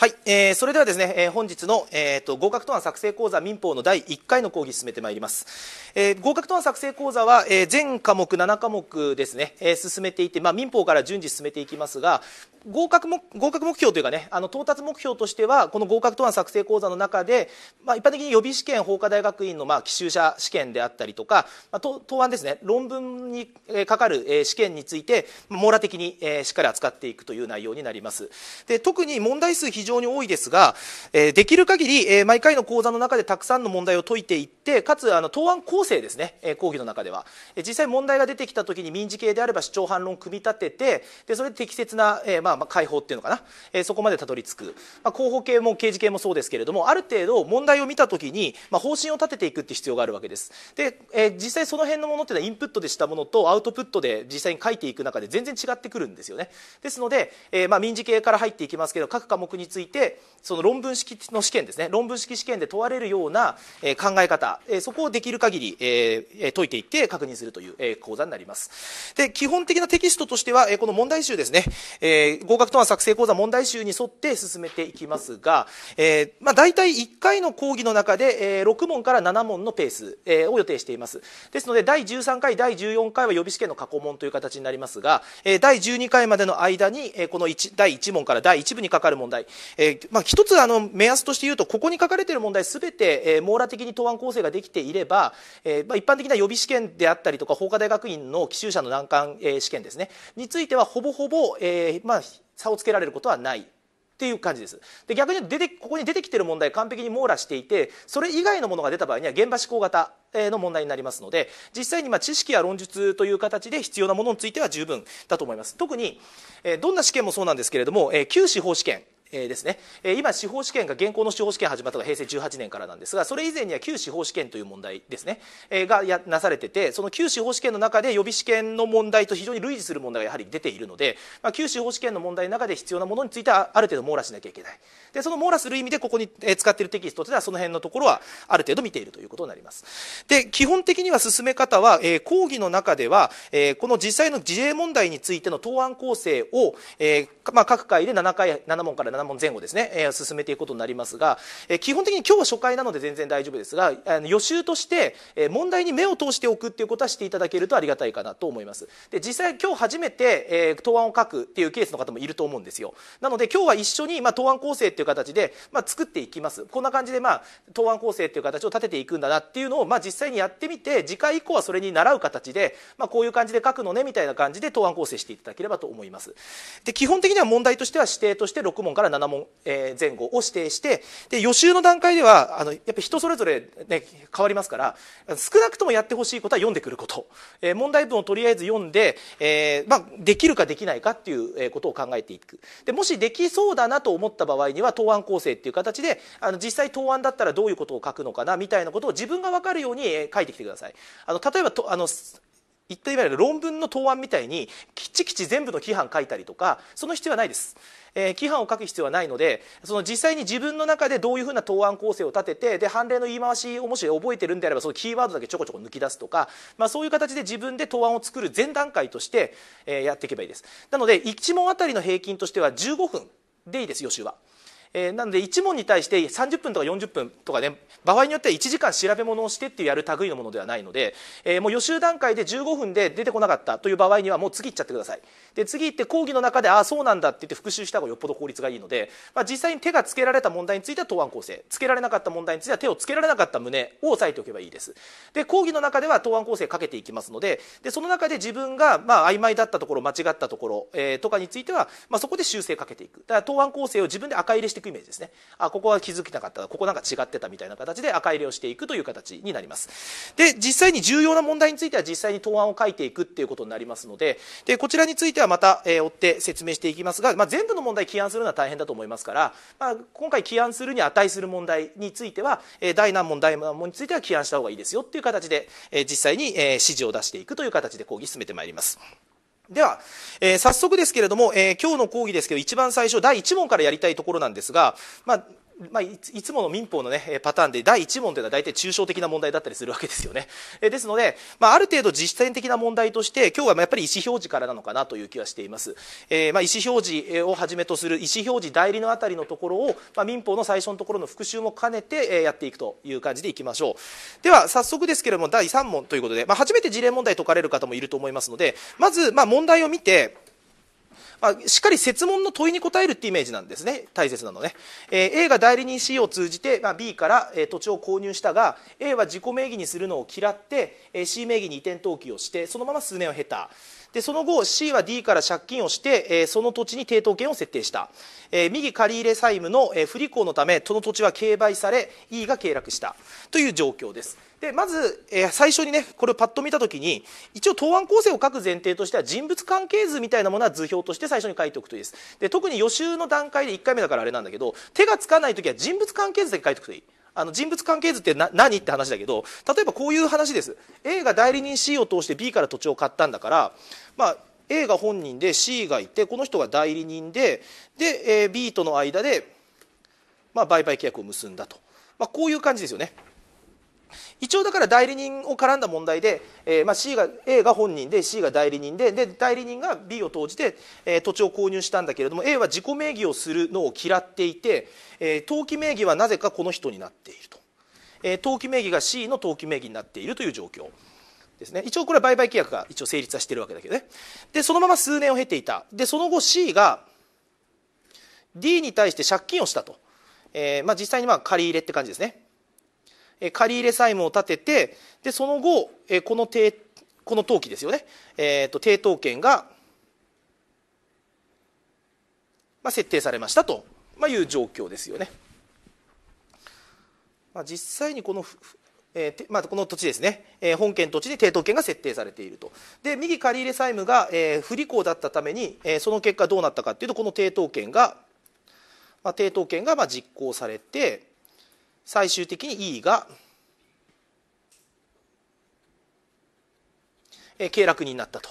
はい、えー、それではですね、えー、本日の、えーと、合格答案作成講座民法の第1回の講義進めてまいります、えー、合格答案作成講座は、えー、全科目7科目ですね、えー、進めていて、まあ、民法から順次進めていきますが合格も合格目標というかねあの到達目標としてはこの合格答案作成講座の中で、まあ、一般的に予備試験法科大学院の、まあ、奇襲者試験であったりとか、まあ、答案ですね論文にかかる、えー、試験について網羅的に、えー、しっかり扱っていくという内容になりますで特に問題数非常に多いですが、えー、できる限り、えー、毎回の講座の中でたくさんの問題を解いていってかつあの答案構成ですね、えー、講義の中では、えー、実際問題が出てきた時に民事系であれば主張反論を組み立ててでそれで適切な、えーまあ、まあ解放っていうのかな、えー、そこまでたどり着く、まあ、候補系も刑事系もそうですけれどもある程度問題を見た時に、まあ、方針を立てていくって必要があるわけですで、えー、実際その辺のものっていうのはインプットでしたものとアウトプットで実際に書いていく中で全然違ってくるんですよねですので、えー、まあ民事系から入っていきますけど各科目につついてその論文式の試験ですね論文式試験で問われるような、え考え方、えそこをできる限り、え解いていって確認するという、え講座になりますで基本的なテキストとしては、えこの問題集ですね、え合格答案作成講座問題集に沿って進めていきますが、えまあ、大体1回の講義の中で、え6問から7問のペース、えを予定していますですので第13回第14回は予備試験の過去問という形になりますが、え第12回までの間に、えこの1第1問から第1部にかかる問題、えー、まあ、一つあの目安として言うとここに書かれている問題すべて、えー、網羅的に答案構成ができていれば、えー、まあ、一般的な予備試験であったりとか法科大学院の奇襲者の難関、えー、試験ですねについてはほぼほぼ、えーまあ、差をつけられることはないっていう感じですで逆に出てここに出てきてる問題完璧に網羅していてそれ以外のものが出た場合には現場思考型の問題になりますので実際にま知識や論述という形で必要なものについては十分だと思います特にどんな試験もそうなんですけれども旧司法試験えー、ですね、え今司法試験が現行の司法試験始まったのが平成18年からなんですがそれ以前には旧司法試験という問題ですね、えー、がやなされててその旧司法試験の中で予備試験の問題と非常に類似する問題がやはり出ているので、まあ、旧司法試験の問題の中で必要なものについてはある程度網羅しなきゃいけないでその網羅する意味でここに使っているテキストというのはその辺のところはある程度見ているということになりますで基本的には進め方は、えー、講義の中では、えー、この実際の事例問題についての答案構成を、えーまあ、各回で7回7問から7 7問前後ですね、えー、進めていくことになりますが、えー、基本的に今日は初回なので全然大丈夫ですがあの予習として、えー、問題に目を通しておくっていうことはしていただけるとありがたいかなと思いますで実際今日初めて、えー、答案を書くっていうケースの方もいると思うんですよなので今日は一緒に、まあ、答案構成っていう形で、まあ、作っていきますこんな感じで、まあ、答案構成っていう形を立てていくんだなっていうのを、まあ、実際にやってみて次回以降はそれに習う形で、まあ、こういう感じで書くのねみたいな感じで答案構成していただければと思いますで基本的には問題としては指定として6問からから7問、えー、前後を指定してで予習の段階ではあのやっぱり人それぞれ、ね、変わりますから少なくともやってほしいことは読んでくること、えー、問題文をとりあえず読んで、えーまあ、できるかできないかっていうことを考えていくでもしできそうだなと思った場合には答案構成っていう形であの実際答案だったらどういうことを書くのかなみたいなことを自分が分かるように書いてきてください。あの例えばとあの言ったいわゆる論文の答案みたいにきちきち全部の規範書いたりとかその必要はないです、えー、規範を書く必要はないのでその実際に自分の中でどういうふうな答案構成を立ててで判例の言い回しをもし覚えてるんであればそのキーワードだけちょこちょこ抜き出すとか、まあ、そういう形で自分で答案を作る前段階として、えー、やっていけばいいですなので1問あたりの平均としては15分でいいです予習は。えー、なので1問に対して30分とか40分とかね場合によっては1時間調べ物をしてっていうやる類のものではないので、えー、もう予習段階で15分で出てこなかったという場合にはもう次行っちゃってくださいで次行って講義の中でああそうなんだって言って復習した方がよっぽど効率がいいので、まあ、実際に手がつけられた問題については答案構成つけられなかった問題については手をつけられなかった旨を押さえておけばいいですで講義の中では答案構成かけていきますのででその中で自分がまあ曖昧だったところ間違ったところ、えー、とかについては、まあ、そこで修正かけていくだから答案構成を自分で赤入れしてしていくイメージですねあここは気づきなかったここなんか違ってたみたいな形で赤入れをしていくという形になりますで実際に重要な問題については実際に答案を書いていくっていうことになりますのででこちらについてはまた、えー、追って説明していきますが、まあ、全部の問題起案するのは大変だと思いますから、まあ、今回起案するに値する問題については、えー、第何問第何問については起案した方がいいですよっていう形で、えー、実際に、えー、指示を出していくという形で講義進めてまいります。では、えー、早速ですけれども、えー、今日の講義ですけど一番最初第1問からやりたいところなんですが、まあ、まあ、いつもの民法の、ね、パターンで第1問というのは大体抽象的な問題だったりするわけですよね。えですので、まあ、ある程度実践的な問題として今日はやっぱり意思表示からなのかなという気はしています。えー、まあ、意思表示をはじめとする意思表示代理のあたりのところを、まあ、民法の最初のところの復習も兼ねてやっていくという感じでいきましょう。では早速ですけれども第3問ということで、まあ、初めて事例問題解かれる方もいると思いますのでまず、ま問題を見てまあ、しっかり設問の問いに答えるってイメージなんですね大切なのね、えー、A が代理人 C を通じて、まあ、B から、えー、土地を購入したが A は自己名義にするのを嫌って、えー、C 名義に移転登記をしてそのまま数年を経たでその後 C は D から借金をして、えー、その土地に抵当権を設定した、えー、右借入債務の、えー、不履行のためその土地は競売され E が契約したという状況ですでまず、えー、最初にねこれをパッと見た時に一応答案構成を書く前提としては人物関係図みたいなものは図表として最初に書いておくといいですで特に予習の段階で1回目だからあれなんだけど手がつかない時は人物関係図だけ書いておくといいあの人物関係図って何って話だけど例えばこういう話です A が代理人 C を通して B から土地を買ったんだから、まあ、A が本人で C がいてこの人が代理人でで、え B との間で、まあ、売買契約を結んだと、まあ、こういう感じですよね。一応だから代理人を絡んだ問題で、えー、まあ C が A が本人で C が代理人でで代理人が B を投じて、えー、土地を購入したんだけれども A は自己名義をするのを嫌っていて、えー、登記名義はなぜかこの人になっていると、えー、登記名義が C の登記名義になっているという状況ですね一応これは売買契約が一応成立はしているわけだけどねでそのまま数年を経ていたでその後 C が D に対して借金をしたと、えーまあ、実際にまあ借り入れって感じですねえ借り入れ債務を立ててでその後、えこの抵この登記ですよね、えーと、抵当権が、まあ、設定されましたと、まあ、いう状況ですよね。まあ、実際にこのえーまあ、この土地ですね、えー、本県土地で抵当権が設定されているとで右借入債務が、えー、不履行だったために、えー、その結果どうなったかというとこの抵当権が、まあ、抵当権がまあ実行されて最終的に E が経絡になったと。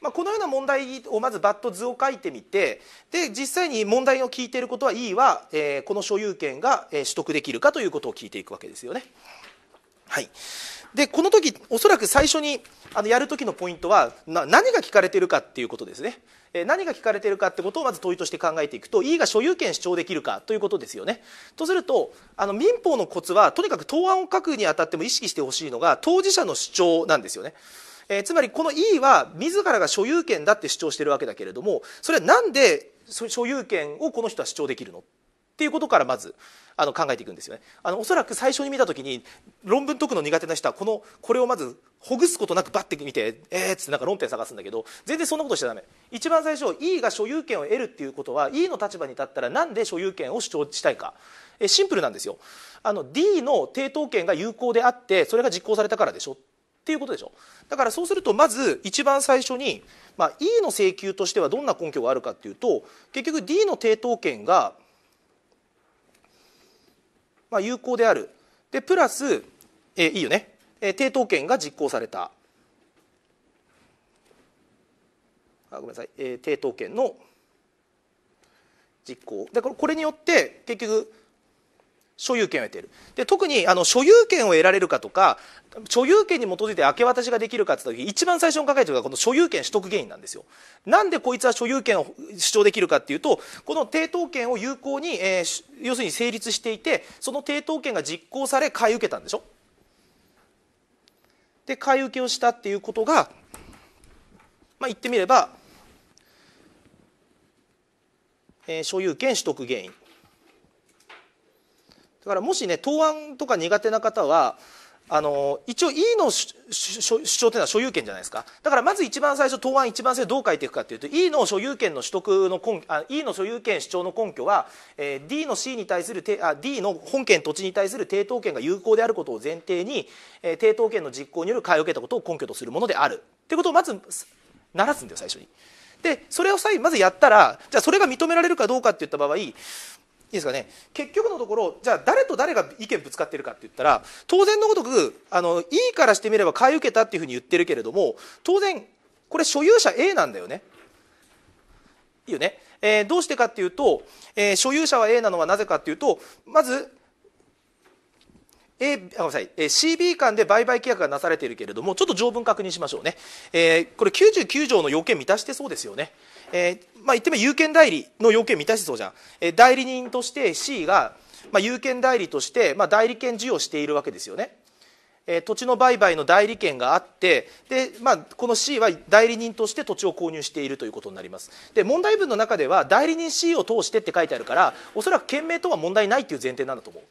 まあ、このような問題をまずバッと図を書いてみてで実際に問題を聞いていることは E は、えー、この所有権が取得できるかということを聞いていくわけですよね。はい、でこの時おそらく最初にあのやる時のポイントはな何が聞かれてるかっていうことですね。何が聞かれているかってことをまず問いとして考えていくと E が所有権主張できるかということですよね。とするとあの民法のコツはとにかく答案を書くにあたっても意識してほしいのが当事者の主張なんですよね。えー、つまりこの E は自らが所有権だって主張してるわけだけれどもそれはなんで所有権をこの人は主張できるのっていうことからまずあの考えていくんですよねあのおそらく最初に見た時に論文解くの苦手な人はこのこれをまずほぐすことなくバッて見てえー、っつってなんか論点探すんだけど全然そんなことしちゃダメ一番最初 E が所有権を得るっていうことは E の立場に立ったら何で所有権を主張したいかえシンプルなんですよあの D の抵当権が有効であってそれが実行されたからでしょっていうことでしょだからそうするとまず一番最初に、まあ、E の請求としてはどんな根拠があるかっていうと結局 D の抵当権がまあ、有効であるでプラス、えー、いいよね、えー、抵当権が実行されたあごめんなさい、えー、抵当権の実行でこれによって結局所有権を得ているで特にあの所有権を得られるかとか所有権に基づいて明け渡しができるかって時一番最初に考えてるのがこの所有権取得原因なんですよなんでこいつは所有権を主張できるかっていうとこの抵当権を有効に、えー、要するに成立していてその抵当権が実行され買い受けたんでしょで買い受けをしたっていうことがまあ言ってみれば、えー、所有権取得原因だからもしね答案とか苦手な方はあの一応 E の主張というのは所有権じゃないですかだからまず一番最初答案一番最初どう書いていくかというと E の所有権の取得の根あ E の所有権主張の根拠は、えー、D の C に対するあ D の本権土地に対する抵当権が有効であることを前提に、えー、抵当権の実行による買い受けたことを根拠とするものであるということをまずならすんだよ最初に。でそれをまずやったらじゃあそれが認められるかどうかっていった場合いいですかね結局のところじゃあ誰と誰が意見ぶつかってるかって言ったら当然のごとくあのいいからしてみれば買い受けたっていうふうに言ってるけれども当然これ所有者 A なんだよね。いいよね、えー、どうしてかっていうと、えー、所有者は A なのはなぜかっていうとまず A ごめんなさい CB 間で売買契約がなされているけれどもちょっと条文確認しましょうね、えー、これ99条の要件満たしてそうですよねえー、まあ、言ってみれば有権代理の要件満たしそうじゃん、えー、代理人として C が、まあ、有権代理として、まあ、代理権授与しているわけですよね、えー、土地の売買の代理権があってで、まあ、この C は代理人として土地を購入しているということになりますで問題文の中では代理人 C を通してって書いてあるからおそらく県名等は問題ないっていう前提なんだと思う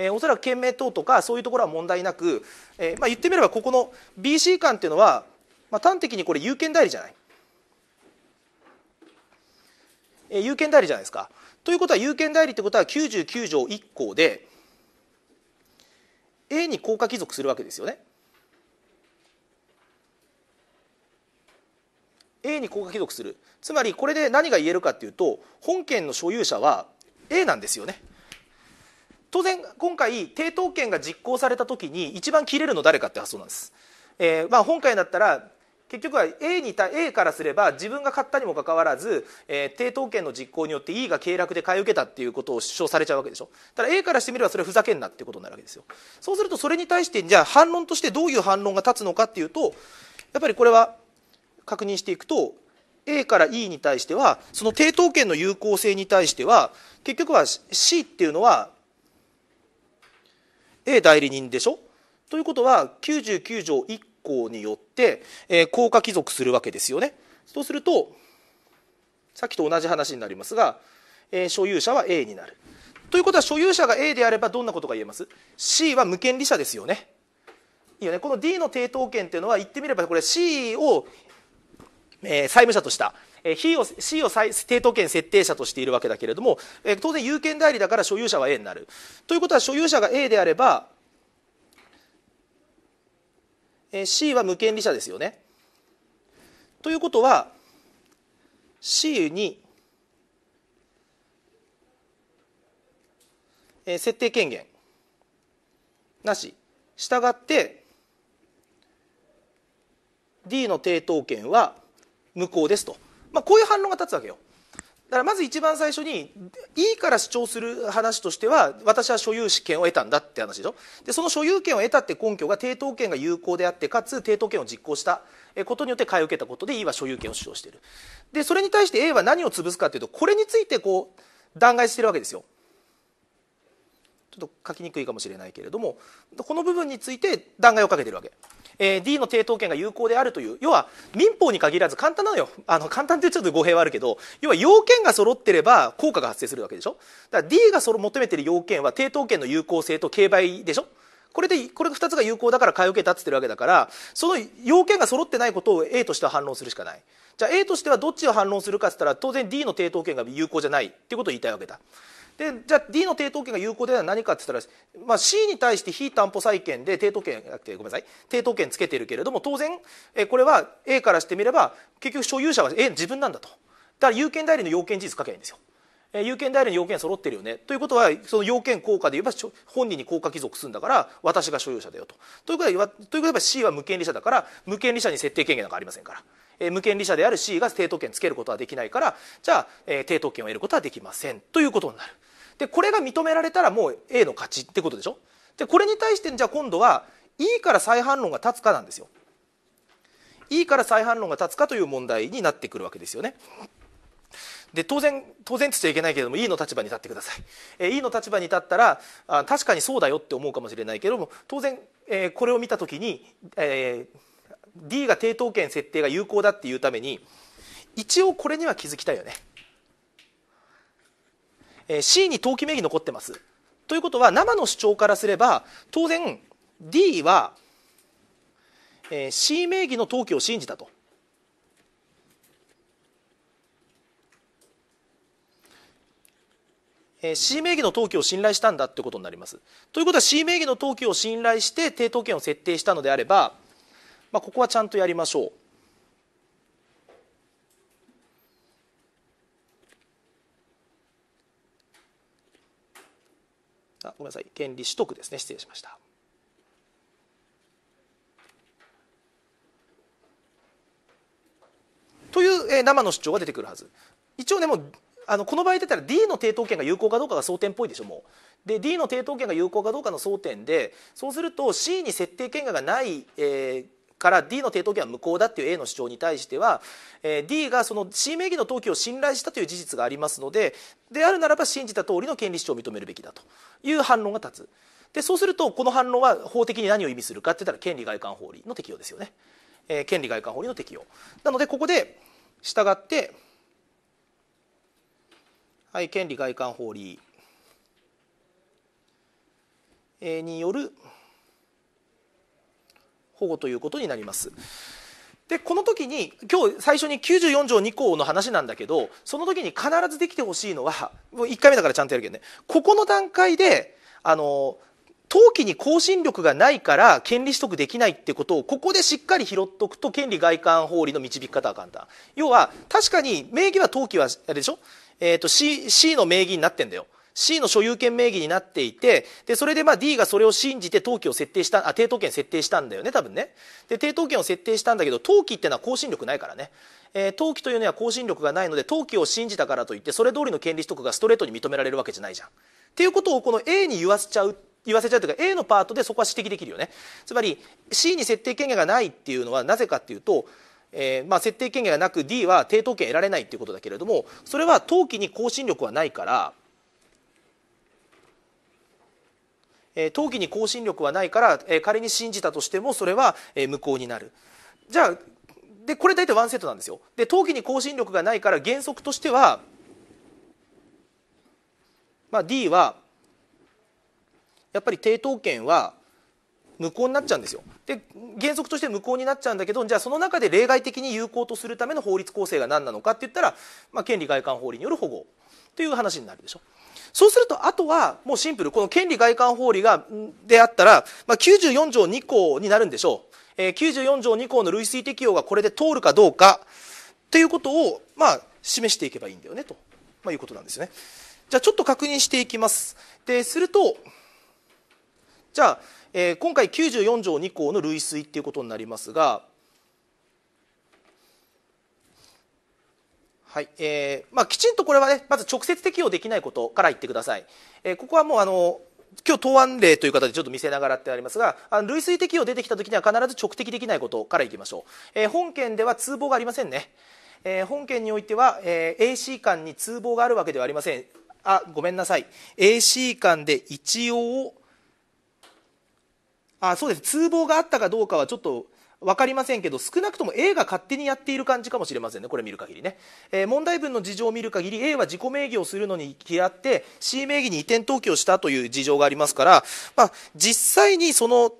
えー、おそらく県名等とかそういうところは問題なく、えーまあ、言ってみればここの BC 間っていうのは、まあ、端的にこれ有権代理じゃないえ有権代理じゃないですか。ということは有権代理ってことは99条1項で A に効果帰属するわけですよね。A に効果帰属するつまりこれで何が言えるかっていうと本件の所有者は A なんですよね。当然今回抵当権が実行された時に一番切れるの誰かって発想なんです。えーまあ、本回だったら結局は A, に対 A からすれば自分が買ったにもかかわらず、えー、抵当権の実行によって E が軽落で買い受けたっていうことを主張されちゃうわけでしょただ A からしてみればそれはふざけんなっていうことになるわけですよそうするとそれに対してじゃあ反論としてどういう反論が立つのかっていうとやっぱりこれは確認していくと A から E に対してはその抵当権の有効性に対しては結局は C っていうのは A 代理人でしょということは99条1項によって、えー、効果帰属するわけですよね。そうするとさっきと同じ話になりますが、えー、所有者は A になる。ということは所有者が A であればどんなことが言えます ?C は無権利者ですよね。いいよねこの D の抵当権っていうのは言ってみればこれ C を、えー、債務者とした。えを C を抵当権設定者としているわけだけれども、え当然有権代理だから所有者は A になるということは所有者が A であればえー、C は無権利者ですよね。ということは C に、え設定権限なし従って D の抵当権は無効ですと、まあ、こういう反論が立つわけよ。だからまず一番最初にいいから主張する話としては私は所有権を得たんだって話でしょでその所有権を得たって根拠が抵当権が有効であってかつ抵当権を実行したことによって買い受けたことで E は所有権を主張しているでそれに対して A は何を潰すかというとこれについてこう弾劾してるわけですよちょっと書きにくいかもしれないけれどもこの部分について弾劾をかけてるわけえー、D の抵当権が有効であるという要は民法に限らず簡単なのよあの簡単ってちょっと語弊はあるけど要は要件が揃ってれば効果が発生するわけでしょだから D がその求めてる要件は抵当権の有効性と競売でしょこれでこれ2つが有効だから買い受けたっつってるわけだからその要件が揃ってないことを A としては反論するしかないじゃあ A としてはどっちを反論するかっつったら当然 D の抵当権が有効じゃないっていうことを言いたいわけだでじゃあ D の抵当権が有効では何かって言ったら、まあ、C に対して非担保債権で抵当権なくてごめんなさい抵当権つけてるけれども当然えこれは A からしてみれば結局所有者は A 自分なんだとだから有権代理の要件事実書けばいいんですよ。え有権代理の要件揃ってるよねということはその要件効果で言えば本人に効果帰属するんだから私が所有者だよと。ということはということは C は無権利者だから無権利者に設定権限なんかありませんから、えー、無権利者である C が抵当権つけることはできないからじゃあ、えー、抵当権を得ることはできませんということになる。でこれが認められたらもう A の勝ちってことでしょでこれに対してじゃあ今度は E から再反論が立つかなんですよ E から再反論が立つかという問題になってくるわけですよねで当然当然つっちゃいけないけれども E の立場に立ってください、え E の立場に立ったらあ確かにそうだよって思うかもしれないけれども当然、えー、これを見た時に、えー、D が抵当権設定が有効だっていうために一応これには気づきたいよねえー、C に登記名義残ってますということは生の主張からすれば当然 D は、えー、C 名義の登記を信じたと。えー、C 名義の登記を信頼したんだってことになります。ということは C 名義の登記を信頼して抵当権を設定したのであれば、まあ、ここはちゃんとやりましょう。あごめんなさい権利取得ですね失礼しましたという、え生の主張が出てくるはず一応ねもうあのこの場合出たら D の抵当権が有効かどうかが争点っぽいでしょもうで D の抵当権が有効かどうかの争点でそうすると C に設定権限がない、えー、から D の抵当権は無効だっていう A の主張に対しては、えー、D がその C 名義の登記を信頼したという事実がありますのでであるならば信じた通りの権利主張を認めるべきだという反論が立つでそうするとこの反論は法的に何を意味するかって言ったら権利外観法理の適用ですよね、えー、権利外観法理の適用なのでここで従ってはい権利外観法理による保護ということになります。でこの時に今日最初に94条2項の話なんだけどその時に必ずできてほしいのはもう1回目だからちゃんとやるけどねここの段階であの登記に更新力がないから権利取得できないってことをここでしっかり拾っとくと権利外観法理の導き方は簡単要は確かに名義は登記はあれでしょ、えーと、C, C の名義になってんだよ C の所有権名義になっていてでそれでまあ D がそれを信じて登記を設定したあ抵当権設定したんだよね多分ねで抵当権を設定したんだけど登記ってのは更新力ないからね、えー、登記というのは更新力がないので登記を信じたからといってそれ通りの権利取得がストレートに認められるわけじゃないじゃんっていうことをこの A に言わせちゃう言わせちゃうというか A のパートでそこは指摘できるよねつまり C に設定権限がないっていうのはなぜかっていうとえーまあ、設定権限がなく D は抵当権得られないっていうことだけれどもそれは登記に更新力はないからえ当義に更新力はないから、え仮に信じたとしてもそれは、え無効になるじゃあでこれ大体ワンセットなんですよで当義に更新力がないから原則としては、まあ、D はやっぱり抵当権は無効になっちゃうんですよで原則として無効になっちゃうんだけどじゃあその中で例外的に有効とするための法律構成が何なのかって言ったら、まあ、権利外観法理による保護という話になるでしょ。そうするとあとはもうシンプルこの権利外観法理がであったら、まあ、94条2項になるんでしょう、えー、94条2項の類推適用がこれで通るかどうかということを、まあ、示していけばいいんだよねと、まあ、いうことなんですねじゃあちょっと確認していきますでするとじゃあ、えー、今回94条2項の類推っていうことになりますがはい、えー、まあ、きちんとこれはねまず直接適用できないことから言ってください、えー、ここはもうあの今日答案例という形でちょっと見せながらってありますが類推適用出てきた時には必ず直的できないことからいきましょう、えー、本件では通報がありませんね、えー、本件においては、えー、AC 間に通報があるわけではありませんあごめんなさい AC 間で一応あそうです通報があったかどうかはちょっとわかりませんけど少なくとも A が勝手にやっている感じかもしれませんねこれ見る限りね、えー、問題文の事情を見る限り A は自己名義をするのに嫌って C 名義に移転登記をしたという事情がありますから、まあ、実際にその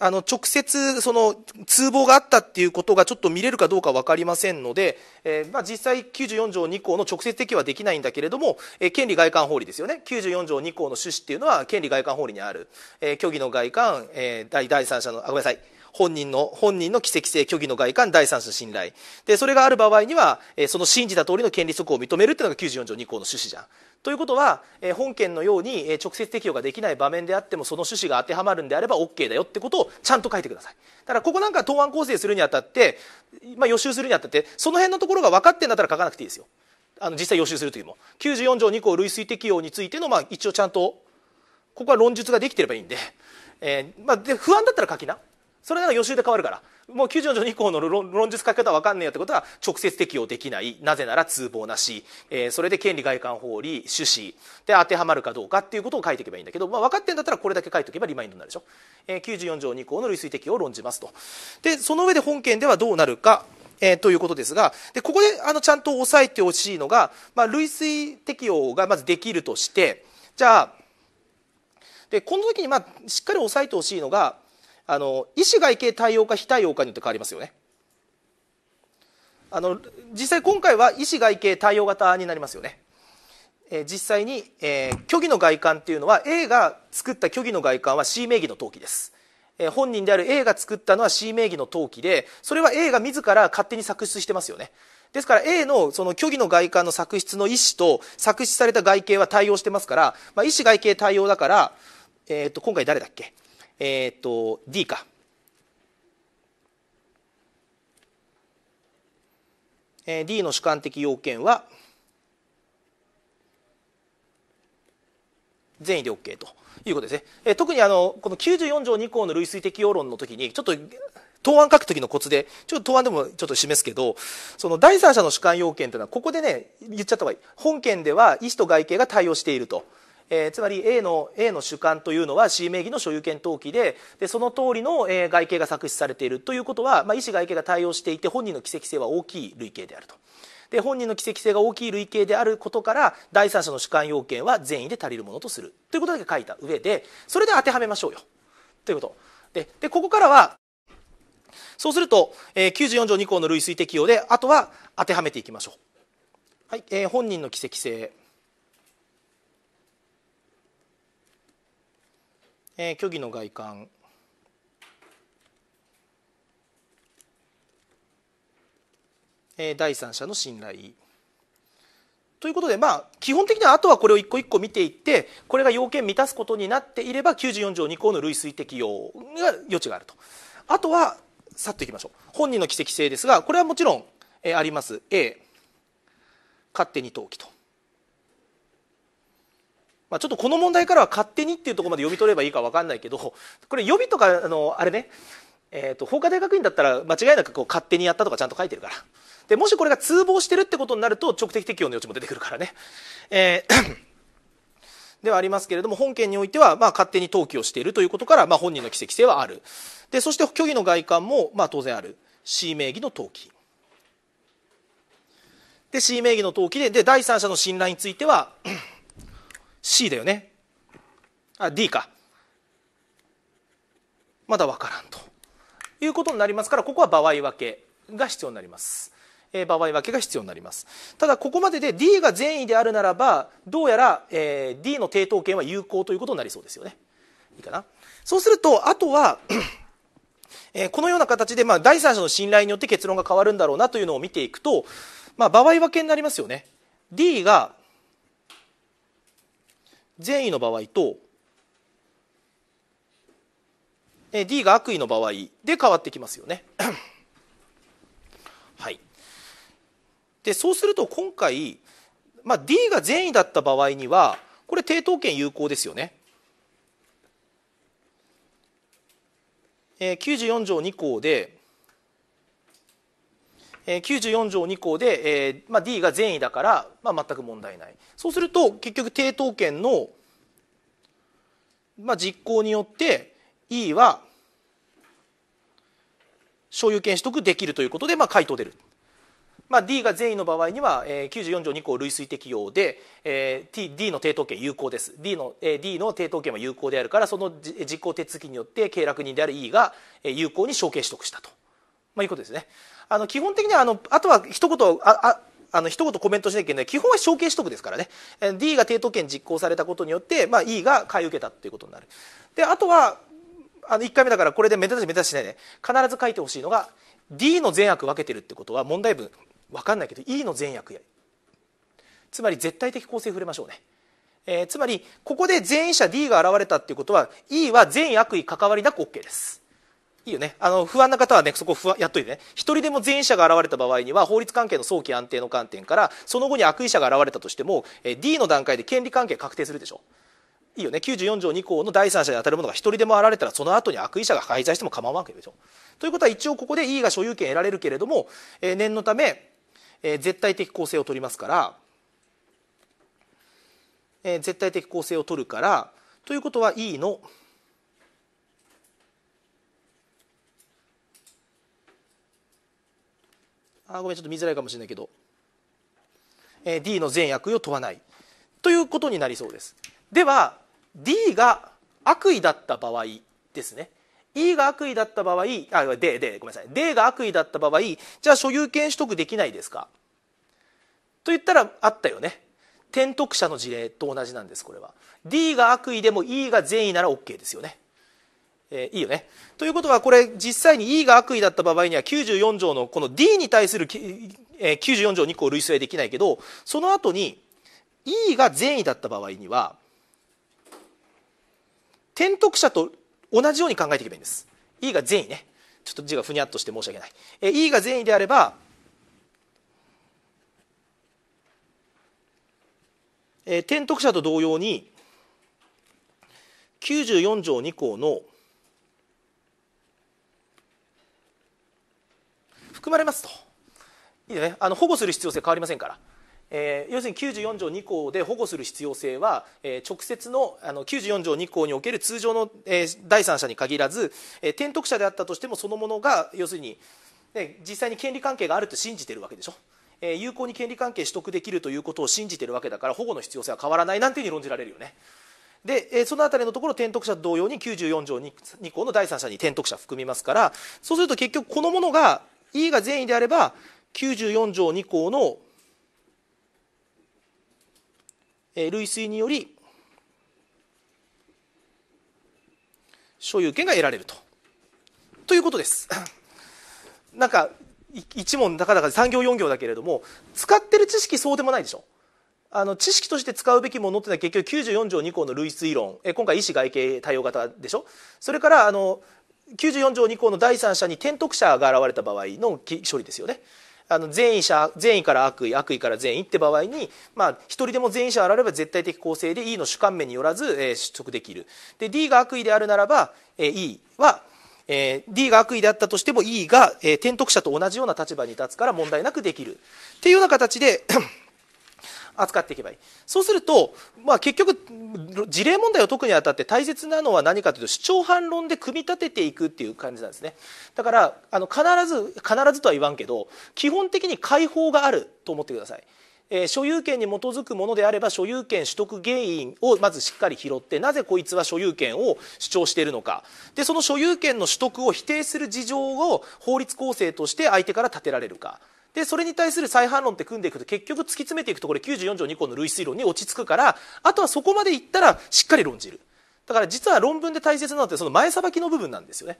あの直接その通報があったっていうことがちょっと見れるかどうか分かりませんので、えー、まあ、実際94条2項の直接的はできないんだけれども、えー、権利外観法理ですよね94条2項の趣旨っていうのは権利外観法理にある、えー、虚偽の外観、え第三者のあごめんなさい本人の本人の奇跡性虚偽の外観第三の信頼でそれがある場合には、えその信じた通りの権利則を認めるっていうのが94条2項の趣旨じゃん。ということは、え本件のように、え直接適用ができない場面であってもその趣旨が当てはまるんであれば OK だよってことをちゃんと書いてくださいだからここなんか答案構成するにあたって、まあ、予習するにあたってその辺のところが分かってんだったら書かなくていいですよあの実際予習すると時も94条2項類推適用についての、まあ、一応ちゃんとここは論述ができてればいいんで,、えーまあ、で不安だったら書きなそれなら予習で変わるからもう9 4条2項の論述書き方わかんねえよってことは直接適用できないなぜなら通報なし、えー、それで権利外観法理趣旨で当てはまるかどうかっていうことを書いていけばいいんだけど、まあ、分かってんだったらこれだけ書いておけばリマインドになるでしょ、えー、94条2項の類推適用を論じますとでその上で本件ではどうなるかえー、ということですがでここであのちゃんと押さえてほしいのが、まあ、類推適用がまずできるとしてじゃあでこの時にまあしっかり押さえてほしいのがあの意思外形対応か非対応かによって変わりますよねあの実際今回は意思外形対応型になりますよね、えー、実際に、えー、虚偽の外観っていうのは A が作った虚偽の外観は C 名義の登記ですえ本人である A が作ったのは C 名義の登記でそれは A が自ら勝手に作出してますよねですから A のその虚偽の外観の作出の意思と作出された外形は対応してますから、まあ、意思外形対応だから、えー、っと今回誰だっけえっ、ー、と D か、えー、D の主観的要件は善意で OK ということですね、え特にあのこの94条2項の類推適用論の時にちょっと答案書く時のコツでちょっと答案でもちょっと示すけどその第三者の主観要件というのはここでね言っちゃった方がいい本件では医師と外形が対応しているとえー、つまり A の A の主観というのは C 名義の所有権登記ででその通りの、えー、外形が作出されているということは、まあ、医師外形が対応していて本人の奇跡性は大きい類型であると。で本人の奇跡性が大きい類型であることから第三者の主観要件は善意で足りるものとするということだけ書いた上でそれで当てはめましょうよということででここからはそうすると、えー、94条2項の類推適用であとは当てはめていきましょう、はいえー、本人の奇跡性えー、虚偽の外観第三者の信頼ということでまあ基本的にはあとはこれを一個一個見ていってこれが要件満たすことになっていれば94条2項の類推適用が余地があるとあとはさっといきましょう本人の奇跡性ですがこれはもちろん、えあります A 勝手に登記とまあ、ちょっとこの問題からは勝手にっていうところまで読み取ればいいか分かんないけどこれ予備とかあのあれね、えーと、法科大学院だったら間違いなくこう勝手にやったとかちゃんと書いてるからでもしこれが通報してるってことになると直的適用の余地も出てくるからね。えー ではありますけれども本件においてはまあ勝手に登記をしているということからまあ本人の奇跡性はあるでそして虚偽の外観もまあ当然ある C 名義の登記で C 名義の登記でで第三者の信頼については C だよねあ D かまだ分からんということになりますからここは場合分けが必要になります、えー、場合分けが必要になりますただここまでで D が善意であるならばどうやら、えー、D の抵当権は有効ということになりそうですよねいいかなそうするとあとはえー、このような形で、まあ、第三者の信頼によって結論が変わるんだろうなというのを見ていくと、まあ、場合分けになりますよね D が善意の場合と D が悪意の場合で変わってきますよね。はい、でそうすると今回、まあ、D が善意だった場合にはこれ抵当権有効ですよね。えー、94条2項でえ94条2項で、えーまあ、D が善意だから、まあ、全く問題ないそうすると結局抵当権の、まあ、実行によって E は所有権取得できるということで、まあ、回答出る。まあ、D が善意の場合には、えー、94条2項類推適用で、えー、T D の抵当権有効です D の,、えー、D の抵当権は有効であるからその実行手続きによって契約人である E が、え有効に承継取得したと、まあ、いうことですね。あの基本的にはあのあとは一言あああの一言コメントしなきゃいけない基本は承継取得ですからね D が抵当権実行されたことによって、まあ、E が買い受けたっていうことになるであとはあの1回目だからこれで目立し目立たしないで必ず書いてほしいのが D の善悪分けてるってことは問題文分かんないけど E の善悪やつまり絶対的構成触れましょうね、えー、つまりここで善意者 D が現れたっていうことは E は善悪意関わりなく OK ですいいよねあの不安な方はねそこ不安やっといてね一人でも前者が現れた場合には法律関係の早期安定の観点からその後に悪意者が現れたとしても、え D の段階で権利関係確定するでしょいいよね94条2項の第三者に当たるものが一人でも現れたらその後に悪意者が介在しても構わんわけでしょということは一応ここで E が所有権得られるけれども、え念のため、え絶対的公正を取りますから、え絶対的公正を取るからということは E の「あごめんちょっと見づらいかもしれないけど、えー、D の善悪を問わないということになりそうですでは D が悪意だった場合ですね E が悪意だった場合あ D, でごめんなさい D が悪意だった場合じゃあ所有権取得できないですかと言ったらあったよね転得者の事例と同じなんですこれは D が悪意でも E が善意なら OK ですよねえー、いいよね。ということはこれ実際に E が悪意だった場合には94条のこの D に対する、えー、94条2項類推できないけどその後に E が善意だった場合には転得者と同じように考えていけばいいんです。E が善意ね。ちょっと字がふにゃっとして申し訳ない。えー、E が善意であればえー、転得者と同様に94条2項の「含まれますといい、ね、あの保護する必要性変わりませんから。えー、要するに94条2項で保護する必要性は、えー、直接のあの94条2項における通常の、えー、第三者に限らず、えー、転得者であったとしてもそのものが要するに、ね、実際に権利関係があると信じてるわけでしょ、え有効に権利関係取得できるということを信じてるわけだから保護の必要性は変わらないなんていうふうに論じられるよね。で、えそのあたりのところ転得者と同様に94条 2, 2項の第三者に転得者含みますからそうすると結局このものが E が善意であれば94条2項の類推により所有権が得られると。ということです。なんか一問高々で3行4行だけれども使ってる知識そうでもないでしょ。あの知識として使うべきものってのは結局94条2項の類推論え今回医師外形対応型でしょそれからあの94条2項の第三者に転得者が現れた場合の処理ですよね。あの善意者善意から悪意悪意から善意って場合に、まあ、1人でも善意者あれば絶対的公正で E の主観面によらず、えー、取得できるで D が悪意であるならば、えー、E は、えー、D が悪意であったとしても E が、えー、転得者と同じような立場に立つから問題なくできるっていうような形で扱っていけばいいそうすると、まあ、結局事例問題を解くにあたって大切なのは何かというと主張反論で組み立てていくっていう感じなんですねだからあの必ず必ずとは言わんけど基本的に解放があると思ってください。えー、所有権に基づくものであれば所有権取得原因をまずしっかり拾ってなぜこいつは所有権を主張しているのかでその所有権の取得を否定する事情を法律構成として相手から立てられるかでそれに対する再反論って組んでいくと結局突き詰めていくとこれ94条2項の類推論に落ち着くからあとはそこまでいったらしっかり論じるだから実は論文で大切なのってその前さばきの部分なんですよね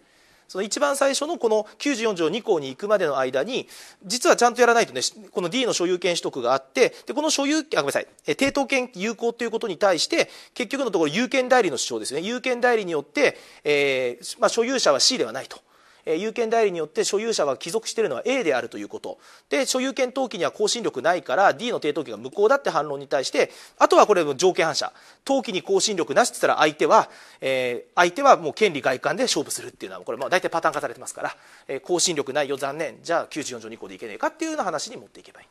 その一番最初のこの94条2項に行くまでの間に実はちゃんとやらないとねこの D の所有権取得があってでこの所有あごめんなさい抵当権有効ということに対して結局のところ有権代理の主張ですね有権代理によって、えーまあ、所有者は C ではないと。え有権代理によって所有者は帰属しているのは A であるということで所有権登記には更新力ないから D の抵当権が無効だって反論に対してあとはこれも条件反射登記に更新力なしって言ったら相手は、えー、相手はもう権利外観で勝負するっていうのはこれまあ大体パターン化されてますから、えー、更新力ないよ残念じゃあ94条2項でいけねえかっていうような話に持っていけばいい。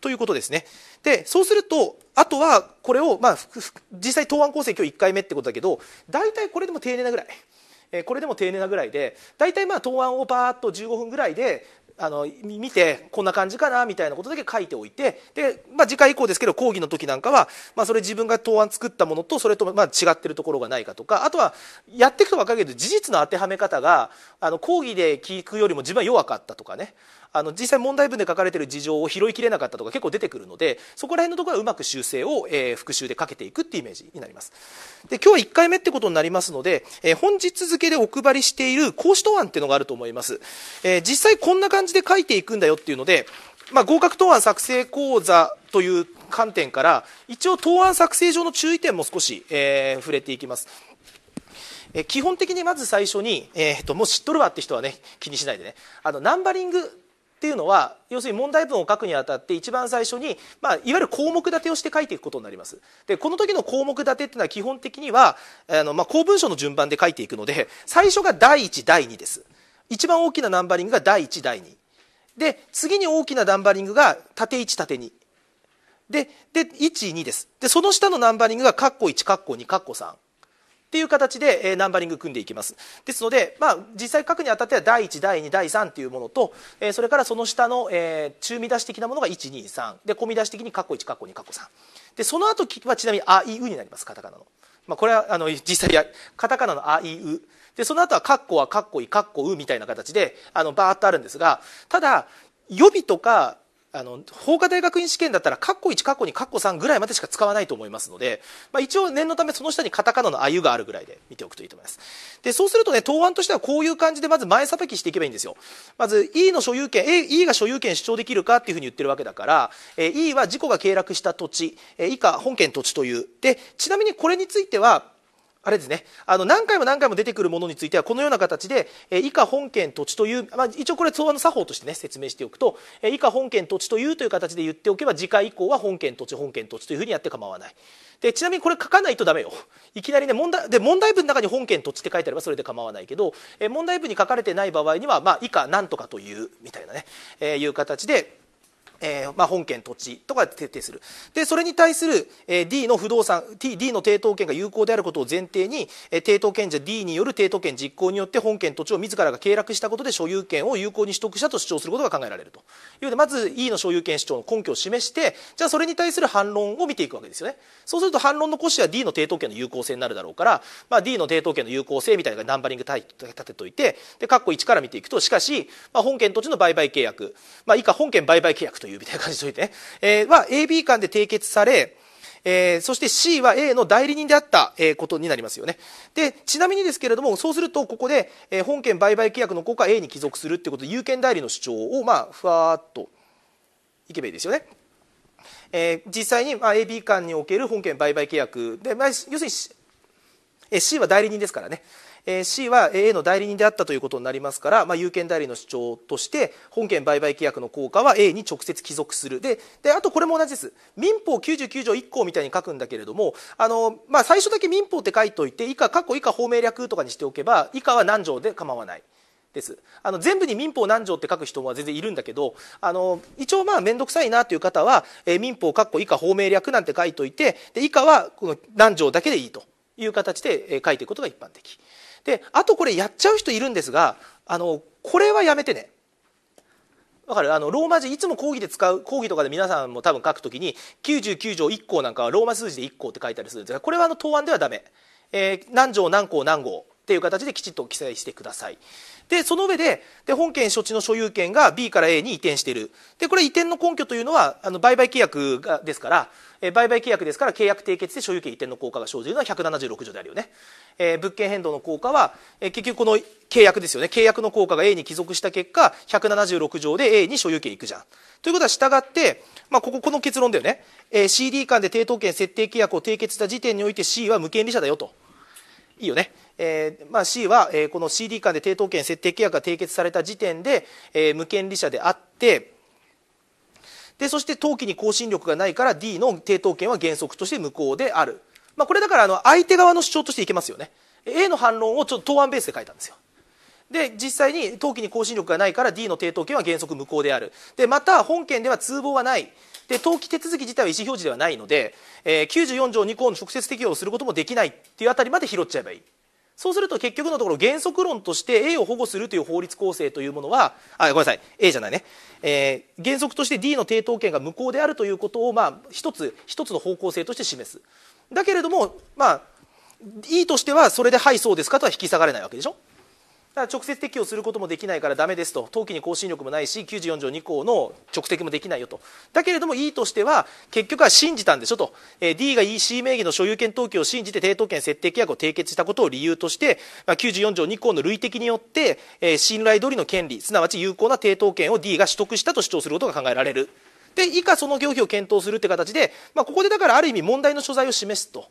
ということですね。で、そうすると、あとはこれを、まあ、実際、答案構成今日1回目ってことだけど、大体これでも丁寧なぐらい。えこれでも丁寧なぐらいで大体まあ答案をパーッと15分ぐらいであの見てこんな感じかなみたいなことだけ書いておいてで、まあ、次回以降ですけど講義の時なんかは、まあ、それ自分が答案作ったものとそれとまあ違ってるところがないかとかあとはやっていくと分かるけど事実の当てはめ方があの講義で聞くよりも自分は弱かったとかねあの実際問題文で書かれてる事情を拾いきれなかったとか結構出てくるのでそこら辺のところはうまく修正を、えー、復習でかけていくっていうイメージになりますで今日は1回目ってことになりますので、えー、本日付でお配りしている講師答案っていうのがあると思います、えー、実際こんな感じで書いていくんだよっていうので、まあ、合格答案作成講座という観点から一応答案作成上の注意点も少し、えー、触れていきますえ基本的にまず最初に、えーともう知っとるわって人はね気にしないでねあのナンバリングっていうのは要するに問題文を書くにあたって一番最初に、まあ、いわゆる項目立てをして書いていくことになりますでこの時の項目立てっていうのは基本的にはあの、まあ、公文書の順番で書いていくので最初が第1第2です一番大きなナンバリングが第1第2で次に大きなナンバリングが縦1縦2でで12ですでその下のナンバリングが括弧1括弧2括弧3っていう形で、えナンバリング組んでいきますですので、まあ、実際書くにあたっては第1第2第3というものと、えそれからその下の、え中見出し的なものが123で込み出し的に括弧1括弧2括弧3でその後はちなみに「あいう」になりますカタカナの。まあ、これはあの実際やカタカナの「あいう」でその後は「カッコはカッコいカッコう」みたいな形であのバーッとあるんですがただ予備とかあの法科大学院試験だったら括弧コ1カッコ2カッ3ぐらいまでしか使わないと思いますので、まあ、一応念のためその下にカタカナの「あゆ」があるぐらいで見ておくといいと思いますでそうするとね答案としてはこういう感じでまず前さばきしていけばいいんですよまず E の所有権 A E が所有権主張できるかっていうふうに言ってるわけだから、え E は事故が経絡した土地、え以下本件土地というでちなみにこれについてはあれですね、あの何回も何回も出てくるものについてはこのような形で、え以下本件土地という、まあ、一応これ草案の作法として、ね、説明しておくと、え以下本件土地というという形で言っておけば次回以降は本件土地本件土地というふうにやって構わないでちなみにこれ書かないとダメよいきなりね問題で問題文の中に本件土地って書いてあればそれで構わないけど、え問題文に書かれてない場合には、まあ、以下何とかというみたいなね、えー、いう形で。えーまあ、本件土地とか徹底するでそれに対する、えー、D の不動産 T D の抵当権が有効であることを前提に、えー、抵当権者 D による抵当権実行によって本件土地を自らが契約したことで所有権を有効に取得したと主張することが考えられるというのでまず E の所有権主張の根拠を示してじゃあそれに対する反論を見ていくわけですよねそうすると反論の骨子は D の抵当権の有効性になるだろうから、まあ、D の抵当権の有効性みたいなナンバリング立てといてで括弧1から見ていくとしかし、まあ、本件土地の売買契約、まあ、以下本件売買契約といういうみたいな感じでしといて、えー、は AB 間で締結され、えー、そして C は A の代理人であった、えー、ことになりますよねでちなみにですけれどもそうするとここで、えー、本件売買契約の効果 A に帰属するってことで有権代理の主張を、まあ、ふわっといけばいいですよね。えー、実際に、まあ、AB 間における本件売買契約で、まあ、要するに C は代理人ですからねえー、C は A の代理人であったということになりますから、まあ、有権代理の主張として本件売買契約の効果は A に直接帰属するでであとこれも同じです民法99条1項みたいに書くんだけれどもあの、まあ、最初だけ民法って書いておいて以下括弧以下法名略とかにしておけば以下は何条で構わない。ですあの全部に民法何条って書く人は全然いるんだけどあの一応まあ面倒くさいなという方は、えー、民法括弧以下法名略なんて書いといてで以下はこの何条だけでいいという形で書いていくことが一般的。であとこれやっちゃう人いるんですがあのこれはやめてねわかるあのローマ字いつも講義で使う講義とかで皆さんも多分書くときに99条1項なんかはローマ数字で1項って書いたりするんですがこれはあの答案ではダメ、えー、何条何項何号っていう形できちっと記載してくださいでその上でで本件所置の所有権が B から A に移転しているでこれ移転の根拠というのはあの売買契約がですからえ売買契約ですから契約締結で所有権移転の効果が生じるのは176条であるよね、えー、物件変動の効果は、えー、結局この契約ですよね契約の効果が A に帰属した結果176条で A に所有権いくじゃんということは従って、まあ、こここの結論だよね、えー、CD 間で抵当権設定契約を締結した時点において C は無権利者だよといいよねえーまあ、C は、えー、この CD 間で抵当権設定契約が締結された時点で、えー、無権利者であってでそして登記に更新力がないから D の抵当権は原則として無効である、まあ、これだからあの相手側の主張としていけますよね A の反論をちょっと答案ベースで書いたんですよで実際に登記に更新力がないから D の抵当権は原則無効であるでまた本件では通報はないで登記手続き自体は意思表示ではないので、えー、94条2項の直接適用をすることもできないっていうあたりまで拾っちゃえばいいそうすると結局のところ原則論として A を保護するという法律構成というものはあごめんなさい A じゃないね、えー、原則として D の抵当権が無効であるということを、まあ、一つ一つの方向性として示すだけれども、まあ、E としてはそれではいそうですかとは引き下がれないわけでしょだ直接適用することもできないからだめですと登記に更新力もないし94条2項の直接もできないよとだけれども E としては結局は信じたんでしょと、えー、D が EC 名義の所有権登記を信じて抵当権設定契約を締結したことを理由として、まあ、94条2項の類的によって、えー、信頼通りの権利すなわち有効な抵当権を D が取得したと主張することが考えられる。で以下その業費を検討するという形で、まあ、ここでだからある意味問題の所在を示すと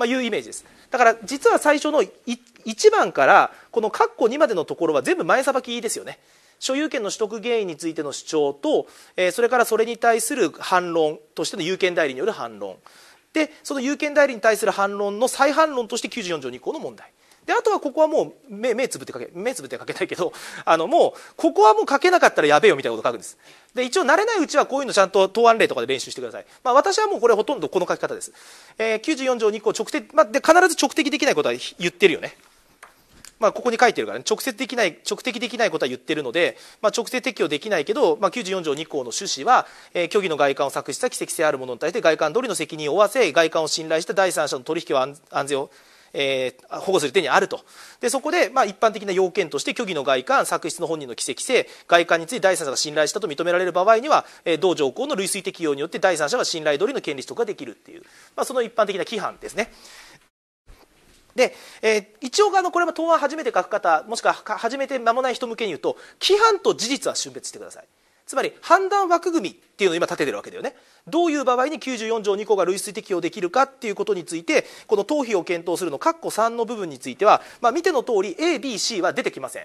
まあ、いうイメージですだから実は最初の1番からこの括弧2までのところは全部前さばきですよね所有権の取得原因についての主張と、えー、それからそれに対する反論としての有権代理による反論でその有権代理に対する反論の再反論として94条2項の問題であとはここはもう目目つぶって書け目つぶって書けないけどあのもうここはもう書けなかったらやべえよみたいなこと書くんですで一応慣れないうちはこういうのちゃんと答案例とかで練習してください、まあ、私はもうこれほとんどこの書き方です、えー、94条2項直接、まあ、で必ず直的できないことは言ってるよねまあ、ここに書いてるから、ね、直接できない、直的できないことは言ってるので、まあ、直接適用できないけど、まあ、94条2項の趣旨は、えー、虚偽の外観を作した奇跡性あるものに対して外観通りの責任を負わせ、外観を信頼した第三者の取引を安全をえー、保護する手にあるとでそこで、まあ、一般的な要件として虚偽の外観作出の本人の奇跡性外観について第三者が信頼したと認められる場合には、えー、同条項の類推適用によって第三者が信頼通りの権利取得ができるっていう、まあ、その一般的な規範ですね。で、えー、一応あのこれは答案初めて書く方もしくは初めて間もない人向けに言うと規範と事実は峻別してください。つまり判断枠組みっていうのを今立ててるわけだよねどういう場合に94条2項が類推適用できるかっていうことについてこの頭皮を検討するの括弧3の部分については、まあ、見ての通り ABC は出てきません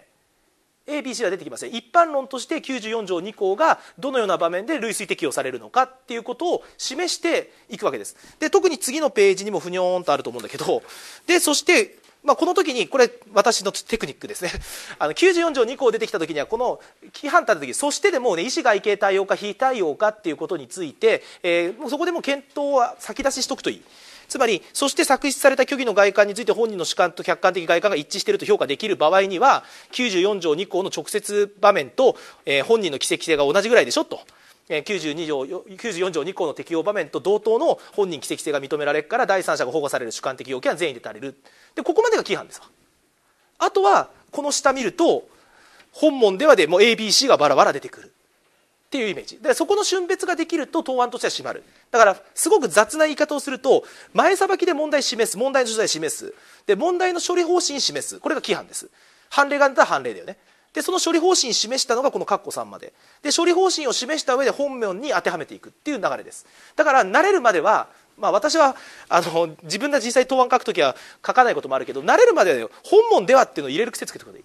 ABC は出てきません一般論として94条2項がどのような場面で類推適用されるのかっていうことを示していくわけですで特に次のページにもふにょーんとあると思うんだけどでそしてまあ、この時にこれ私のテクニックですね あの94条2項出てきた時にはこの規範立てた時そしてでもうね医師外形対応か非対応かっていうことについて、えー、もうそこでも検討は先出ししとくといい。つまりそして作出された虚偽の外観について本人の主観と客観的外観が一致していると評価できる場合には94条2項の直接場面と、えー、本人の奇跡性が同じぐらいでしょと9条94条2項の適用場面と同等の本人奇跡性が認められるから第三者が保護される主観的要件は全員で足りるでここまでが規範ですわあとはこの下見ると本門ではでも ABC がバラバラ出てくるっていうイメージでそこの春別ができると答案としては締まるだからすごく雑な言い方をすると前さばきで問題示す問題の所在示すで問題の処理方針示すこれが規範です判例が出たら判例だよねでその処理方針示したのがこの括弧3までで処理方針を示した上で本名に当てはめていくっていう流れですだから慣れるまではまあ、私はあの自分が実際答案書くときは書かないこともあるけど慣れるまで本文ではっていうのを入れる癖つけておけばいい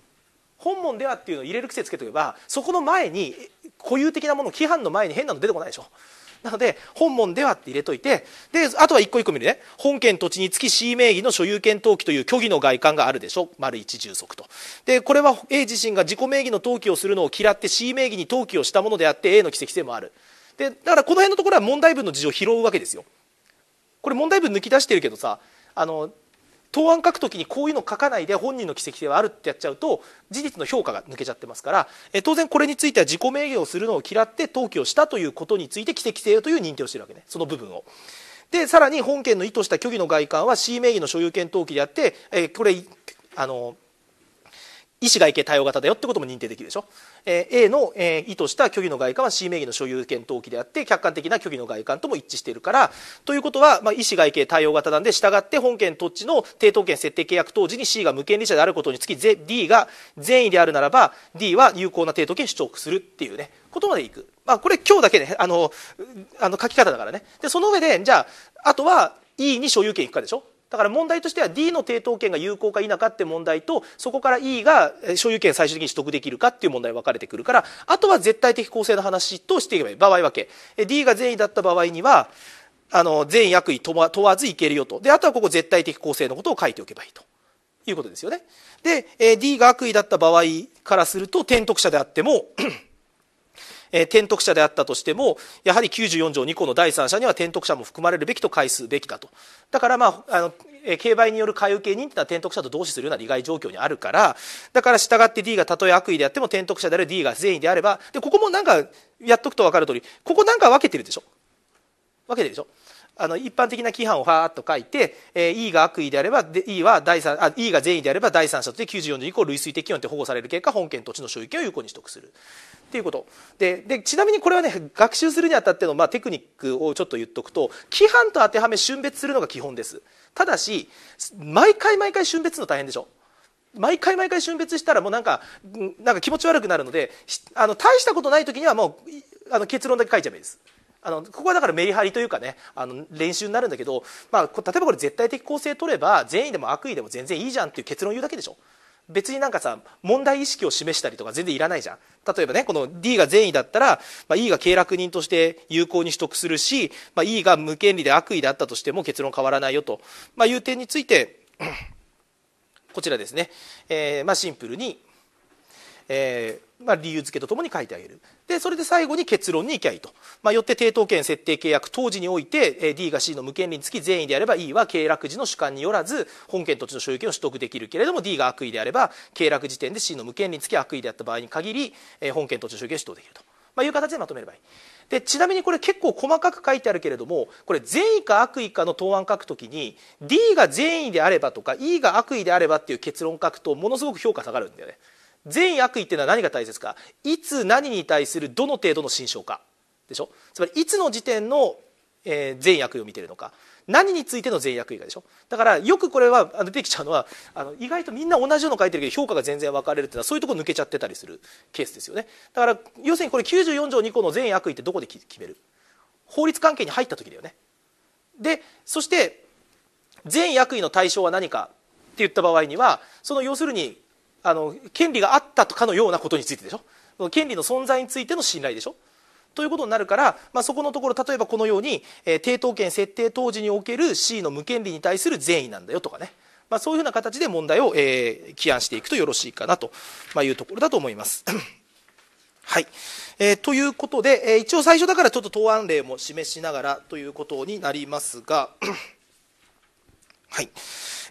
本文ではっていうのを入れる癖つけておけばそこの前に固有的なもの規範の前に変なの出てこないでしょなので本門ではって入れといてであとは一個一個見るね本件土地につき C 名義の所有権登記という虚偽の外観があるでしょ丸一重足とでこれは A 自身が自己名義の登記をするのを嫌って C 名義に登記をしたものであって A の規則性もあるでだからこの辺のところは問題文の事情を拾うわけですよこれ問題文抜き出してるけどさあの答案書くときにこういうの書かないで本人の奇跡ではあるってやっちゃうと事実の評価が抜けちゃってますから、え当然これについては自己名言をするのを嫌って登記をしたということについて奇跡性という認定をしてるわけねその部分を。でさらに本件の意図した虚偽の外観は C 名義の所有権登記であって、えこれあの意思外形対応型だよってことも認定できるでしょ、えー、A の、えー、意図した虚偽の外観は C 名義の所有権登記であって客観的な虚偽の外観とも一致しているからということは、まあ、意思外形対応型なんで従って本件土地の抵当権設定契約当時に C が無権利者であることにつき D が善意であるならば D は有効な抵当権主張するっていうねことまでいく、まあ、これ今日だけねあのあの書き方だからねでその上でじゃああとは E に所有権いくかでしょだから問題としては D の抵当権が有効か否かって問題とそこから E が所有権最終的に取得できるかっていう問題分かれてくるからあとは絶対的公正の話としていけばいい場合分け D が善意だった場合にはあの悪意問わずいけるよとであとはここ絶対的公正のことを書いておけばいいということですよね。で D が悪意だった場合からすると転得者であってもえー、転得者であったとしてもやはり94条2項の第三者には転得者も含まれるべきと返すべきだとだからまああの競売による買い受け人というのは転得者と同視するような利害状況にあるからだから従って D がたとえ悪意であっても転得者である D が善意であればでここもなんかやっとくと分かる通りここなんか分けてるでしょ分けてるでしょあの一般的な規範をファーっと書いて、えー、E が悪意であればで E, は第三あ e が善意であれば第三者として94条以降類推適用って保護される結果本件土地の所有権を有効に取得するっていうことででちなみにこれはね学習するにあたっての、まあ、テクニックをちょっと言っとくと規範と当てはめ春別するのが基本ですただし毎回毎回春別の大変でしょ毎回毎回瞬別したらもうなんかなんか気持ち悪くなるのであの大したことない時にはもうあの結論だけ書いちゃえばいいです。あのここはだからメリハリというかねあの練習になるんだけど、まあ、例えばこれ絶対的構成取れば善意でも悪意でも全然いいじゃんっていう結論を言うだけでしょ別になんかさ問題意識を示したりとか全然いらないじゃん例えばねこの D が善意だったら、まあ、E が経絡人として有効に取得するし、まあ、E が無権利で悪意であったとしても結論変わらないよと、まあ、いう点についてこちらですね、えーまあ、シンプルに、えー、まあ、理由付けとともに書いてあげるでそれで最後に結論に行きゃいいと、まあ、よって抵当権設定契約当時において D が C の無権利につき善意であれば E は契約時の主観によらず本権土地の所有権を取得できるけれども D が悪意であれば契約時点で C の無権利につき悪意であった場合に限り本権土地の所有権を取得できると。まあ、いう形でまとめればいいでちなみにこれ結構細かく書いてあるけれどもこれ善意か悪意かの答案書くときに D が善意であればとか E が悪意であればっていう結論書くとものすごく評価下がるんだよね善悪意っていうのは何が大切かいつ何に対するどの程度の心象かでしょつまりいつの時点の、えー、善悪意を見てるのか何についての善悪意がでしょだからよくこれは出てきちゃうのはあの意外とみんな同じような書いてるけど評価が全然分かれるっていうのはそういうとこ抜けちゃってたりするケースですよねだから要するにこれ94条2項の善悪意ってどこで決める法律関係に入った時だよねでそして善悪意の対象は何かって言った場合にはその要するにあの権利があったかのようなことについてでしょ権利の存在についての信頼でしょということになるから、まあ、そこのところ例えばこのように、えー、抵当権設定当時における C の無権利に対する善意なんだよとかね、まあ、そういうふうな形で問題を、えー、起案していくとよろしいかなと、いうところだと思います。はい、えー、ということで、えー、一応最初だからちょっと答案例も示しながらということになりますが。はい。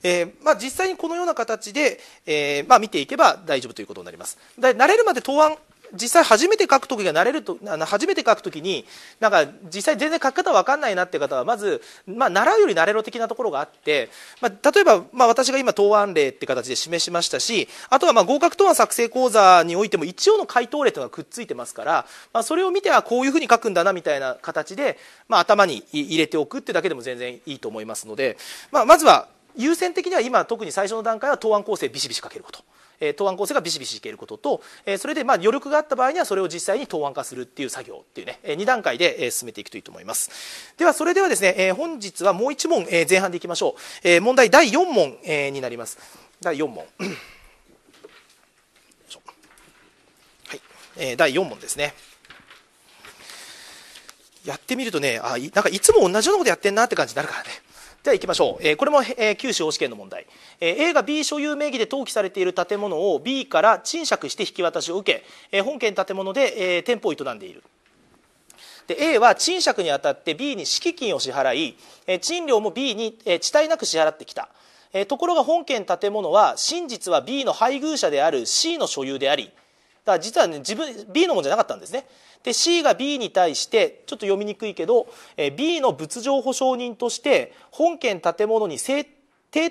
えー、まあ、実際にこのような形で、えー、まあ、見ていけば大丈夫ということになります。で、慣れるまで答案実際初めて書く時が慣れると初めて書く時になんか実際全然書き方分かんないなっていう方はまず、まあ、習うより慣れろ的なところがあって、まあ、例えば、まあ、私が今答案例って形で示しましたしあとはまあ合格答案作成講座においても一応の回答例というのがくっついてますから、まあ、それを見てはこういうふうに書くんだなみたいな形で、まあ、頭に入れておくってだけでも全然いいと思いますので、まあ、まずは優先的には今特に最初の段階は答案構成ビシビシかけること。えー、答案構成がビシビシいけることと、えー、それでまあ余力があった場合にはそれを実際に答案化するっていう作業っていうね、えー、2段階で、えー、進めていくといいと思いますではそれではですね、えー、本日はもう1問、えー、前半でいきましょう、えー、問題第4問、えー、になります第4問 はいえー、第4問ですねやってみるとねあなんかいつも同じようなことやってんなって感じになるからねでは行きましょう、えー、これも、えー、九州大試験の問題、えー、A が B 所有名義で登記されている建物を B から賃借して引き渡しを受け、えー、本件建物で、えー、店舗を営んでいるで A は賃借にあたって B に敷金を支払い、えー、賃料も B に、えー、遅滞なく支払ってきたえー、ところが本件建物は真実は B の配偶者である C の所有でありだから実は、ね、自分 B のものじゃなかったんですねで C が B に対してちょっと読みにくいけど、えー、B の物情保証人として本件建物に抵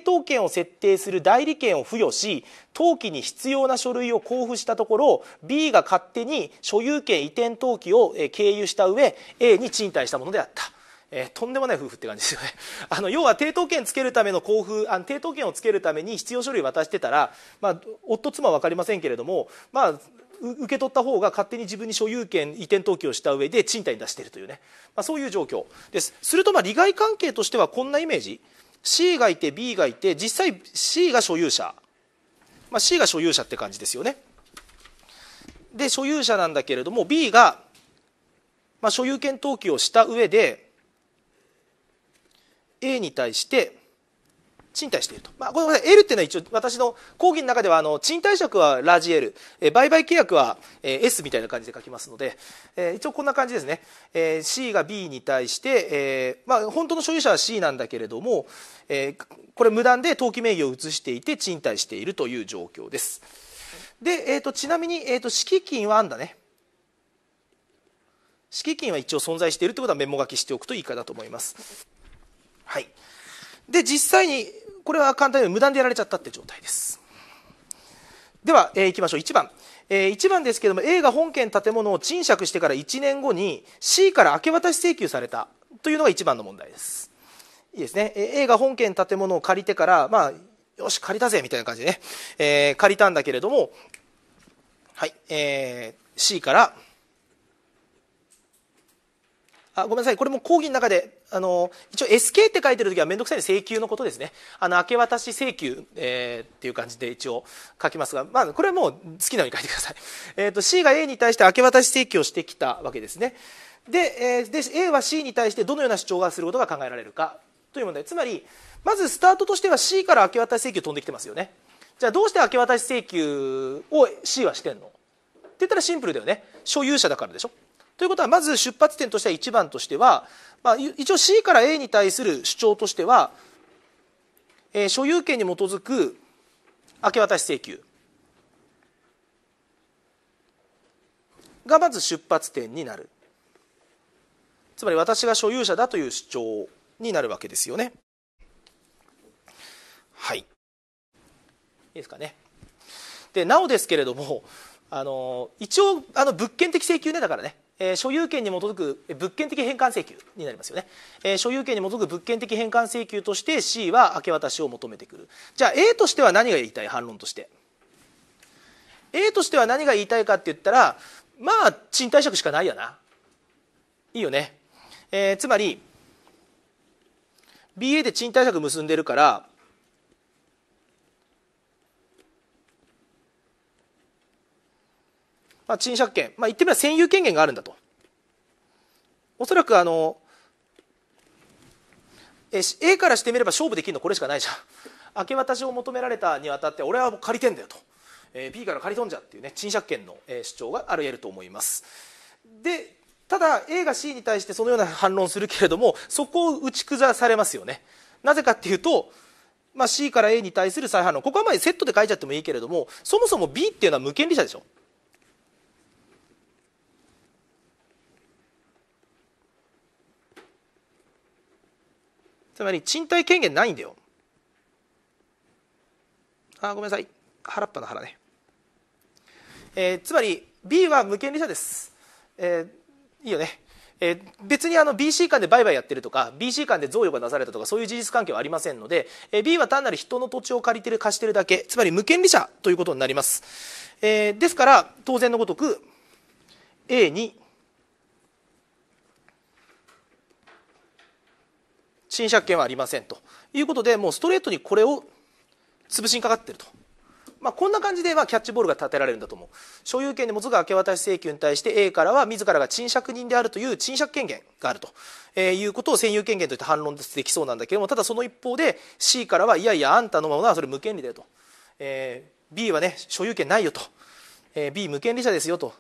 当権を設定する代理権を付与し登記に必要な書類を交付したところ B が勝手に所有権移転登記を経由した上 A に賃貸したものであった。えー、とんでもない夫婦って感じですよね あの要は抵当権つけるための交付あの抵当権をつけるために必要書類渡してたら、まあ、夫妻は分かりませんけれども、まあ、受け取った方が勝手に自分に所有権移転登記をした上で賃貸に出しているというね、まあ、そういう状況ですするとま利害関係としてはこんなイメージ C がいて B がいて実際 C が所有者、まあ、C が所有者って感じですよねで所有者なんだけれども B が、ま所有権登記をした上で A に対して賃貸していると、まあ、ごめんなさい L っていうのは一応私の講義の中ではあの賃貸借はラジ L、えー、売買契約は、えー、S みたいな感じで書きますので、えー、一応こんな感じですね、えー、C が B に対して、えーまあ、本当の所有者は C なんだけれども、えー、これ無断で登記名義を移していて賃貸しているという状況ですで、えーと、ちなみに、えーと、と敷金はあんだね敷金は一応存在しているということはメモ書きしておくといいかなと思います。はい、で実際にこれは簡単に無断でやられちゃったって状態ですでは、えー、いきましょう1番、えー、1番ですけども A が本件建物を賃借してから1年後に C から明け渡し請求されたというのが1番の問題ですいいですね、えー、A が本件建物を借りてからまあよし借りたぜみたいな感じでね、えー、借りたんだけれどもはい、えー、C からあごめんなさいこれも講義の中であの一応 SK って書いてる時は面倒くさい請求のことですねあの明け渡し請求、えー、っていう感じで一応書きますが、まあ、これはもう好きなように書いてください、えーと、と C が A に対して明け渡し請求をしてきたわけですねで,、えー、で A は C に対してどのような主張がすることが考えられるかという問題つまりまずスタートとしては C から明け渡し請求飛んできてますよねじゃあどうして明け渡し請求を C はしてんのって言ったらシンプルだよね所有者だからでしょということはまず出発点としては1番としては、まあ、一応 C から A に対する主張としては、えー、所有権に基づく明け渡し請求がまず出発点になるつまり私が所有者だという主張になるわけですよねはいいいですかねでなおですけれどもあの一応あの物件的請求ねだからねえー、所有権に基づく物件的返還請求になりますよね、えー、所有権に基づく物件的返還請求として C は明け渡しを求めてくるじゃあ A としては何が言いたい反論として A としては何が言いたいかって言ったらまあ賃貸借しかないやないいよね、えー、つまり BA で賃貸借結んでるからまあ、賃借権、まあ、言ってみれば占有権限があるんだと。おそらくあのえ A からしてみれば勝負できるのこれしかないじゃん。明け渡しを求められたにわたって俺はもう借りてんだよと、えー、B から借りとんじゃっていうね賃借権の、え主張があり得ると思います。でただ A が C に対してそのような反論するけれどもそこを打ち崩されますよね。なぜかっていうと、まあ、C から A に対する再反論ここはまあセットで書いちゃってもいいけれどもそもそも B っていうのは無権利者でしょ。つまり賃貸権限ないんだよあごめんなさい原っぱの原ね、えー、つまり B は無権利者です、えー、いいよね、えー、別にあの BC 間で売買やってるとか BC 間で贈与がなされたとかそういう事実関係はありませんので、えー、B は単なる人の土地を借りてる貸してるだけつまり無権利者ということになります、えー、ですから当然のごとく A に新借権はありませんということでもうストレートにこれを潰しにかかっていると、まあ、こんな感じでまあキャッチボールが立てられるんだと思う所有権で持つが明け渡し請求に対して A からは自らが賃借人であるという賃借権限があると、えー、いうことを占有権限といって反論できそうなんだけどもただその一方で C からはいやいやあんたのものはそれ無権利だよと、えー、B はね所有権ないよと、えー、B 無権利者ですよと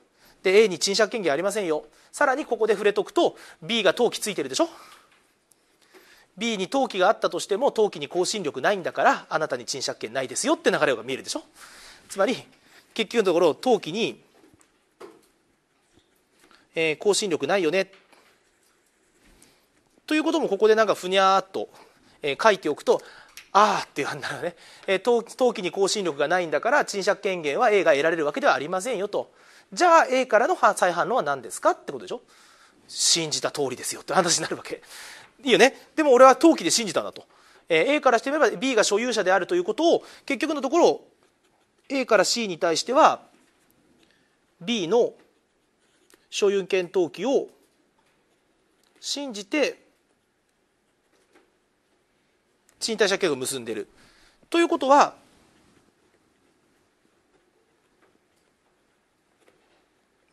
で A に賃借権限ありませんよさらにここで触れとくと B が登記ついてるでしょ B に登記があったとしても登記に更新力ないんだからあなたに賃借権ないですよって流れが見えるでしょつまり結局のところ登記に、えー、更新力ないよねということもここでなんかふにゃーっと、えー、書いておくとああっていう判断ね、えー、登記に更新力がないんだから賃借権限は A が得られるわけではありませんよとじゃあ A からの再反論は何ですかってことでしょ信じた通りですよって話になるわけいいよねでも俺は陶器で信じたんだと、えー、A からしてみれば B が所有者であるということを結局のところ A から C に対しては B の所有権登記を信じて賃貸借契約を結んでる。ということは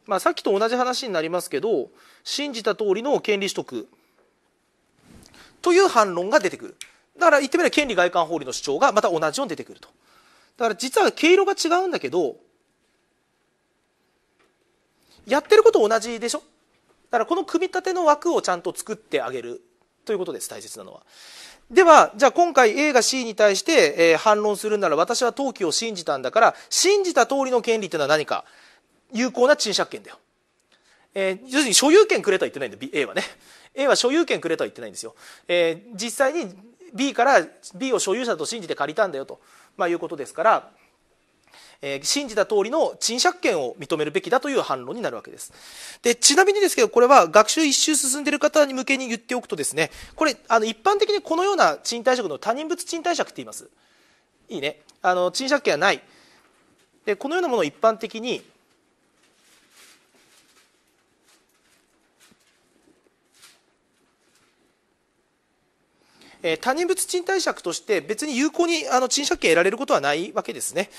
まあ、さっきと同じ話になりますけど信じた通りの権利取得という反論が出てくるだから言ってみれば権利外観法理の主張がまた同じように出てくるとだから実は毛色が違うんだけどやってること同じでしょだからこの組み立ての枠をちゃんと作ってあげるということです大切なのはではじゃあ今回 A が C に対して、えー、反論するなら私は登記を信じたんだから信じた通りの権利っていうのは何か有効な賃借権だよ、えー、要するに所有権くれとは言ってないんだ A はね A は所有権くれとは言ってないんですよ、えー、実際に B から B を所有者と信じて借りたんだよと、まあ、いうことですから、えー、信じた通りの賃借権を認めるべきだという反論になるわけですでちなみにですけどこれは学習一周進んでいる方に向けに言っておくとですねこれあの一般的にこのような賃貸借の他人物賃貸借って言いますいいねあの賃借権はないでこのようなものを一般的にえ他人物賃貸借として別に有効にあの賃借権得られることはないわけですね。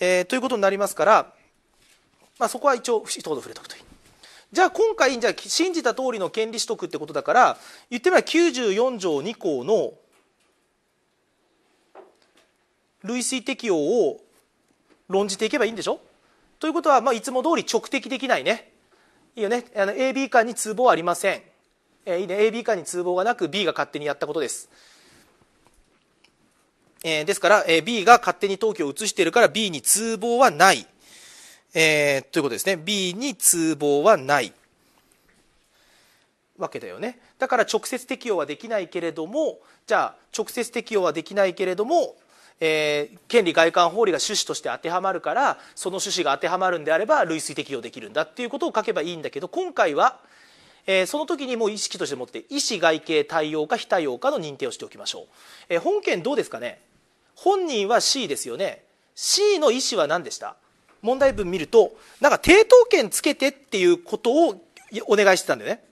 えー、ということになりますから、まあ、そこは一応一言触れておくといい。じゃあ今回じゃあ信じた通りの権利取得ってことだから言ってみれば94条2項の類推適用を論じていけばいいんでしょということは、まあ、いつも通り直的できないねいいよねあの AB 間に通報はありませんえー、いいね AB 間に通報がなく B が勝手にやったことです、えー、ですから、えー、B が勝手に登記を移しているから B に通報はない、えー、ということですね B に通報はないわけだよねだから直接適用はできないけれどもじゃあ直接適用はできないけれどもえー、権利外観法理が趣旨として当てはまるからその趣旨が当てはまるんであれば類推適用できるんだっていうことを書けばいいんだけど今回はえー、その時にもう意識として持って医師外形対応か非対応かの認定をしておきましょう、えー、本件どうですかね本人は C ですよね C の意思は何でした問題文見るとなんか抵当権つけてっていうことをお願いしてたんだよね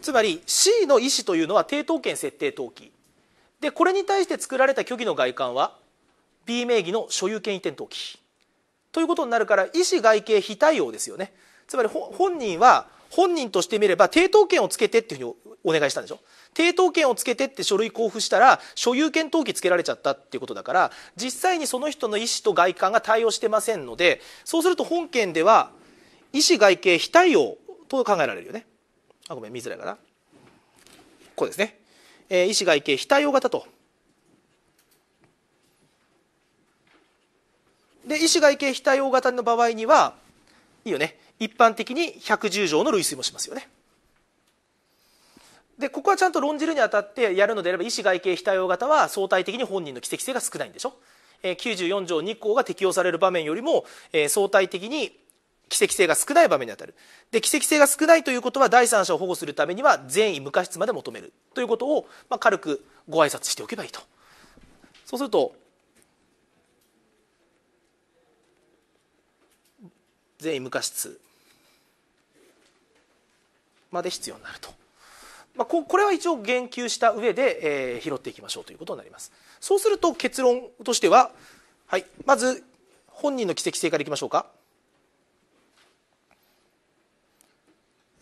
つまり C の意思というのは抵当権設定登記でこれに対して作られた虚偽の外観は B 名義の所有権移転登記ということになるから意思外形非対応ですよねつまり本人は本人として見れば抵当権をつけてっていうふうにお願いしたんでしょ抵当権をつけてって書類交付したら所有権登記つけられちゃったっていうことだから実際にその人の意思と外観が対応してませんのでそうすると本件では意思外形非対応と考えられるよねあごめん見づらいかなこうですね、えー、意思外形非対応型とで医師外形非対応型の場合にはいいよね一般的に110条の類推もしますよねでここはちゃんと論じるにあたってやるのであれば医師外形非対応型は相対的に本人の奇跡性が少ないんでしょ94条2項が適用される場面よりも、え相対的に奇跡性が少ない場面にあたるで奇跡性が少ないということは第三者を保護するためには善意無過失まで求めるということを、まあ、軽くご挨拶しておけばいいとそうすると全員無過失まで必要になると、まあ、これは一応言及した上で、えー、拾っていきましょうということになりますそうすると結論としては、はい、まず本人の奇跡性からいきましょうか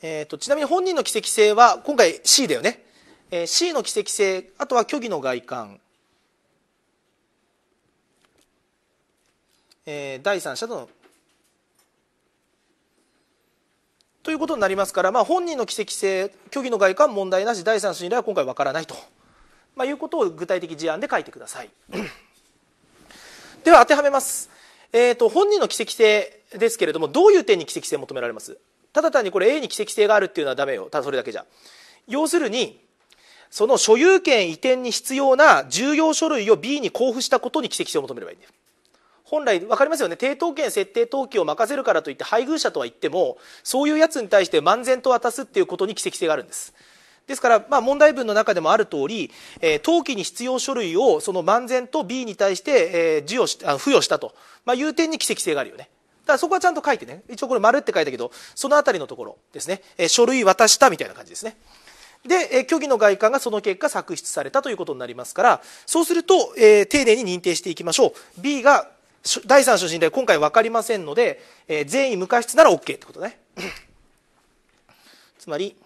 えーと、ちなみに本人の奇跡性は今回 C だよね、えー、C の奇跡性あとは虚偽の外観、え第三者とのということになりますから、まあ、本人の奇跡性虚偽の外観問題なし第三依頼は今回わからないと、まあ、いうことを具体的事案で書いてください では当てはめます、えーと、本人の奇跡性ですけれどもどういう点に奇跡性求められますただ単にこれ A に奇跡性があるっていうのはダメよただそれだけじゃ要するにその所有権移転に必要な重要書類を B に交付したことに奇跡性を求めればいいんです本来分かりますよね抵当権設定登記を任せるからといって配偶者とは言ってもそういうやつに対して漫然と渡すっていうことに奇跡性があるんですですから、まあ、問題文の中でもある通り、えー、登記に必要書類をその漫然と B に対して、えー、授与しあ付与したと、まあ、いう点に奇跡性があるよねだからそこはちゃんと書いてね一応これ丸って書いたけどその辺りのところですね、えー、書類渡したみたいな感じですねで、えー、虚偽の外観がその結果作出されたということになりますからそうすると、えー、丁寧に認定していきましょう B が第3種審例今回分かりませんので、えー、善意無過失なら OK ってことね つまり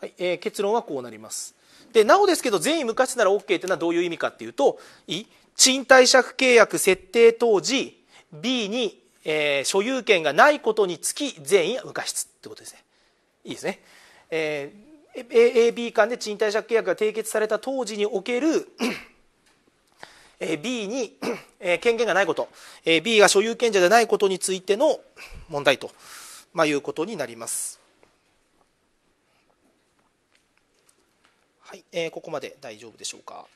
はい、え結論はこうなりますでなおですけど善意無価値なら OK っていうのはどういう意味かというと賃貸借契約設定当時 B に、えー、所有権がないことにつき善意は無価値ってことですねいいですね、えー、AB 間で賃貸借契約が締結された当時におけるえ B にえ権限がないことえ B が所有権者でないことについての問題と、まあ、いうことになります。はい、えー、ここまで大丈夫でしょうか。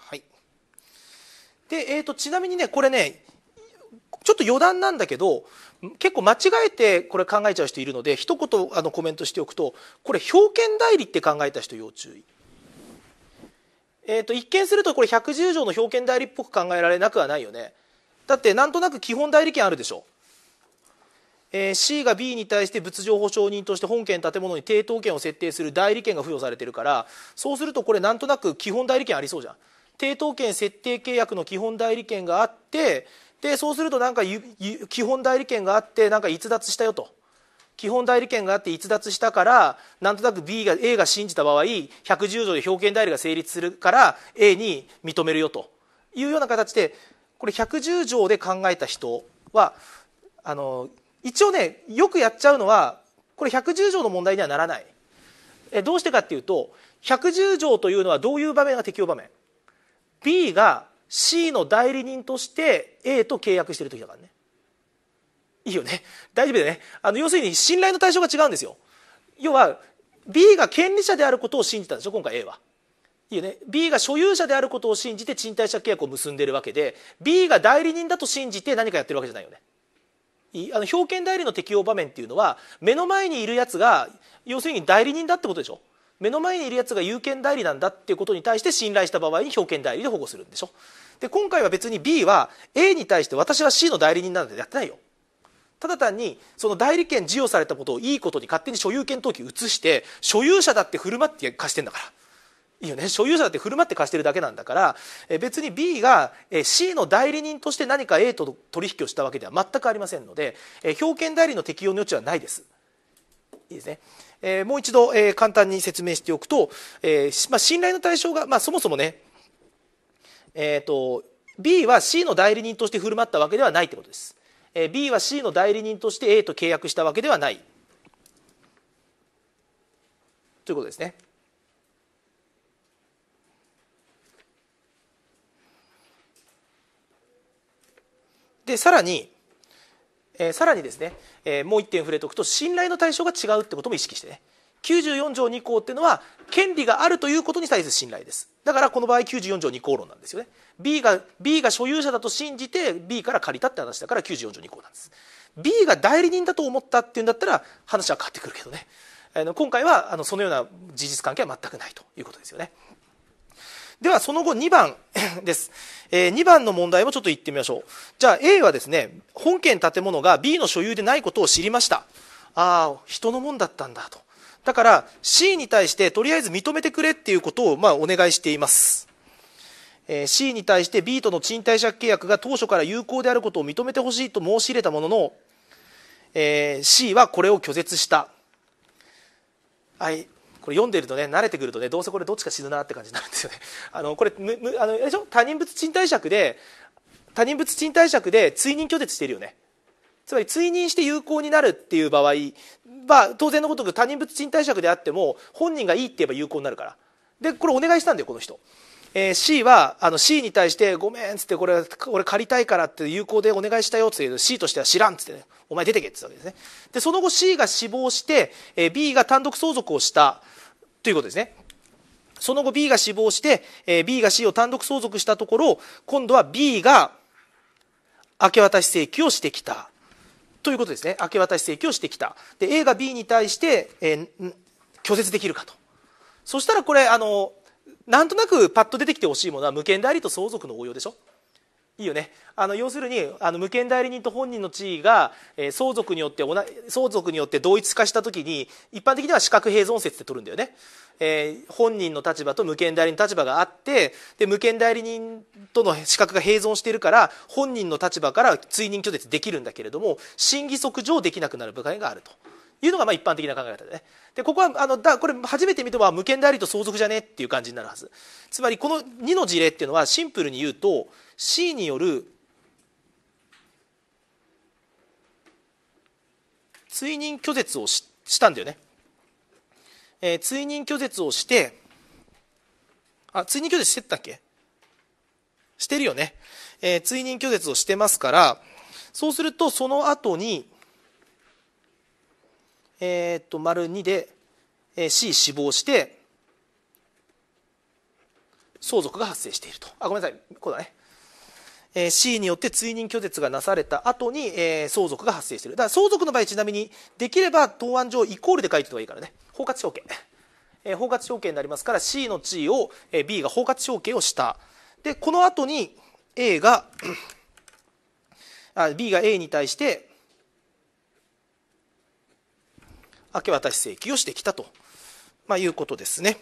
はい、で、えーとちなみにねこれねちょっと余談なんだけど結構間違えてこれ考えちゃう人いるので一言あのコメントしておくとこれ表見代理って考えた人要注意。えーと、と一見するとこれ110条の表見代理っぽく考えられなくはないよねだってなんとなく基本代理権あるでしょ、えー、C が B に対して物情保証人として本件建物に抵当権を設定する代理権が付与されてるからそうするとこれなんとなく基本代理権ありそうじゃん抵当権設定契約の基本代理権があってでそうするとなんか基本代理権があってなんか逸脱したよと基本代理権があって逸脱したからなんとなく B が A が信じた場合110条で表権代理が成立するから A に認めるよというような形でこれ110条で考えた人はあの一応ねよくやっちゃうのはこれ110条の問題にはならないえどうしてかっていうと110条というのはどういう場面が適用場面 B が C の代理人として A と契約してる時だからねいいよね大丈夫だよねあの要するに信頼の対象が違うんですよ要は B が権利者であることを信じたんでしょ今回 A はいいよね B が所有者であることを信じて賃貸借契約を結んでるわけで B が代理人だと信じて何かやってるわけじゃないよねあの表権代理の適用場面っていうのは目の前にいるやつが要するに代理人だってことでしょ目の前にいるやつが有権代理なんだっていうことに対して信頼した場合に表権代理で保護するんでしょで今回は別に B は A に対して私は C の代理人なんてやってないよただ単にその代理権授与されたことをいいことに勝手に所有権登記移して所有者だって振る舞って貸してんだからいいよね所有者だって振る舞って貸してるだけなんだから別に B が C の代理人として何か A と取引をしたわけでは全くありませんので表権代理の適用の余地はないですいいですねえー、もう一度、えー、簡単に説明しておくと、えーまあ、信頼の対象が、まあ、そもそもね、えーと、B は C の代理人として振る舞ったわけではないということです、えー、B は C の代理人として A と契約したわけではないということですねでさらにえー、さらにですね、えー、もう一点触れておくと信頼の対象が違うってことも意識してね94条2項っていうのは権利があるということに対する信頼ですだからこの場合94条2項論なんですよね B が B が所有者だと信じて B から借りたって話だから94条2項なんです B が代理人だと思ったっていうんだったら話は変わってくるけどねあの今回はあのそのような事実関係は全くないということですよね。ではその後2番 です、えー、2番の問題もちょっといってみましょうじゃあ A はですね本件建物が B の所有でないことを知りましたああ人のもんだったんだとだから C に対してとりあえず認めてくれっていうことをまあお願いしています、えー、C に対して B との賃貸借契約が当初から有効であることを認めてほしいと申し入れたものの、えー、C はこれを拒絶したはいこれ読んでるとね慣れてくるとねどうせこれどっちか死ぬなって感じになるんですよね。あのこれむむあのでしょ他人物賃貸借で他人物賃貸借で追認拒絶してるよね。つまり追認して有効になるっていう場合は当然のごとく他人物賃貸借であっても本人がいいって言えば有効になるからでこれお願いしたんだよこの人、えー、C はあの C に対して「ごめん」っつってこれ「俺借りたいから」って有効でお願いしたよっつって C としては「知らん」っつってね「お前出てけ」っつったわけですねでその後 C が死亡して、えー、B が単独相続をしたということですね。その後 B が死亡して、えー、B が C を単独相続したところ、今度は B が明け渡し請求をしてきた。ということですね。明け渡し請求をしてきた。で、A が B に対して、えー、拒絶できるかと。そしたらこれ、あの、なんとなくパッと出てきてほしいものは無権代理と相続の応用でしょ。いいよねあの要するにあの無権代理人と本人の地位が、えー、相続によって相続によって同一化した時に一般的には資格併存説って取るんだよね、えー、本人の立場と無権代理人の立場があってで無権代理人との資格が併存しているから本人の立場から追認拒絶できるんだけれども審議則上できなくなる部会があると。いうのがまあ一般的な考え方でねでここはあのだこれ初めて見ても無権でありと相続じゃねっていう感じになるはずつまりこの2の事例っていうのはシンプルに言うと C による追認拒絶をししたんだよね、えー、追認拒絶をしてあ追認拒絶してたっけしてるよね、えー、追認拒絶をしてますからそうするとその後にえー、っと丸2で、えー、C 死亡して相続が発生しているとあごめんなさいこうだね、えー、C によって追認拒絶がなされた後に、えー、相続が発生しているだから相続の場合ちなみにできれば答案上イコールで書いておいた方がいいからね包括承継、えー、包括承継になりますから C の地位を、えー、B が包括承継をしたでこの後に A があ B が A に対して明け渡し請求をしてきたと、まあ、いうことですね。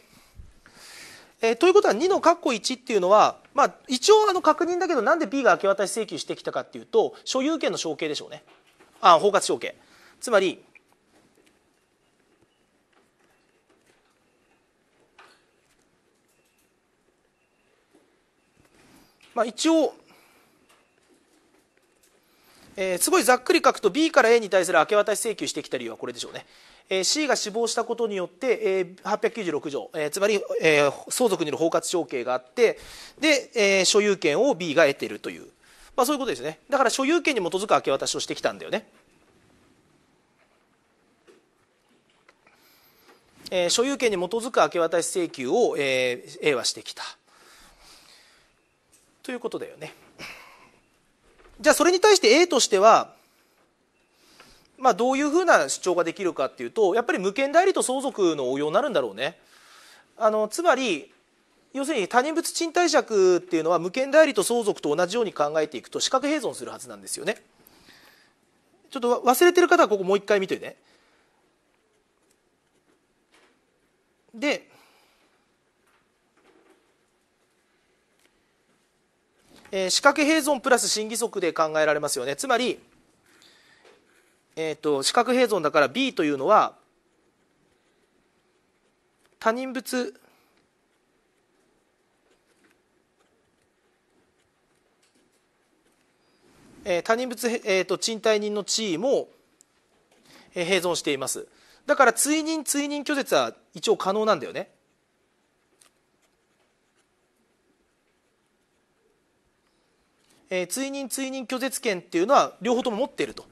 えー、ということは2の括弧1っていうのは、まあ、一応あの確認だけどなんで B が明け渡し請求してきたかっていうと所有権の承継でしょうねあ包括承継つまりまあ、一応、えー、すごいざっくり書くと B から A に対する明け渡し請求してきた理由はこれでしょうねえ C が死亡したことによって、え896条、えつまり、え相続による包括承継があってで、え所有権を B が得ているという、まあ、そういうことですねだから所有権に基づく明け渡しをしてきたんだよね。え所有権に基づく明け渡し請求を、え A はしてきたということだよね。じゃあそれに対して A としてはまあ、どういうふうな主張ができるかっていうとやっぱり無権代理と相続の応用になるんだろうね。あのつまり要するに他人物賃貸借っていうのは無権代理と相続と同じように考えていくと資格併存するはずなんですよね。ちょっと忘れてる方はここもう一回見てね。でえー、仕掛け併存プラス審議則で考えられますよねつまりえーと、と四角併存だから B というのは他人物えー、他人物、えーと、と賃貸人の地位も、えー、併存していますだから追認追認拒絶は一応可能なんだよねえー、追認追認拒絶権っていうのは両方とも持っていると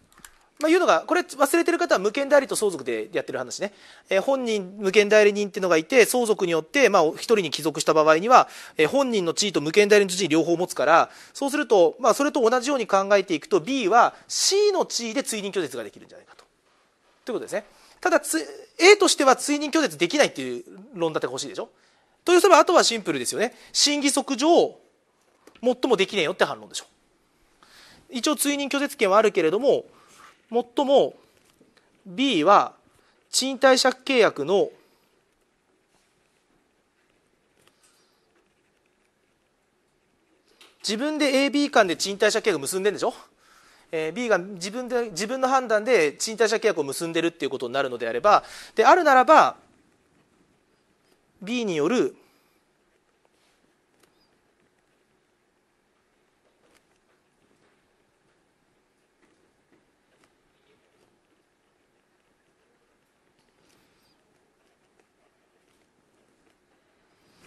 まあ、いうのがこれ忘れてる方は無権代理と相続でやってる話ね、えー、本人無権代理人っていうのがいて相続によって、まあ、一人に帰属した場合には、えー、本人の地位と無権代理の地位両方持つからそうすると、まあ、それと同じように考えていくと B は C の地位で追認拒絶ができるんじゃないかと。ということですねただ A としては追認拒絶できないっていう論立てが欲しいでしょというそれあとはシンプルですよね審議則上最もできねえよって反論でしょ一応追認拒絶権はあるけれどももっとも B は賃貸借契約の自分で AB 間で賃貸借契約結んでんでしょ、えー、B が自分で自分の判断で賃貸借契約を結んでるっていうことになるのであればであるならば B による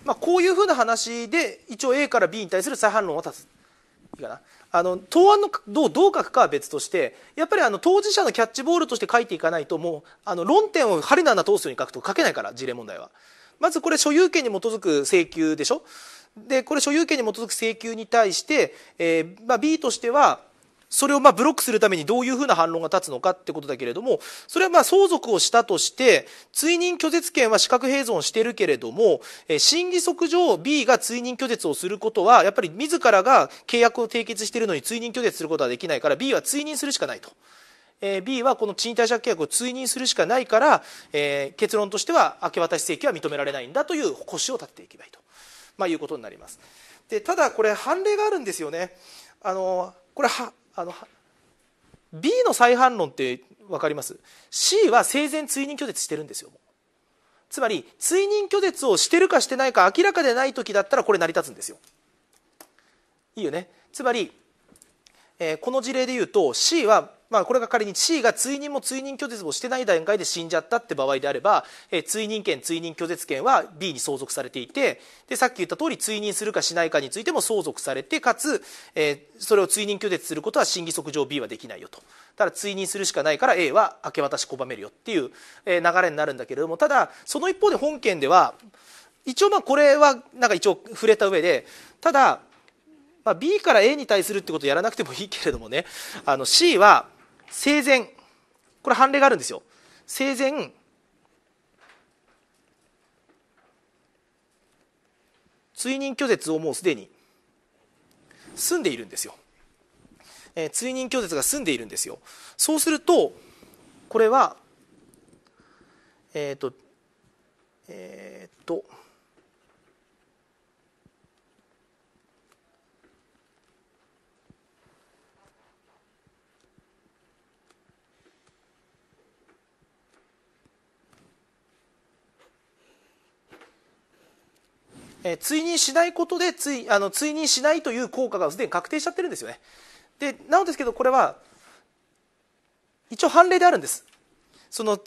まあ、こういうふうな話で一応 A から B に対する再反論を立つ。いいかなあの答案のどうどう書くかは別としてやっぱりあの当事者のキャッチボールとして書いていかないともうあの論点を針の穴通すように書くと書けないから事例問題は。まずこれ所有権に基づく請求でしょでこれ所有権に基づく請求に対して、えーまあ、B としてはそれをまあブロックするためにどういうふうな反論が立つのかってことだけれどもそれはまあ相続をしたとして追認拒絶権は資格併存してるけれども、え審議則上 B が追認拒絶をすることはやっぱり自らが契約を締結しているのに追認拒絶することはできないから B は追認するしかないと。えー、B はこの賃貸借契約を追認するしかないから、え結論としては明け渡し請求は認められないんだという腰を立てていけばいいと、まあ、いうことになりますでただこれ判例があるんですよねあのこれはあの B の再反論って分かります C は生前追認拒絶してるんですよつまり追認拒絶をしてるかしてないか明らかでない時だったらこれ成り立つんですよいいよねつまり、えー、この事例で言うと C はまあ、これが仮に C が追認も追認拒絶もしてない段階で死んじゃったって場合であれば、えー、追認権追認拒絶権は B に相続されていてでさっき言った通り追認するかしないかについても相続されてかつ、えー、それを追認拒絶することは審議則上 B はできないよとただ追認するしかないから A は明け渡し拒めるよっていう、え流れになるんだけれどもただその一方で本件では一応まあこれはなんか一応触れた上でただまあ、B から A に対するってことをやらなくてもいいけれどもねあの C は生前これ判例があるんですよ生前追認拒絶をもうすでに済んでいるんですよ、えー、追認拒絶が済んでいるんですよそうするとこれはえっ、ー、とえっ、ー、とえー、追認しないことで追あの追認しないという効果がすでに確定しちゃってるんですよねでなのですけどこれは一応判例であるんですその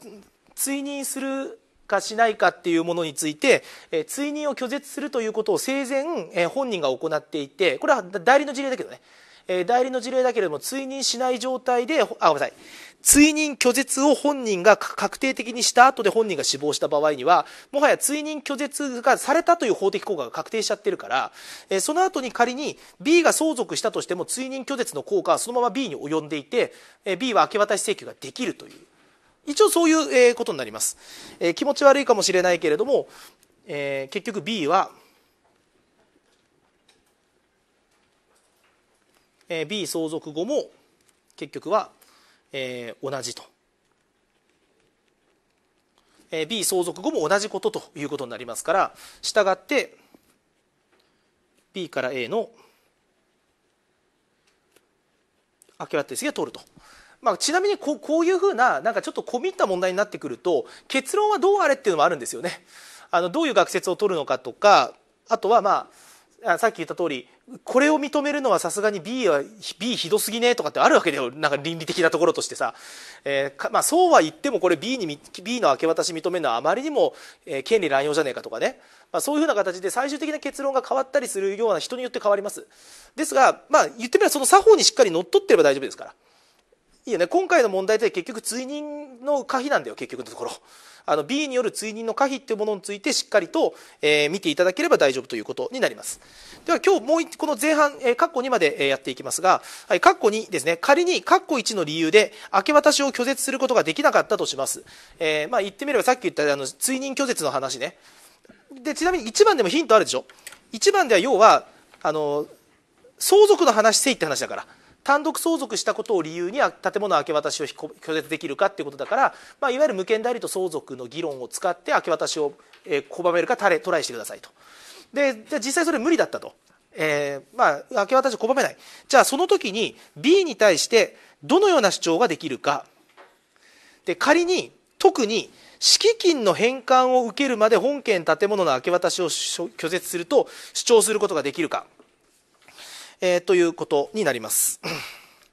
追認するかしないかっていうものについて、えー、追認を拒絶するということを生前、えー、本人が行っていてこれは代理の事例だけどねえー、代理の事例だけれども追認しない状態であごめんなさい追認拒絶を本人が確定的にした後で本人が死亡した場合にはもはや追認拒絶がされたという法的効果が確定しちゃってるから、えー、その後に仮に B が相続したとしても追認拒絶の効果はそのまま B に及んでいて、えー、B は明け渡し請求ができるという一応そういう、ことになります、えー、気持ち悪いかもしれないけれども、えー、結局 B はえー、B 相続後も結局は、えー、同じと、えー、B 相続後も同じことということになりますからしたがって B から A の明け渡りが通ると。まあ、ちなみにこうこういうふうななんかちょっと込み入った問題になってくると結論はどうあれっていうのもあるんですよね。あのどういう学説を取るのかとかあとはまああさっき言った通りこれを認めるのはさすがに B は B ひどすぎねとかってあるわけだよなんか倫理的なところとしてさ、えー、まあ、そうは言ってもこれ B, に B の明け渡し認めるのはあまりにも、えー、権利乱用じゃねえかとかね、まあ、そういうふうな形で最終的な結論が変わったりするような人によって変わりますですが、まあ、言ってみればその作法にしっかりのっとってれば大丈夫ですから。いいよね今回の問題って結局追認の可否なんだよ結局のところあの B による追認の可否っていうものについてしっかりと、えー、見ていただければ大丈夫ということになりますでは今日もうこの前半、えー、括弧2まで、えー、やっていきますが、はい、括弧2ですね仮に括弧1の理由で明け渡しを拒絶することができなかったとします、えー、まあ、言ってみればさっき言ったあの追認拒絶の話ねでちなみに1番でもヒントあるでしょ1番では要はあの相続の話せいって話だから単独相続したことを理由に建物明け渡しを拒絶できるかっていうことだから、まあ、いわゆる無権代理と相続の議論を使って明け渡しを、えー、拒めるかトライしてくださいと。でじゃあ実際それ無理だったと。えー、まあ、明け渡しを拒めない。じゃあその時に B に対してどのような主張ができるか。で仮に特に敷金の返還を受けるまで本件建物の明け渡しを拒絶すると主張することができるかえー、ということになります。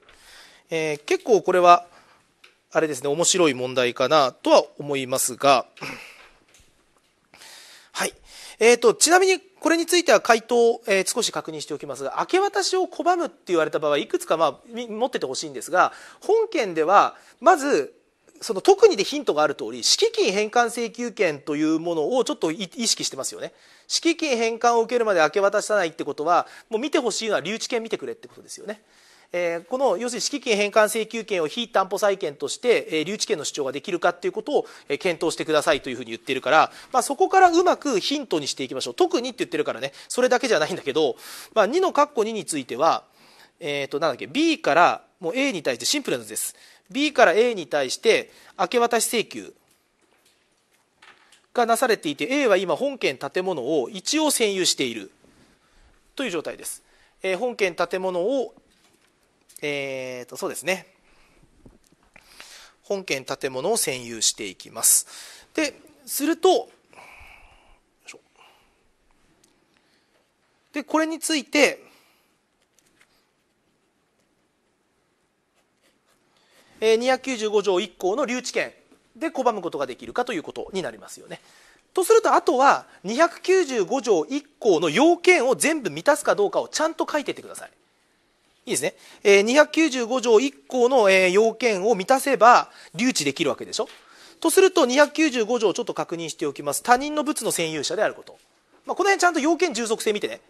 えー、結構これは、あれですね、面白い問題かなとは思いますが、はい。えっ、ー、と、ちなみにこれについては回答、えー、少し確認しておきますが、明け渡しを拒むって言われた場合、いくつか、まあ、持っててほしいんですが、本件では、まず、その特にでヒントがある通り、敷金返還請求権というものをちょっと意識してますよね。敷金返還を受けるまで明け渡さないってことはもう見てほしいのは留置権見てくれってことですよね。えー、この要するに敷金返還請求権を非担保債権として、えー、留置権の主張ができるかということを、えー、検討してくださいというふうに言ってるから、まあ、そこからうまくヒントにしていきましょう特にって言ってるからねそれだけじゃないんだけど、まあ、2の括弧2については、えー、となんだっけ B からもう A に対してシンプルなんです B から A に対して明け渡し請求がなされていて A は今本件建物を一応占有しているという状態です、えー、本件建物をえーと、とそうですね本件建物を占有していきますでするとでこれについてえー、295条1項の留置権で拒むことができるかということになりますよね。とするとあとは295条1項の要件を全部満たすかどうかをちゃんと書いていってください。いいですね、えー、295条1項の、えー、要件を満たせば留置できるわけでしょとすると295条をちょっと確認しておきます他人の物の占有者であること、まあ、この辺ちゃんと要件従属性見てね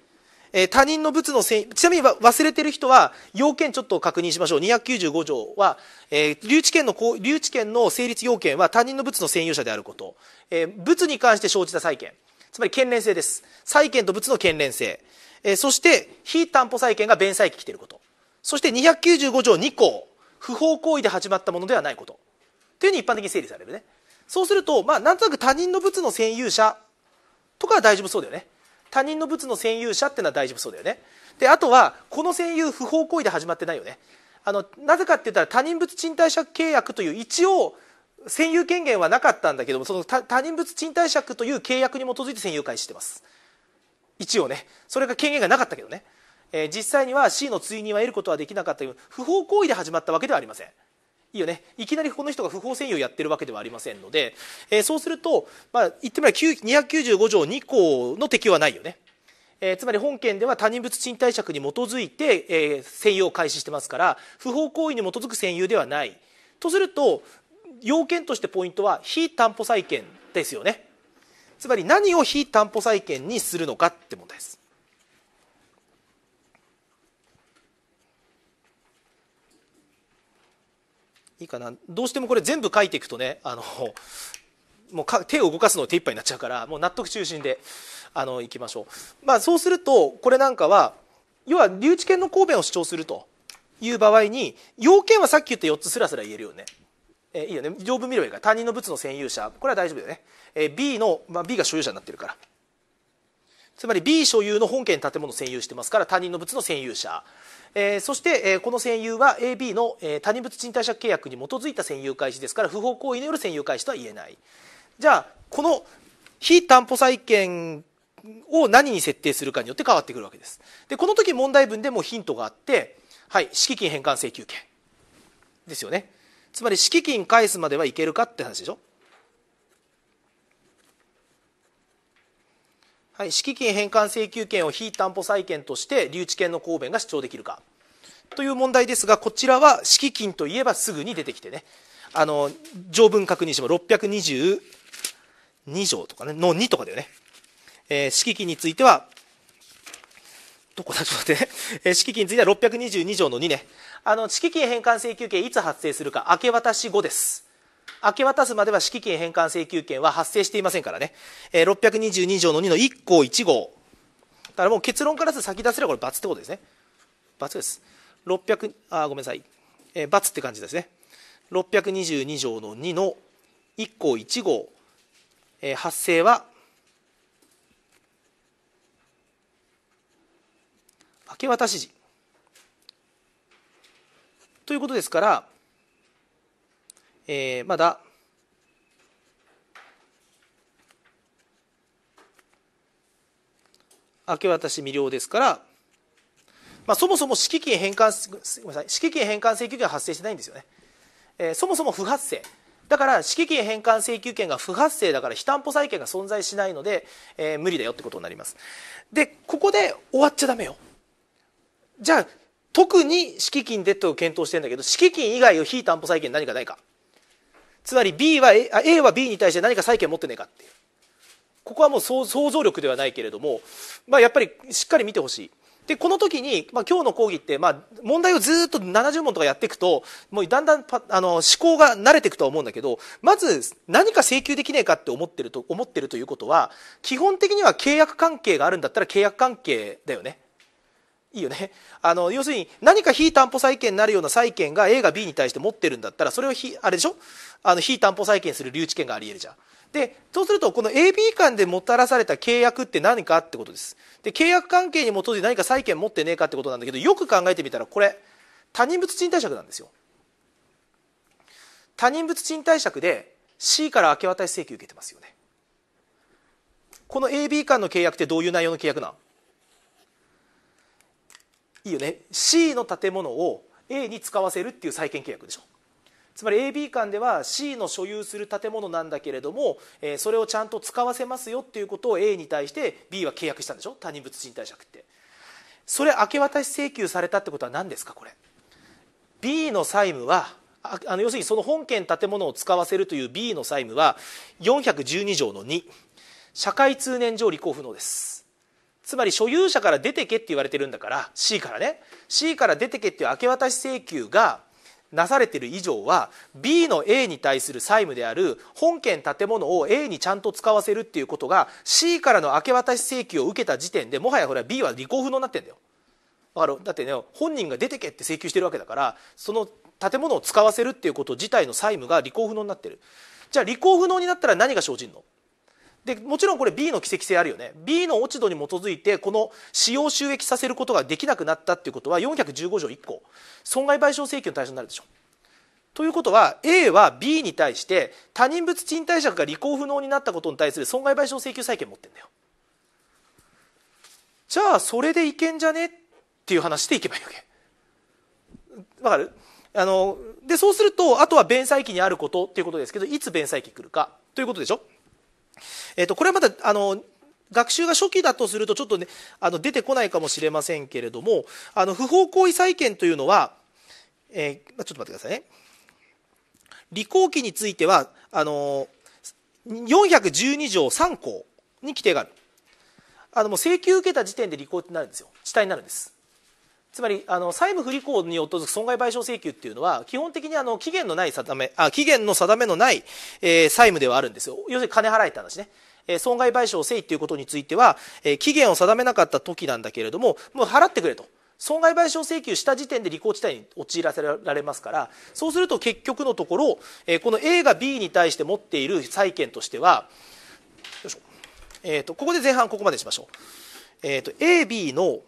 えー、他人の物のせいちなみに忘れてる人は要件ちょっと確認しましょう295条は、えー、留置権の留置権の成立要件は他人の物の占有者であること、えー、物に関して生じた債権つまり権連性です債権と物の権連性、えー、そして非担保債権が弁済期来ていることそして295条2項不法行為で始まったものではないことというふうに一般的に整理されるねそうすると、まあ、なんとなく他人の物の占有者とかは大丈夫そうだよね他人の物の占有者っていうのは大丈夫そうだよねであとはこの占有不法行為で始まってないよねあのなぜかって言ったら他人物賃貸借契約という一応占有権限はなかったんだけどもその他人物賃貸借という契約に基づいて占有開始してます一応ねそれが権限がなかったけどね、えー、実際には C の追認は得ることはできなかったけど不法行為で始まったわけではありませんいいよねいきなりこの人が不法占有やってるわけではありませんので、えー、そうすると、まあ、言ってみれば295条2項の適用はないよね。えー、つまり本件では他人物賃貸借に基づいて、えー、占有を開始してますから不法行為に基づく占有ではないとすると要件としてポイントは非担保債権ですよねつまり何を非担保債権にするのかって問題ですいいかなどうしてもこれ全部書いていくとねあのもうか手を動かすの手一杯になっちゃうからもう納得中心であのいきましょう、まあ、そうするとこれなんかは要は留置権の公弁を主張するという場合に要件はさっき言った4つすらすら言えるよね。えー、いいよね条文見ればいいから他人の物の占有者これは大丈夫だよね、えー、B の、まあ、B が所有者になってるからつまり B 所有の本件建物を占有してますから他人の物の占有者、えー、そして、えー、この占有は AB の、えー、他人物賃貸借契約に基づいた占有開始ですから不法行為による占有開始とは言えないじゃあこの非担保債権を何に設定するかによって変わってくるわけですでこの時問題文でもヒントがあってはい敷金返還請求権ですよねつまり敷金返すまではいけるかって話でしょはい、敷金返還請求権を非担保債権として留置権の公弁が主張できるかという問題ですがこちらは敷金といえばすぐに出てきてねあの条文確認しても622条とかねの2とかだよね、えー、敷金についてはどこだちょっと待ってね、え敷金については622条の2ねあの敷金返還請求権いつ発生するか明け渡し後です明け渡すまでは敷金返還請求権は発生していませんからね、えー、622条の2の1項1号だからもう結論からす先出せればこれ罰ってことですね罰です600あごめんなさい、えー、罰って感じですね622条の2の1項1号、えー、発生は明け渡し時ということですからえー、まだ明け渡し未了ですから、まあ、そもそも敷金返還すみません指揮返還請求権は発生してないんですよね、えー、そもそも不発生だから敷金返還請求権が不発生だから非担保債権が存在しないので、えー、無理だよってことになりますでここで終わっちゃダメよじゃあ特に敷金デッドを検討してんだけど敷金以外を非担保債権何かないかつまり B は A, A は B に対して何か債権持ってねえかっていうここはもう想像力ではないけれども、まあ、やっぱりしっかり見てほしい。でこの時に、まあ、今日の講義って、まあ、問題をずっと70問とかやっていくともうだんだんあの思考が慣れていくとは思うんだけどまず何か請求できねえかって思ってると思ってるということは基本的には契約関係があるんだったら契約関係だよねいいよねあの要するに何か非担保債権になるような債権が A が B に対して持ってるんだったらそれを非あれでしょあの非担保債権する留置権があり得るじゃん。でそうするとこの AB 間でもたらされた契約って何かってことですで契約関係に基づいて何か債権持ってねえかってことなんだけどよく考えてみたらこれ他人物賃貸借なんですよ他人物賃貸借で C から明け渡し請求受けてますよねこの AB 間の契約ってどういう内容の契約なのいいよね C の建物を A に使わせるっていう債権契約でしょつまり AB 間では C の所有する建物なんだけれども、えー、それをちゃんと使わせますよっていうことを A に対して B は契約したんでしょ他人物賃貸借ってそれ明け渡し請求されたってことは何ですかこれ B の債務はあの要するにその本件建物を使わせるという B の債務は412条の2社会通念上履行不能ですつまり所有者から出てけって言われてるんだから C からね C から出てけっていう明け渡し請求がなされてる以上は B の A に対する債務である本件建物を A にちゃんと使わせるっていうことが C からの明け渡し請求を受けた時点でもはやほら B は履行不能になってんだよだからだってね本人が出てけって請求してるわけだからその建物を使わせるっていうこと自体の債務が履行不能になってるじゃあ履行不能になったら何が生じるのでもちろんこれ B の奇跡性あるよね B の落ち度に基づいてこの使用収益させることができなくなったっていうことは415条1項損害賠償請求の対象になるでしょということは A は B に対して他人物賃貸借が履行不能になったことに対する損害賠償請求債権持ってんだよじゃあそれでいけんじゃねっていう話でいけばいいわけわかるあのでそうするとあとは弁済期にあることっていうことですけどいつ弁済期来るかということでしょえっと、これはまだあの学習が初期だとするとちょっと、ね、あの出てこないかもしれませんけれどもあの不法行為債権というのは、えー、ちょっと待ってくださいね履行期についてはあの412条3項に規定があるあのもう請求受けた時点で履行になるんですよ地帯になるんですつまりあの債務不履行に基づく損害賠償請求っていうのは基本的にあの期限のない定めあ期限の定めのない、えー、債務ではあるんですよ要するに金払えって話ね。えー、損害賠償請求ということについては、えー、期限を定めなかった時なんだけれどももう払ってくれと損害賠償請求した時点で履行地帯に陥らせられますからそうすると結局のところ、えー、この A が B に対して持っている債権としてはよいしょ、えーと、ここで前半ここまでしましょう、えーと AB の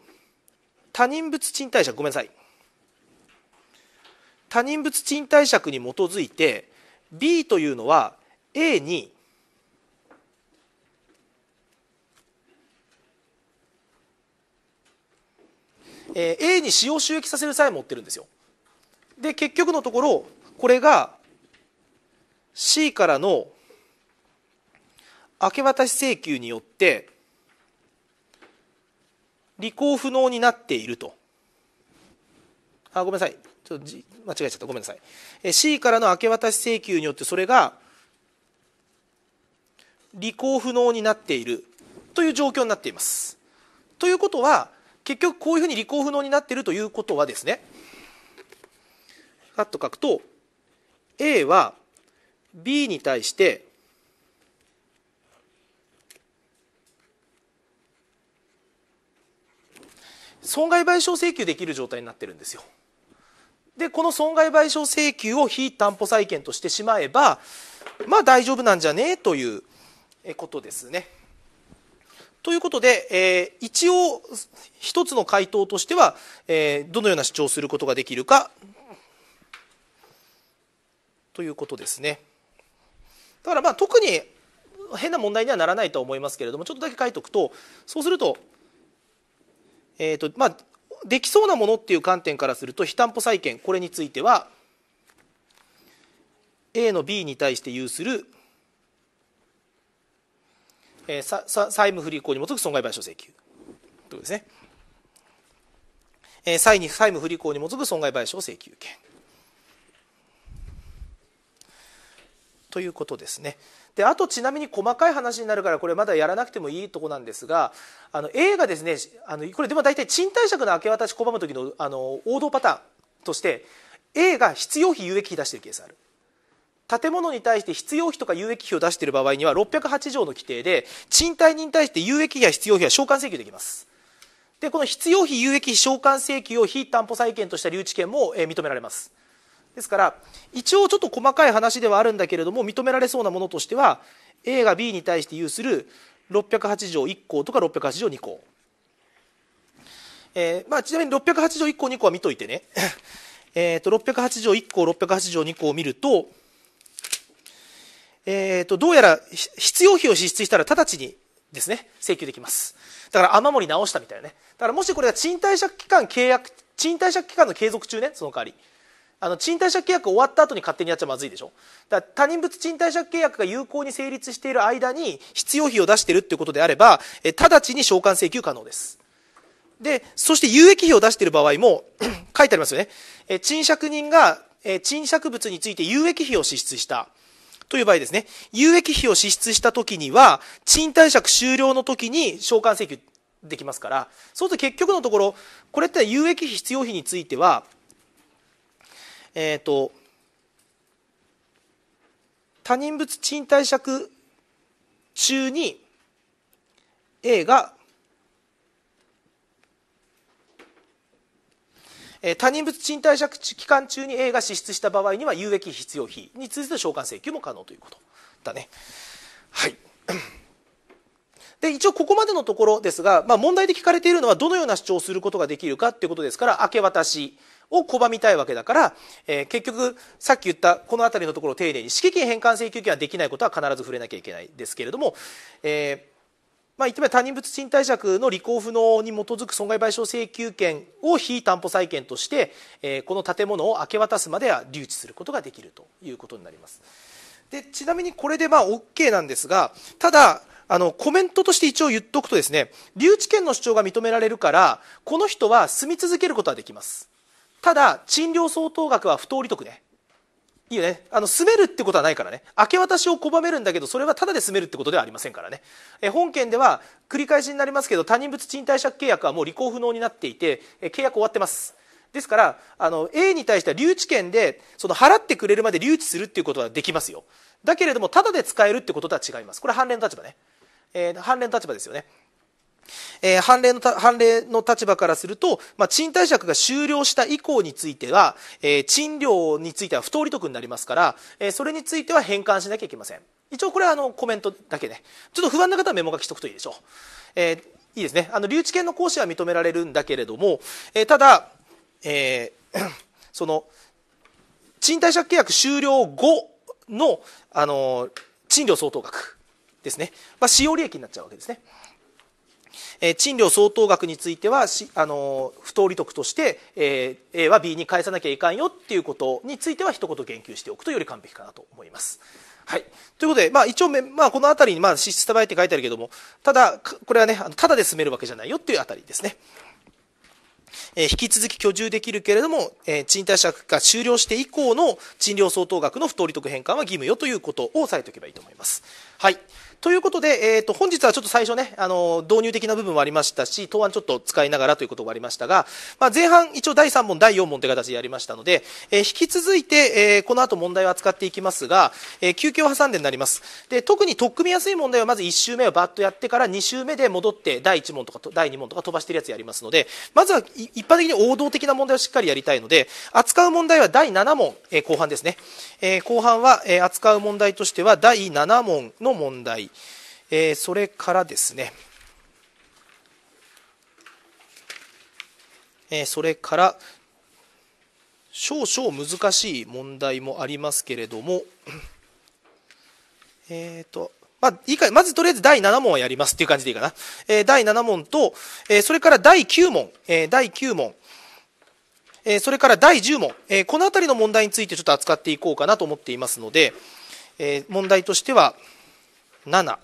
他人物賃貸借ごめんなさい他人物賃貸借に基づいて B というのは A にえ A に使用収益させる際持ってるんですよで結局のところこれが C からの明け渡し請求によって履行不能になっていると。あ、ごめんなさい。ちょっと間違えちゃった。ごめんなさい。え C からの明け渡し請求によってそれが履行不能になっているという状況になっています。ということは、結局こういうふうに履行不能になっているということはですね、カッと書くと、A は B に対して損害賠償請求できる状態になってるんですよ。でこの損害賠償請求を非担保債権としてしまえばまあ大丈夫なんじゃねえということですね。ということで、えー、一応一つの回答としては、えー、どのような主張をすることができるかということですね。だからまあ特に変な問題にはならないとは思いますけれどもちょっとだけ書いておくとそうするとえーとまあ、できそうなものっていう観点からすると非担保債権これについては A の B に対して有する、えー、ささ債務不履行に基づく損害賠償請求ということですね、え債債務不履行に基づく損害賠償請求権ということですね。であとちなみに細かい話になるからこれまだやらなくてもいいとこなんですがあの A がですねあのこれでも大体賃貸借の明け渡し拒む時のあの王道パターンとして A が必要費有益費出してるケースある。建物に対して必要費とか有益費を出している場合には608条の規定で賃貸人に対して有益費や必要費は償還請求できますでこの必要費有益費償還請求を非担保債権とした留置権も、えー、認められますですから一応ちょっと細かい話ではあるんだけれども認められそうなものとしては A が B に対して有する608条1項とか608条2項、えーまあ、ちなみに608条1項2項は見といてねえと608条1項608条2項を見ると,、えー、とどうやら必要費を支出したら直ちにですね請求できますだから雨漏り直したみたいなねだからもしこれが賃貸借期間契約賃貸借期間の継続中ねその代わりあの賃貸借契約終わった後に勝手にやっちゃまずいでしょだ他人物賃貸借契約が有効に成立している間に必要費を出しているということであればえ直ちに償還請求可能ですでそして有益費を出している場合も 書いてありますよねえ賃借人がえ賃借物について有益費を支出したという場合ですね有益費を支出した時には賃貸借終了の時に償還請求できますからそうすると結局のところこれって有益費必要費についてはえっ、ー、と他人物賃貸借中に A が、えー、他人物賃貸借期間中に A が支出した場合には有益必要費に通じて償還請求も可能ということだね。はい で一応ここまでのところですが、まあ、問題で聞かれているのはどのような主張をすることができるかということですから明け渡しを拒みたいわけだから、えー、結局さっき言ったこの辺りのところを丁寧に指揮権返還請求権はできないことは必ず触れなきゃいけないですけれども、えーまあ、言ってみれば他人物賃貸借の履行不能に基づく損害賠償請求権を非担保債権として、えー、この建物を明け渡すまでは留置することができるということになります。でちなみにこれでまあ OK なんですがただあのコメントとして一応言っておくとですね留置権の主張が認められるからこの人は住み続けることはできますただ賃料相当額は不当利得ねいいよねあの住めるってことはないからね明け渡しを拒めるんだけどそれはただで住めるってことではありませんからねえ本件では繰り返しになりますけど他人物賃貸借契約はもう履行不能になっていてえ契約終わってますですからあの A に対しては留置権でその払ってくれるまで留置するっていうことはできますよだけれどもただで使えるってこととは違いますこれ反例の立場ね、えー、反例の立場ですよねえー、判例の判例の立場からすると、まあ、賃貸借が終了した以降については、えー、賃料については不当利得になりますから、えー、それについては返還しなきゃいけません一応これはあのコメントだけねちょっと不安な方はメモ書きしとくといいでしょう、えー、いいですねあの留置権の行使は認められるんだけれども、えー、ただ、えー、その賃貸借契約終了後の、あの賃料相当額ですね、まあ、使用利益になっちゃうわけですね。えー、賃料相当額についてはし、あのー、不当利得として、えー、A は B に返さなきゃいかんよっていうことについては一言言及しておくとより完璧かなと思います。はい、ということで、まあ、一応、まあ、この辺りに、まあ、支出束えって書いてあるけどもただこれはねただで進めるわけじゃないよっていうあたりですね。え引き続き居住できるけれども、え賃貸借が終了して以降の賃料相当額の不当利得返還は義務よということを押さえておけばいいと思います。はいということで、えー、と本日はちょっと最初ね、あの導入的な部分もありましたし、答案ちょっと使いながらということもありましたが、まあ、前半、一応第3問、第4問という形でやりましたので、えー、引き続いて、えー、この後問題を扱っていきますが、えー、休憩を挟んでになります。で特に取っ組みやすい問題はまず1周目をバッとやってから2周目で戻って第1問とか第2問とか飛ばしてるやつやりますので、まずは一般的に王道的な問題をしっかりやりたいので、扱う問題は第7問、えー、後半ですね。えー、後半は、えー、扱う問題としては第7問の問題。えー、それからですね、えー、それから少々難しい問題もありますけれども、えっ、ー、と、まあ、いいか、まずとりあえず第7問はやりますっていう感じでいいかな。えー、第7問と、えー、それから第9問、えー、第9問、えー、それから第10問、えー、このあたりの問題についてちょっと扱っていこうかなと思っていますので、えー、問題としては、7、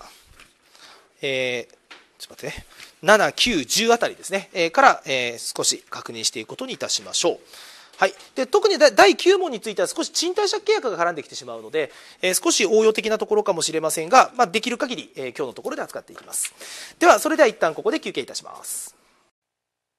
えー、ちょっと待ってね、7、9、10あたりですね、えー、から、えー、少し確認していくことにいたしましょう。はい、で特に第9問については少し賃貸借契約が絡んできてしまうので、えー、少し応用的なところかもしれませんが、まあ、できる限り、えー、今日のところで扱っていきますではそれでは一旦ここで休憩いたします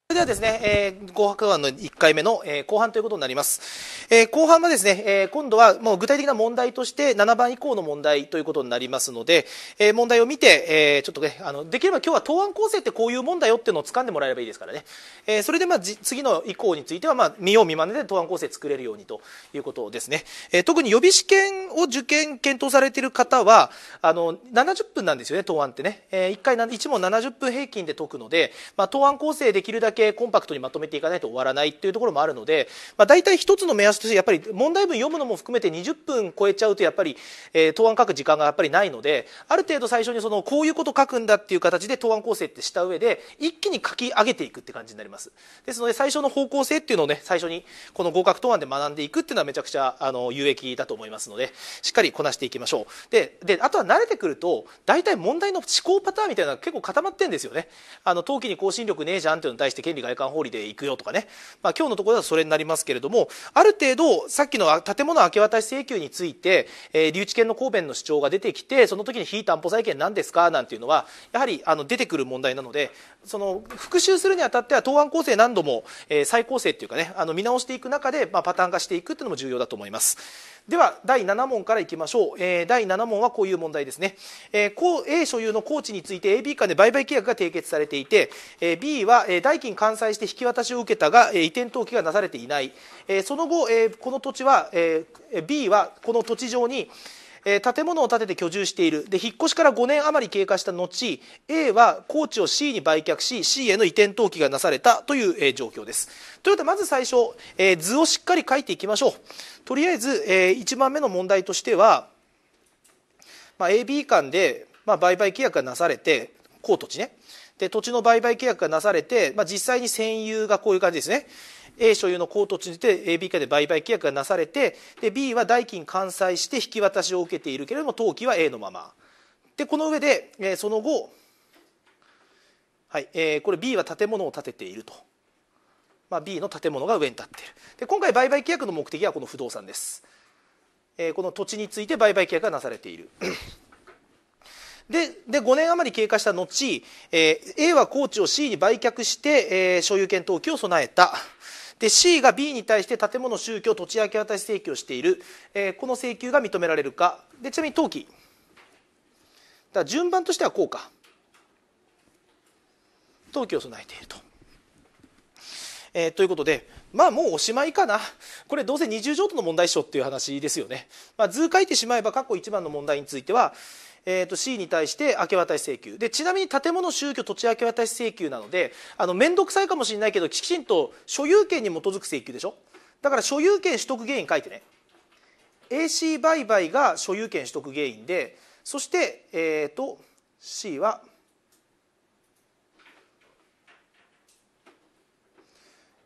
それではですね、えー、紅白案の1回目の、えー、後半ということになります。えー、後半はですね、えー、今度はもう具体的な問題として7番以降の問題ということになりますので、えー、問題を見て、えー、ちょっとね、あの、できれば今日は答案構成ってこういう問題よっていうのを掴んでもらえればいいですからね。えー、それでまあ次の以降については、まあ、見よう見まねで答案構成作れるようにということですね。えー、特に予備試験を受験検討されている方は、あの、70分なんですよね、答案ってね。えー、1回、1問70分平均で解くので、まあ、答案構成できるだけけコンパクトにまとめていかないと終わらないっていうところもあるので、まあ、大体一つの目安としてやっぱり問題文読むのも含めて20分超えちゃうとやっぱり、えー、答案書く時間がやっぱりないのである程度最初にそのこういうこと書くんだっていう形で答案構成ってした上で一気に書き上げていくって感じになりますですので最初の方向性っていうのをね最初にこの合格答案で学んでいくっていうのはめちゃくちゃあの有益だと思いますのでしっかりこなしていきましょうでであとは慣れてくると大体問題の思考パターンみたいなのが結構固まってんですよねあの冬季に更新力ねえじゃんっていうのに対して権利外観法理で行くよとかね、まあ、今日のところではそれになりますけれどもある程度さっきの建物明け渡し請求について、えー、留置権の公弁の主張が出てきてその時に非担保債権なんですかなんていうのはやはりあの出てくる問題なのでその復習するにあたっては答案構成何度も、えー、再構成っていうかねあの見直していく中で、まあ、パターン化していくっていうのも重要だと思います。では第7問からいきましょう、えー、第7問はこういう問題ですね、えー、A 所有の高地について AB 間で売買契約が締結されていて、えー、B は代金完済して引き渡しを受けたが移転登記がなされていない、えー、その後、えー、この土地は、えー、B はこの土地上にえー、建物を建てて居住しているで引っ越しから5年余り経過した後 A は高知を C に売却し C への移転登記がなされたという、えー、状況ですということでまず最初、えー、図をしっかり書いていきましょうとりあえず、えー、1番目の問題としては、まあ、AB 間で、まあ、売買契約がなされて高土地ねで土地の売買契約がなされて、まあ、実際に占有がこういう感じですね A 所有の高突にて B 会で売買契約がなされてで B は代金完済して引き渡しを受けているけれども登記は A のままでこの上で、えー、その後、はいえー、これ B は建物を建てていると、まあ、B の建物が上に建っているで今回売買契約の目的はこの不動産です、えー、この土地について売買契約がなされている でで5年余り経過した後、えー、A は高知を C に売却して、えー、所有権登記を備えたで C が B に対して建物宗教土地明け渡し請求をしている、えー、この請求が認められるかでちなみに登記だ順番としてはこうか登記を備えていると。えー、ということでまあもうおしまいかなこれどうせ二重譲渡の問題でしょっていう話ですよね、まあ、図書いてしまえば過去一番の問題についてはえー、と C に対して明け渡し請求でちなみに建物宗教土地明け渡し請求なので面倒くさいかもしれないけどきちんと所有権に基づく請求でしょだから所有権取得原因書いてね AC 売買が所有権取得原因でそして、えーと、C は「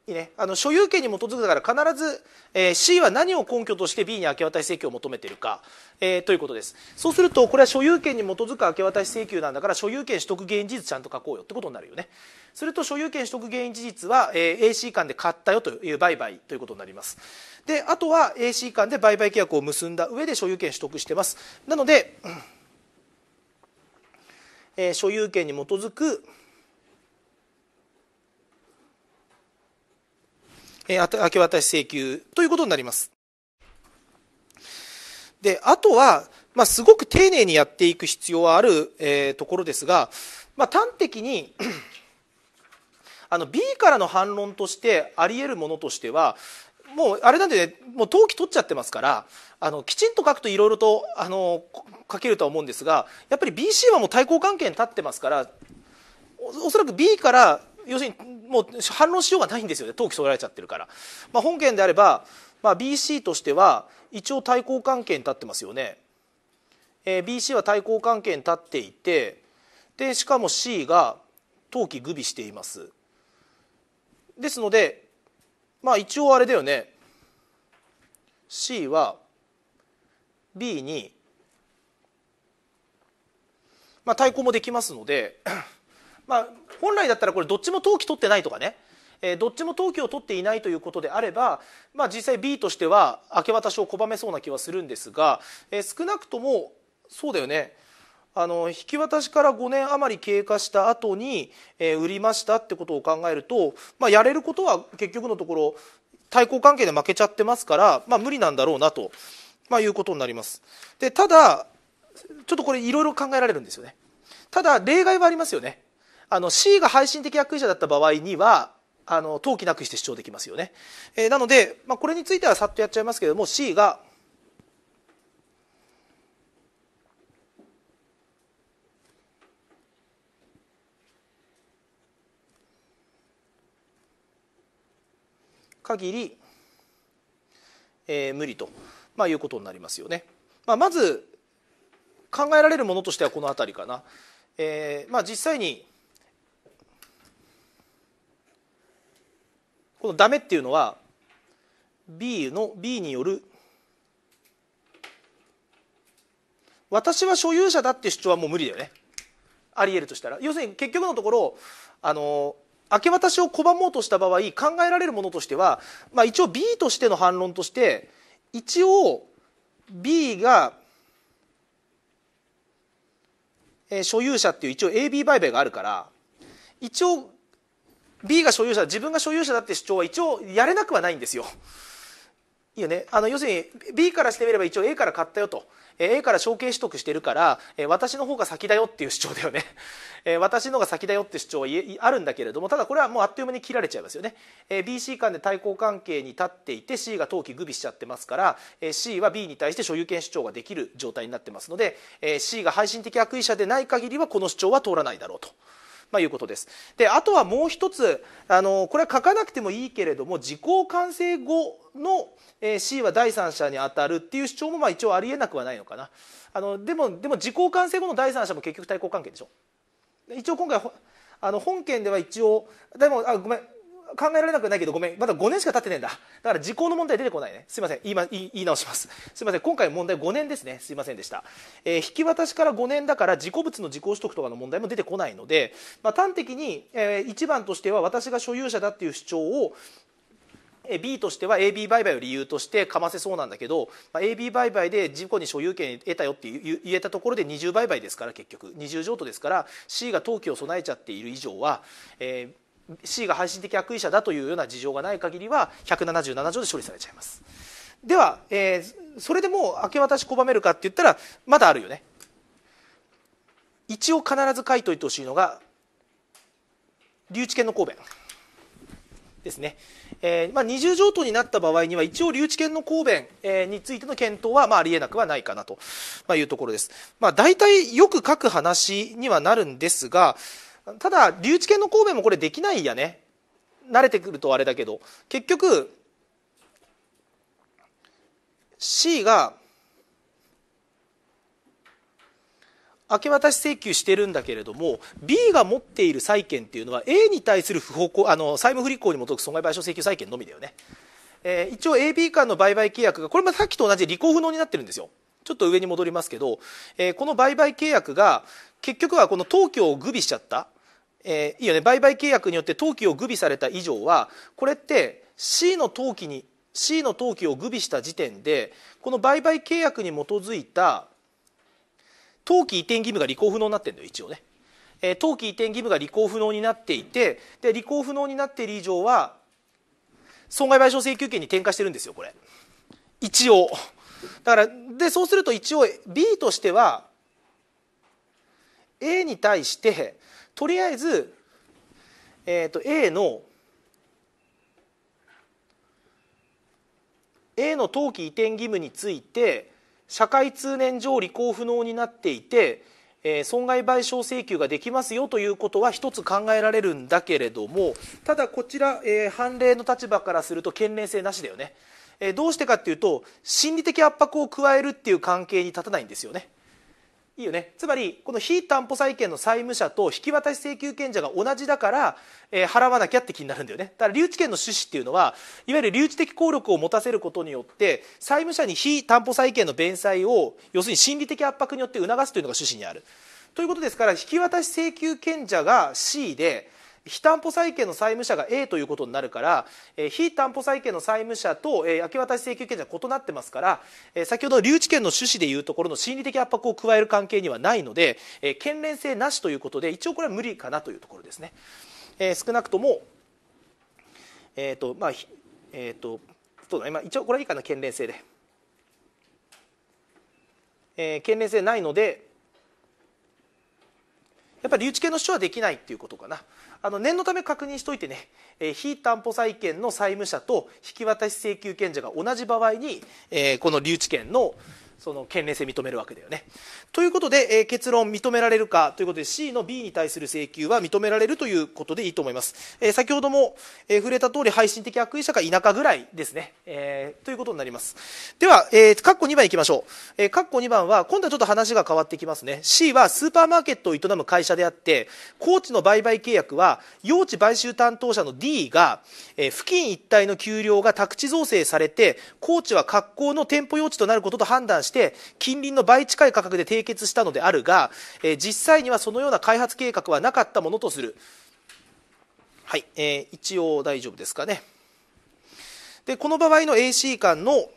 いいね、あの所有権に基づくだから必ず、えー、C は何を根拠として B に明け渡し請求を求めているか、えー、ということですそうするとこれは所有権に基づく明け渡し請求なんだから所有権取得原因事実ちゃんと書こうよってことになるよねすると所有権取得原因事実は、えー、AC 間で買ったよという売買ということになりますであとは AC 間で売買契約を結んだ上で所有権取得してますなので、え所有権に基づくえー、明け渡し請求ということになります。で、あとは、まあ、すごく丁寧にやっていく必要はある、えー、ところですが、まあ、端的にあの B からの反論としてあり得るものとしてはもうあれなんで、ね、もう登記取っちゃってますからあのきちんと書くといろいろとあの書けるとは思うんですがやっぱり BC はもう対抗関係に立ってますからおそらく B から要するにもう反論しようがないんですよね登記取られちゃってるから、まあ、本件であれば、まあ、BC としては一応対抗関係に立ってますよね、えー、BC は対抗関係に立っていてでしかも C が登記具備していますですのでまあ一応あれだよね C は B に、まあ、対抗もできますのでまあ、本来だったらこれどっちも登記取ってないとかね、えー、どっちも登記を取っていないということであれば、まあ、実際 B としては明け渡しを拒めそうな気はするんですが、えー、少なくともそうだよねあの引き渡しから5年余り経過した後に、えー、売りましたってことを考えると、まあ、やれることは結局のところ対抗関係で負けちゃってますから、まあ、無理なんだろうなと、まあ、いうことになります。でただちょっとこれいろいろ考えられるんですよね。ただ例外はありますよね。あの C が配信的役位者だった場合にはあの登記なくして主張できますよね、えー、なので、まあ、これについてはさっとやっちゃいますけれども C が限り、えー、無理と、まあ、いうことになりますよね。まあ、まず考えられるものとしてはこの辺りかな。えーまあ、実際にこのダメっていうのは B の B による私は所有者だって主張はもう無理だよねあり得るとしたら要するに結局のところあの明け渡しを拒もうとした場合考えられるものとしては、まあ、一応 B としての反論として一応 B が、えー、所有者っていう一応 AB 売買があるから一応 B が所有者自分が所有者だって主張は一応やれなくはないんですよ。いいよね、あの要するに B からしてみれば一応 A から買ったよと A から承継取得してるから私の方が先だよっていう主張だよね 私の方が先だよって主張はあるんだけれどもただこれはもうあっという間に切られちゃいますよね BC 間で対抗関係に立っていて C が登記グビしちゃってますから C は B に対して所有権主張ができる状態になってますので C が配信的悪意者でない限りはこの主張は通らないだろうと。まあ、いうことですであとはもう一つあのこれは書かなくてもいいけれども時効完成後の、えー、C は第三者に当たるっていう主張もまあ一応ありえなくはないのかなあのでもでも時効完成後の第三者も結局対抗関係でしょ一応今回あの本件では一応でもあごめん考えられなくないけどごめんまだ5年しか経ってねえんだだから時効の問題出てこないねすいません言い,、ま、言い直しますすいません今回問題5年ですねすいませんでした、えー、引き渡しから5年だから事故物の自己取得とかの問題も出てこないので、まあ、端的に、えー、1番としては私が所有者だっていう主張を B としては AB 売買を理由としてかませそうなんだけど、まあ、AB 売買で事故に所有権得たよって言えたところで20売買ですから結局20譲渡ですから C が登記を備えちゃっている以上は、えー C が配信的悪意者だというような事情がない限りは177条で処理されちゃいますでは、えー、それでもう明け渡し拒めるかって言ったらまだあるよね一応必ず書いといてほしいのが留置権の公弁ですね、えーまあ、二重譲渡になった場合には一応留置権の公弁、えー、についての検討は、まあ、ありえなくはないかなというところです、まあ、大体よく書く話にはなるんですがただ留置犬の神戸もこれできないやね慣れてくるとあれだけど結局 C が明け渡し請求してるんだけれども B が持っている債権っていうのは A に対する不法あの債務不履行に基づく損害賠償請求債権のみだよね、えー、一応 AB 間の売買契約がこれもさっきと同じ履行不能になってるんですよちょっと上に戻りますけど、えー、この売買契約が結局はこの東京を具備しちゃったえー、いいよね売買契約によって登記を具備された以上はこれって C の登記に C の登記を具備した時点でこの売買契約に基づいた登記移転義務が履行不能になってるんだよ一応ね、えー、登記移転義務が履行不能になっていてで履行不能になっている以上は損害賠償請求権に転嫁してるんですよこれ一応だからでそうすると一応 B としては A に対してとりあえず、えーと、A の A の登記移転義務について社会通念上履行不能になっていて、えー、損害賠償請求ができますよということは一つ考えられるんだけれどもただこちら、えー、判例の立場からすると県連性なしだよね、えー、どうしてかっていうと心理的圧迫を加えるっていう関係に立たないんですよね。いいよねつまりこの非担保債権の債務者と引き渡し請求権者が同じだから、えー、払わなきゃって気になるんだよねだから留置権の趣旨っていうのはいわゆる留置的効力を持たせることによって債務者に非担保債権の弁済を要するに心理的圧迫によって促すというのが趣旨にあるということですから引き渡し請求権者が C で非担保債権の債務者が A ということになるから、え非担保債権の債務者と、え明け渡し請求権者は異なってますから、え先ほど留置権の趣旨でいうところの心理的圧迫を加える関係にはないので、え県連性なしということで一応これは無理かなというところですね。えー、少なくとも、えーとまあえーとそうだ一応これはいいかな県連性で。えー、県連性ないのでやっぱり留置権の主張はできないっていうことかなあの念のため確認しておいてね、えー、非担保債権の債務者と引き渡し請求権者が同じ場合に、えー、この留置権のその権利性認めるわけだよね。ということで、えー、結論認められるかということで C の B に対する請求は認められるということでいいと思います。えー、先ほども、えー、触れた通り配信的悪意者か田舎ぐらいですね、えということになります。では、えー、カッコ2番いきましょう。えー、カッコ2番は今度はちょっと話が変わってきますね。C はスーパーマーケットを営む会社であって高知の売買契約は用地買収担当者の D が、えー、付近一帯の給料が宅地造成されて高知は格好の店舗用地となることと判断しして近隣の倍近い価格で締結したのであるが、えー、実際にはそのような開発計画はなかったものとするはい、えー、一応大丈夫ですかねでこの場合の AC 間の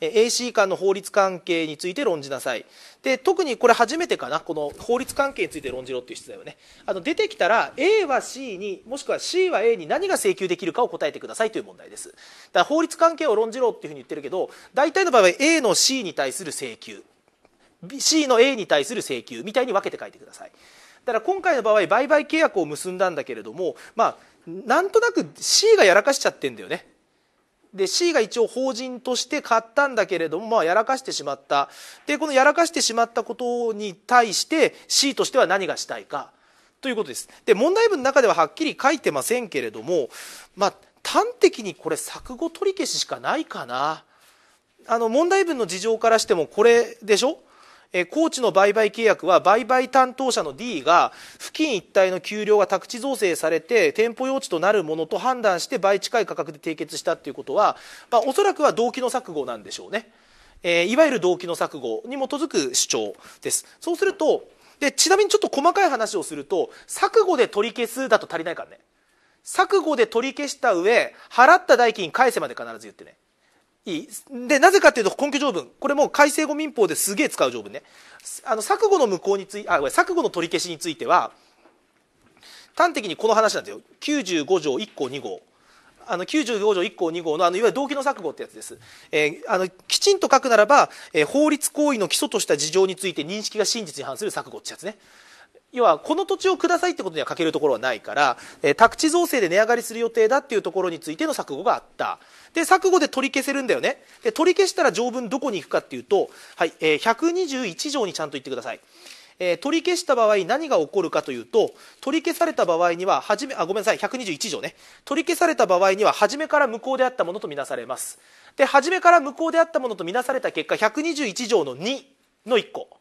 AC 間の法律関係について論じなさいで特にこれ初めてかなこの法律関係について論じろっていう出題はねあの出てきたら A は C にもしくは C は A に何が請求できるかを答えてくださいという問題ですだから法律関係を論じろっていうふうに言ってるけど大体の場合は A の C に対する請求 C の A に対する請求みたいに分けて書いてくださいだから今回の場合売買契約を結んだんだけれどもまあなんとなく C がやらかしちゃってんだよねで C が一応法人として買ったんだけれども、まあ、やらかしてしまったでこのやらかしてしまったことに対して C としては何がしたいかということですで問題文の中でははっきり書いてませんけれども、まあ、端的にこれ錯誤取り消ししかないかなあの問題文の事情からしてもこれでしょえ高知の売買契約は売買担当者の D が付近一帯の給料が宅地造成されて店舗用地となるものと判断して倍近い価格で締結したということは、まあ、おそらくは動機の錯誤なんでしょうね、えー、いわゆる動機の錯誤に基づく主張ですそうするとでちなみにちょっと細かい話をすると錯誤で取り消すだと足りないからね錯誤で取り消した上払った代金返せまで必ず言ってねいいで、なぜかというと根拠条文。これも改正後民法ですげえ使う条文ね。あの、錯誤の無効につい、あ、錯誤の取り消しについては、端的にこの話なんですよ。95条1項2号。あの95条1項2号のあのいわゆる動機の錯誤ってやつです、えー、あのきちんと書くならば、えー、法律行為の基礎とした事情について認識が真実に反する錯誤ってやつね要はこの土地をくださいってことには欠けるところはないから、えー、宅地造成で値上がりする予定だっていうところについての錯誤があったで錯誤で取り消せるんだよねで取り消したら条文どこに行くかっていうと、はいえー、121条にちゃんと言ってください。えー、取り消した場合何が起こるかというと取り消された場合にははじめあごめんなさい121条ね取り消された場合には初めから無効であったものとみなされますで初めから無効であったものとみなされた結果121条の2の1個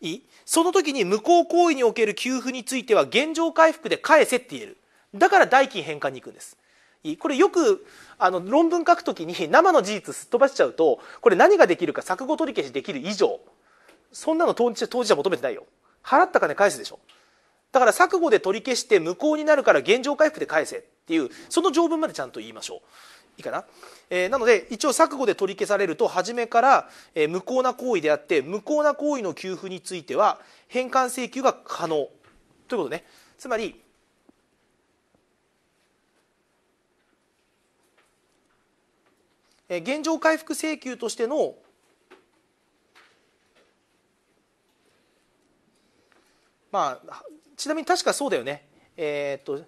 いいその時に無効行為における給付については現状回復で返せって言えるだから代金返還に行くんですいいこれよくあの論文書く時に生の事実すっ飛ばしちゃうとこれ何ができるか錯誤取り消しできる以上そんなの当事者求めてないよ払った金返すでしょだから錯誤で取り消して無効になるから現状回復で返せっていうその条文までちゃんと言いましょういいかな、えー、なので一応錯誤で取り消されると初めから、えー、無効な行為であって無効な行為の給付については返還請求が可能ということねつまり現状回復請求としてのまあちなみに確かそうだよねえー、っと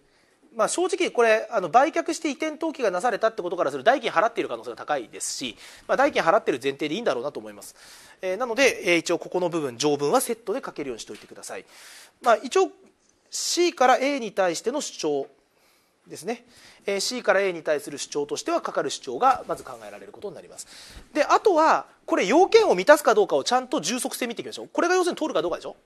まあ、正直これあの売却して移転登記がなされたってことからすると代金払っている可能性が高いですし、まあ、代金払っている前提でいいんだろうなと思います、えー、なので、えー、一応ここの部分条文はセットで書けるようにしておいてください、まあ、一応 C から A に対しての主張ですね、えー、C から A に対する主張としてはかかる主張がまず考えられることになりますであとはこれ要件を満たすかどうかをちゃんと充足性見ていきましょうこれが要するに通るかどうかでしょ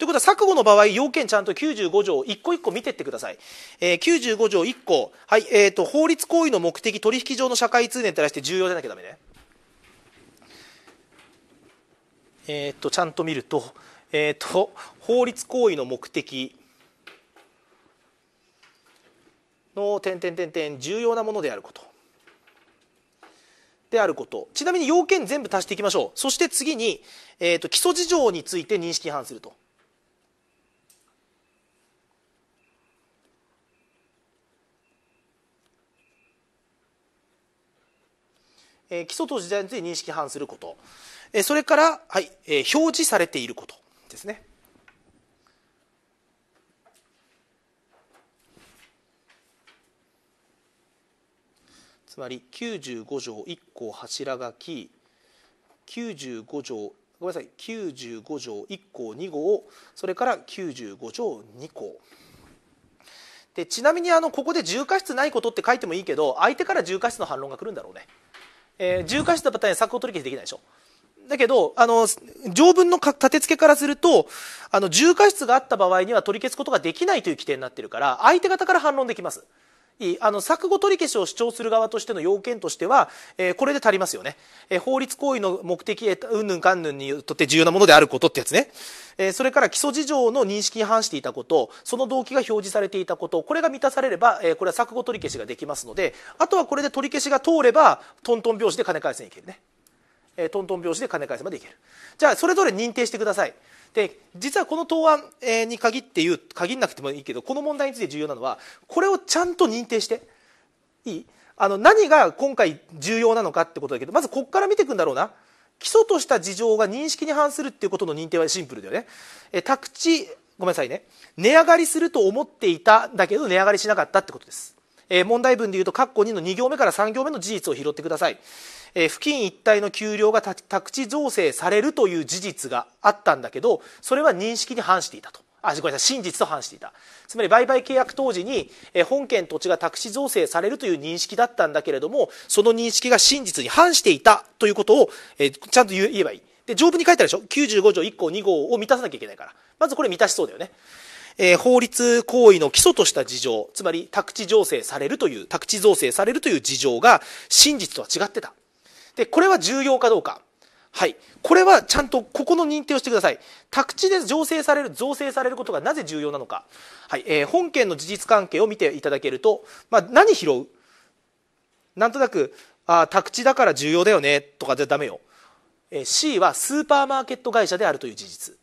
ということは錯誤の場合要件ちゃんと95条一個一個見てってください、えー、95条1個。はいえーと、法律行為の目的取引上の社会通念に対して重要でなきゃだめねえーと、ちゃんと見ると,、えーと、法律行為の目的の点点点点重要なものであることであることちなみに要件全部足していきましょうそして次に、えーと基礎事情について認識違反するとえー、基礎と時代について認識反すること、えー、それから、はいえー、表示されていることですね。つまり95条1項柱書き95条ごめんなさい95条1項2号それから95条2項でちなみにあのここで重過失ないことって書いてもいいけど相手から重過失の反論が来るんだろうね。えー、重過失のパターンに錯誤取引できないでしょ。だけど、あの、条文の立て付けからすると、あの、重過失があった場合には取り消すことができないという規定になってるから、相手方から反論できます。あの錯誤取り消しを主張する側としての要件としては、えー、これで足りますよね、えー、法律行為の目的うんぬんかんぬんにとって重要なものであることってやつね、えー、それから基礎事情の認識に反していたことその動機が表示されていたことこれが満たされれば、えー、これは錯誤取り消しができますのであとはこれで取り消しが通ればトントン拍子で金返せにいけるね、えー、トントン拍子で金返せまでいけるじゃあそれぞれ認定してくださいで実はこの答案に限って言う限らなくてもいいけどこの問題について重要なのはこれをちゃんと認定していいあの何が今回重要なのかってことだけどまずここから見ていくんだろうな。基礎とした事情が認識に反するっていうことの認定はシンプルだよね。え宅地ごめんなさいね値上がりすると思っていたんだけど値上がりしなかったってことです、えー、問題文でいうと括弧2の2行目から3行目の事実を拾ってくださいえー、付近一帯の丘陵が宅地造成されるという事実があったんだけどそれは認識に反していたと。あごめんなさい真実と反していたつまり売買契約当時に、え本県土地が宅地造成されるという認識だったんだけれどもその認識が真実に反していたということを、えちゃんと言えばいいで条文に書いてあるでしょ95条1項2号を満たさなきゃいけないからまずこれ満たしそうだよね、えー、法律行為の基礎とした事情つまり宅地造成されるという宅地造成されるという事情が真実とは違ってたで、これは重要かどうか。はい。これはちゃんとここの認定をしてください。宅地で造成される、造成されることがなぜ重要なのか。はい。えー、本件の事実関係を見ていただけると、まあ、何拾うなんとなく、あ宅地だから重要だよねとかじゃダメよ。えー、C はスーパーマーケット会社であるという事実。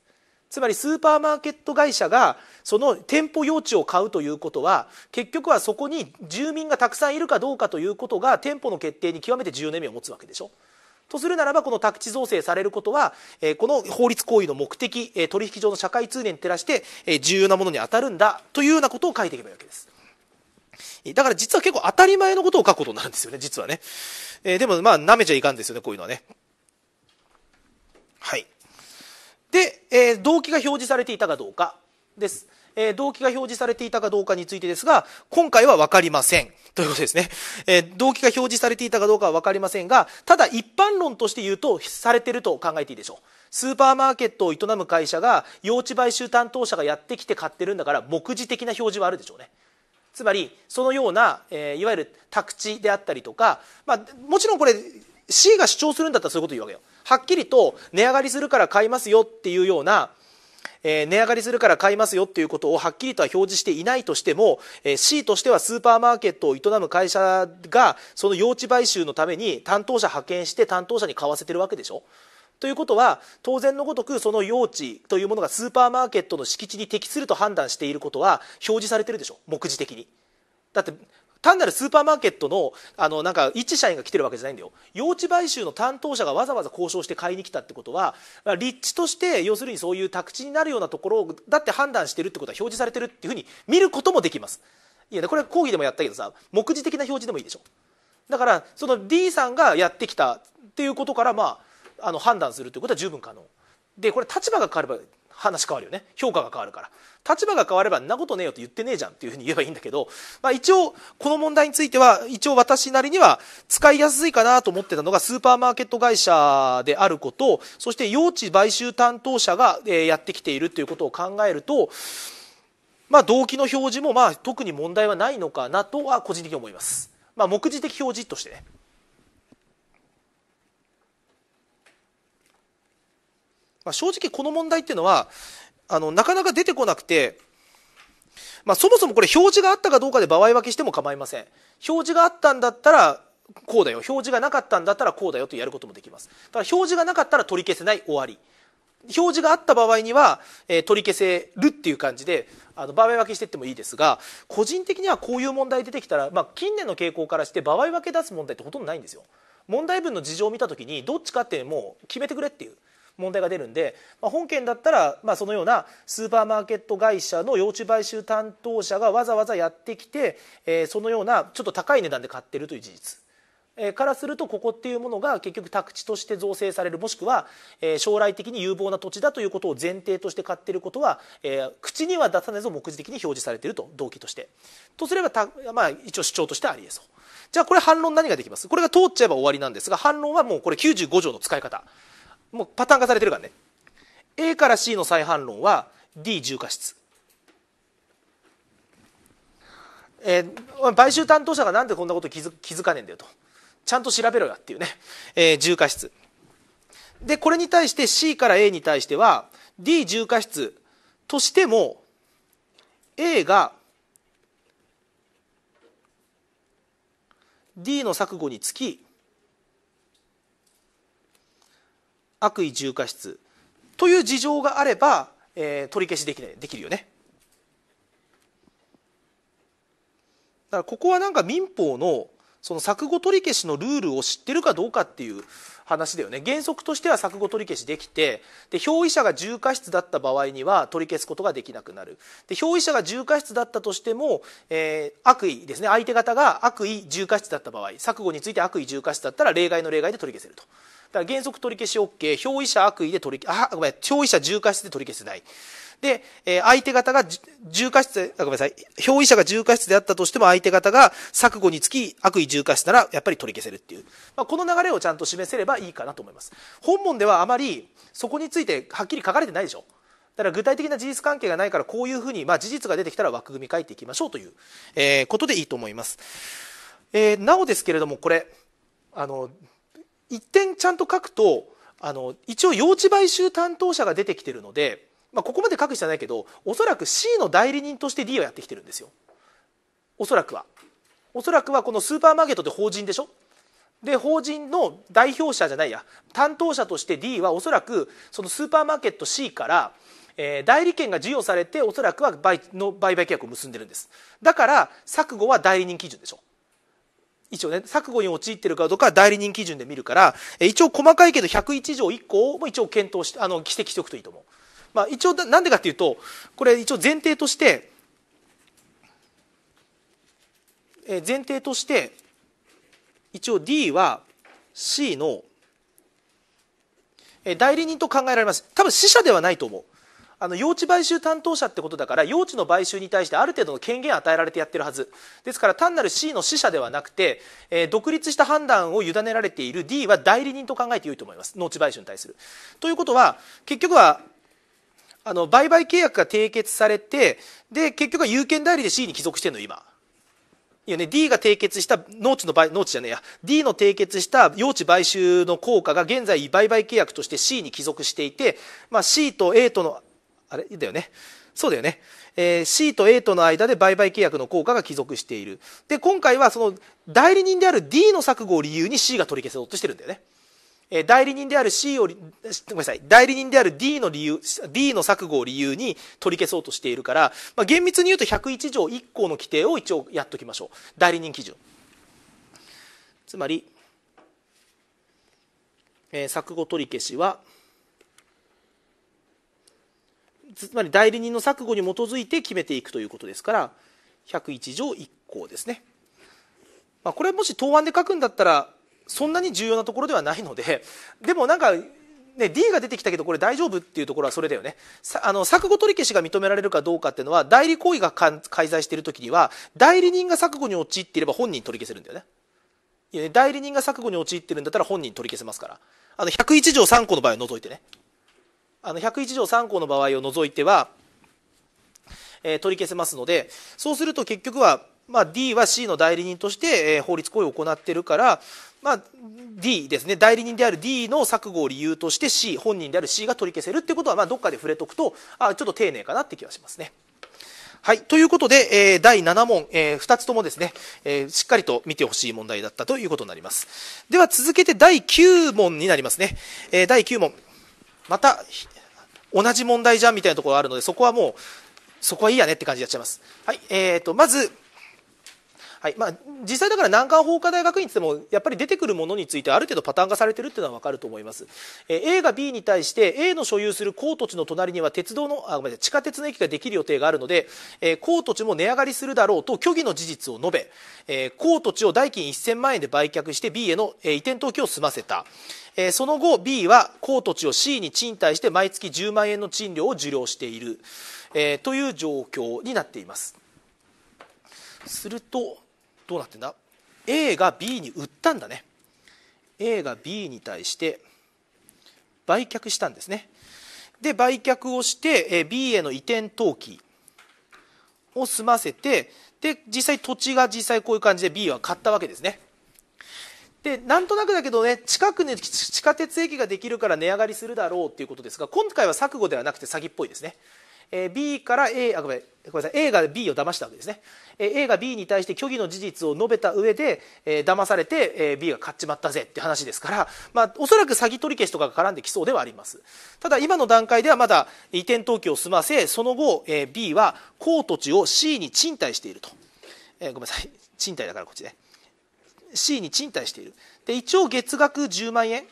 つまりスーパーマーケット会社がその店舗用地を買うということは結局はそこに住民がたくさんいるかどうかということが店舗の決定に極めて重要な意味を持つわけでしょ。とするならばこの宅地造成されることはこの法律行為の目的取引上の社会通念に照らして重要なものに当たるんだというようなことを書いていけばいいわけです。だから実は結構当たり前のことを書くことになるんですよね実はね。でもまあ舐めちゃいかんですよねこういうのはね。はい。で、えー、動機が表示されていたかどうかです。えー、動機が表示されていたかどうかについてですが、今回は分かりません。ということですね。えー、動機が表示されていたかどうかは分かりませんが、ただ一般論として言うと、されてると考えていいでしょう。スーパーマーケットを営む会社が、用地買収担当者がやってきて買ってるんだから、目次的な表示はあるでしょうね。つまり、そのような、えー、いわゆる宅地であったりとか、まあ、もちろんこれ、市が主張するんだったらそういうこと言うわけよ。はっきりと値上がりするから買いますよっていうような、えー、値上がりするから買いますよっていうことをはっきりとは表示していないとしても、えー、C としてはスーパーマーケットを営む会社がその用地買収のために担当者派遣して担当者に買わせてるわけでしょ。ということは当然のごとくその用地というものがスーパーマーケットの敷地に適すると判断していることは表示されてるでしょ目次的にだって単なるスーパーマーケットのあのなんか一社員が来てるわけじゃないんだよ用地買収の担当者がわざわざ交渉して買いに来たってことは立地として要するにそういう宅地になるようなところだって判断してるってことは表示されてるっていうふうに見ることもできますいやこれは講義でもやったけどさ目次的な表示でもいいでしょだからその D さんがやってきたっていうことからまああの判断するということは十分可能でこれ立場が変われば話変わるよね評価が変わるから立場が変わればんなことねえよって言ってねえじゃんっていうふうに言えばいいんだけど、まあ、一応この問題については一応私なりには使いやすいかなと思ってたのがスーパーマーケット会社であることそして用地買収担当者がやってきているということを考えるとまあ、動機の表示もまあ特に問題はないのかなとは個人的に思います。まあ、目次的表示としてね。まあ、正直この問題っていうのはあのなかなか出てこなくて、まあ、そもそもこれ表示があったかどうかで場合分けしても構いません表示があったんだったらこうだよ表示がなかったんだったらこうだよとやることもできますだ表示がなかったら取り消せない終わり表示があった場合には、えー、取り消せるっていう感じであの場合分けしていってもいいですが個人的にはこういう問題出てきたら、まあ、近年の傾向からして場合分け出す問題ってほとんどないんですよ問題文の事情を見た時にどっちかってもう決めてくれっていう問題が出るんで、まあ、本件だったら、まあ、そのようなスーパーマーケット会社の幼虫買収担当者がわざわざやってきて、えー、そのようなちょっと高い値段で買ってるという事実。えからするとここっていうものが結局宅地として造成されるもしくは、え将来的に有望な土地だということを前提として買っていることは、え口には出さないぞ目次的に表示されていると動機としてとすればた、まあ、一応主張としてありえそうじゃあこれ反論何ができますこれが通っちゃえば終わりなんですが反論はもうこれ95条の使い方もうパターン化されてるからね A から C の再反論は D 重過失えー、買収担当者がなんでこんなこと気づ気づかねえんだよとちゃんと調べろよっていうね、えー、重過失でこれに対して C から A に対しては D 重過失としても A が D の錯誤につき悪意重過失という事情があれば、えー、取り消しできないできるよねだからここはなんか民法のその錯誤取り消しのルールを知ってるかどうかっていう話だよね原則としては錯誤取り消しできてで表意者が重過失だった場合には取り消すことができなくなるで表意者が重過失だったとしても、えー、悪意ですね相手方が悪意重過失だった場合錯誤について悪意重過失だったら例外の例外で取り消せると。だから原則取り消し OK 憑依者悪意で取りあごめん憑依者重過失で取り消せないで、えー、相手方が重過失あごめんなさい憑依者が重過失であったとしても相手方が錯誤につき悪意重過失ならやっぱり取り消せるっていう、まあ、この流れをちゃんと示せればいいかなと思います本文ではあまりそこについてはっきり書かれてないでしょだから具体的な事実関係がないからこういうふうに、まあ、事実が出てきたら枠組み書いていきましょうという、えー、ことでいいと思います、えー、なおですけれどもこれあの一点ちゃんと書くとあの一応用地買収担当者が出てきてるので、まあ、ここまで書く必要はないけどおそらく C の代理人として D はやってきてるんですよおそらくはおそらくはこのスーパーマーケットって法人でしょで法人の代表者じゃないや担当者として D はおそらくそのスーパーマーケット C からえー、代理権が授与されておそらくは売の売買契約を結んでるんですだから錯誤は代理人基準でしょ一応ね、錯誤に陥ってるかどうかは代理人基準で見るから、一応細かいけど101条1項を一応検討し、あの、指摘しておくといいと思う。まあ一応、なんでかっていうと、これ一応前提として、え前提として、一応 D は C の、え代理人と考えられます。多分死者ではないと思う。あの用地買収担当者ってことだから用地の買収に対してある程度の権限与えられてやってるはずですから単なる C の死者ではなくて、えー、独立した判断を委ねられている D は代理人と考えてよいと思います農地買収に対する。ということは結局はあの売買契約が締結されてで結局は有権代理で C に帰属してるの今。いやね、D が締結した農地の農地じゃねえや D の締結した用地買収の効果が現在売買契約として C に帰属していて、まあ、C と A とのあれだよね。そうだよね。えー、C と A との間で売買契約の効果が帰属している。で、今回はその代理人である D の錯誤を理由に C が取り消そうとしてるんだよね。えー、代理人である C を、ごめんなさい、代理人である D の理由、D の錯誤を理由に取り消そうとしているから、まあ、厳密に言うと101条1項の規定を一応やっときましょう。代理人基準。つまり、えー、錯誤取り消しは、つまり代理人の錯誤に基づいて決めていくということですから101条1項ですね、まあ、これもし答案で書くんだったらそんなに重要なところではないのででもなんかね、D が出てきたけどこれ大丈夫っていうところはそれだよねあの錯誤取り消しが認められるかどうかっていうのは代理行為が介在している時には代理人が錯誤に陥っていれば本人取り消せるんだよねいね代理人が錯誤に陥ってるんだったら本人取り消せますからあの101条3項の場合を除いてねあの101条3項の場合を除いては、えー、取り消せますのでそうすると結局は、まあ、D は C の代理人として、えー、法律行為を行っているから、まあ、D ですね代理人である D の錯誤を理由として C 本人である C が取り消せるっていうことは、まあ、どっかで触れておくとあちょっと丁寧かなって気がしますね。はい。ということで、えー、第7問、えー、2つともですね、えー、しっかりと見てほしい問題だったということになります。では続けて第9問になりますね。えー、第9問。また同じ問題じゃんみたいなところがあるのでそこはもうそこはいいやねって感じでやっちゃいます。はいえーと、まずはいまあ、実際だから難関法科大学院ってもやっぱり出てくるものについてある程度パターン化されてるっていうのは分かると思います、え A が B に対して A の所有する高土地の隣には鉄道のあごめんなさい地下鉄の駅ができる予定があるので、えー、高土地も値上がりするだろうと虚偽の事実を述べ、えー、高土地を代金1000万円で売却して B への、えー、移転登記を済ませた、えー、その後 B は高土地を C に賃貸して毎月10万円の賃料を受領している、えー、という状況になっていますするとどうなってんだ A が B に売ったんだね A が B に対して売却したんですねで売却をして、えー、B への移転登記を済ませてで実際土地が実際こういう感じで B は買ったわけですねでなんとなくだけどね近くに地下鉄駅ができるから値上がりするだろうということですが今回は錯誤ではなくて詐欺っぽいですね、えー、B から A あごめんごめんなさい A が B を騙したわけですね、えー、A が B に対して虚偽の事実を述べた上で、えー、騙されて、えー、B が買っちまったぜって話ですから、まあ、おそらく詐欺取り消しとかが絡んできそうではありますただ今の段階ではまだ移転登記を済ませその後、えー、B は高土地を C に賃貸していると、えー、ごめんなさい賃貸だからこっちね C に賃貸しているで一応月額10万円、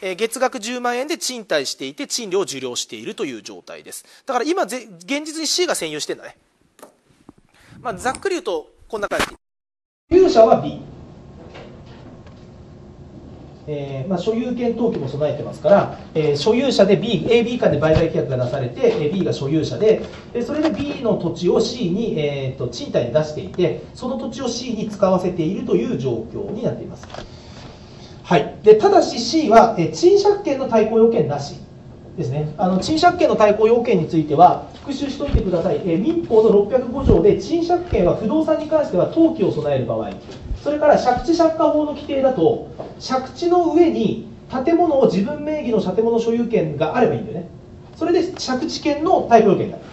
えー、月額10万円で賃貸していて賃料を受領しているという状態ですだから今現実に C が占有してんだね、まあ、ざっくり言うとこんな感じ。所有者は B えーまあ、所有権登記も備えてますから、えー、所有者で B、AB 間で売買契約がなされて、B が所有者で、でそれで B の土地を C に、えーと、賃貸に出していて、その土地を C に使わせているという状況になっています。はい、でただし C は、えー、賃借権の対抗要件なしですね、あの賃借権の対抗要件については、復習しておいてください、えー、民法の605条で、賃借権は不動産に関しては登記を備える場合。それから借地借家法の規定だと借地の上に建物を自分名義の建物所有権があればいいんだよねそれで借地権の対抗要件になる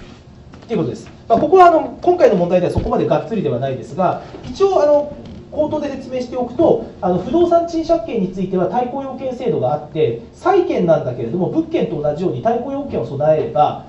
ということです、まあ、ここはあの今回の問題ではそこまでがっつりではないですが一応あの口頭で説明しておくとあの不動産賃借権については対抗要件制度があって債権なんだけれども物件と同じように対抗要件を備えれば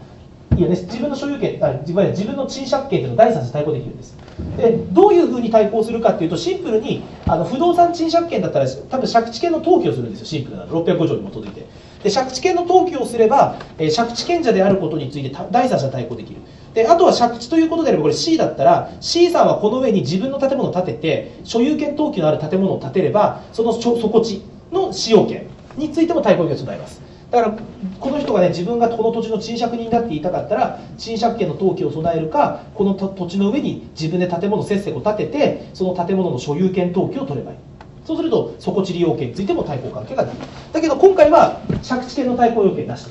いいよね自分の所有権あ自分の賃借権というのを第三者対抗できるんですでどういうふうに対抗するかというとシンプルにあの不動産賃借権だったら多分借地権の登記をするんですよシンプルな605条に基づいてで借地権の登記をすれば、えー、借地権者であることについて第三者対抗できるであとは借地ということであればこれ C だったら C さんはこの上に自分の建物を建てて所有権登記のある建物を建てればその底地の使用権についても対抗権を備えますだからこの人がね自分がこの土地の賃借人だって言いたかったら賃借権の登記を備えるかこの土地の上に自分で建物せっせと建ててその建物の所有権登記を取ればいいそうすると底地利用権についても対抗関係がないだけど今回は借地権の対抗要件なし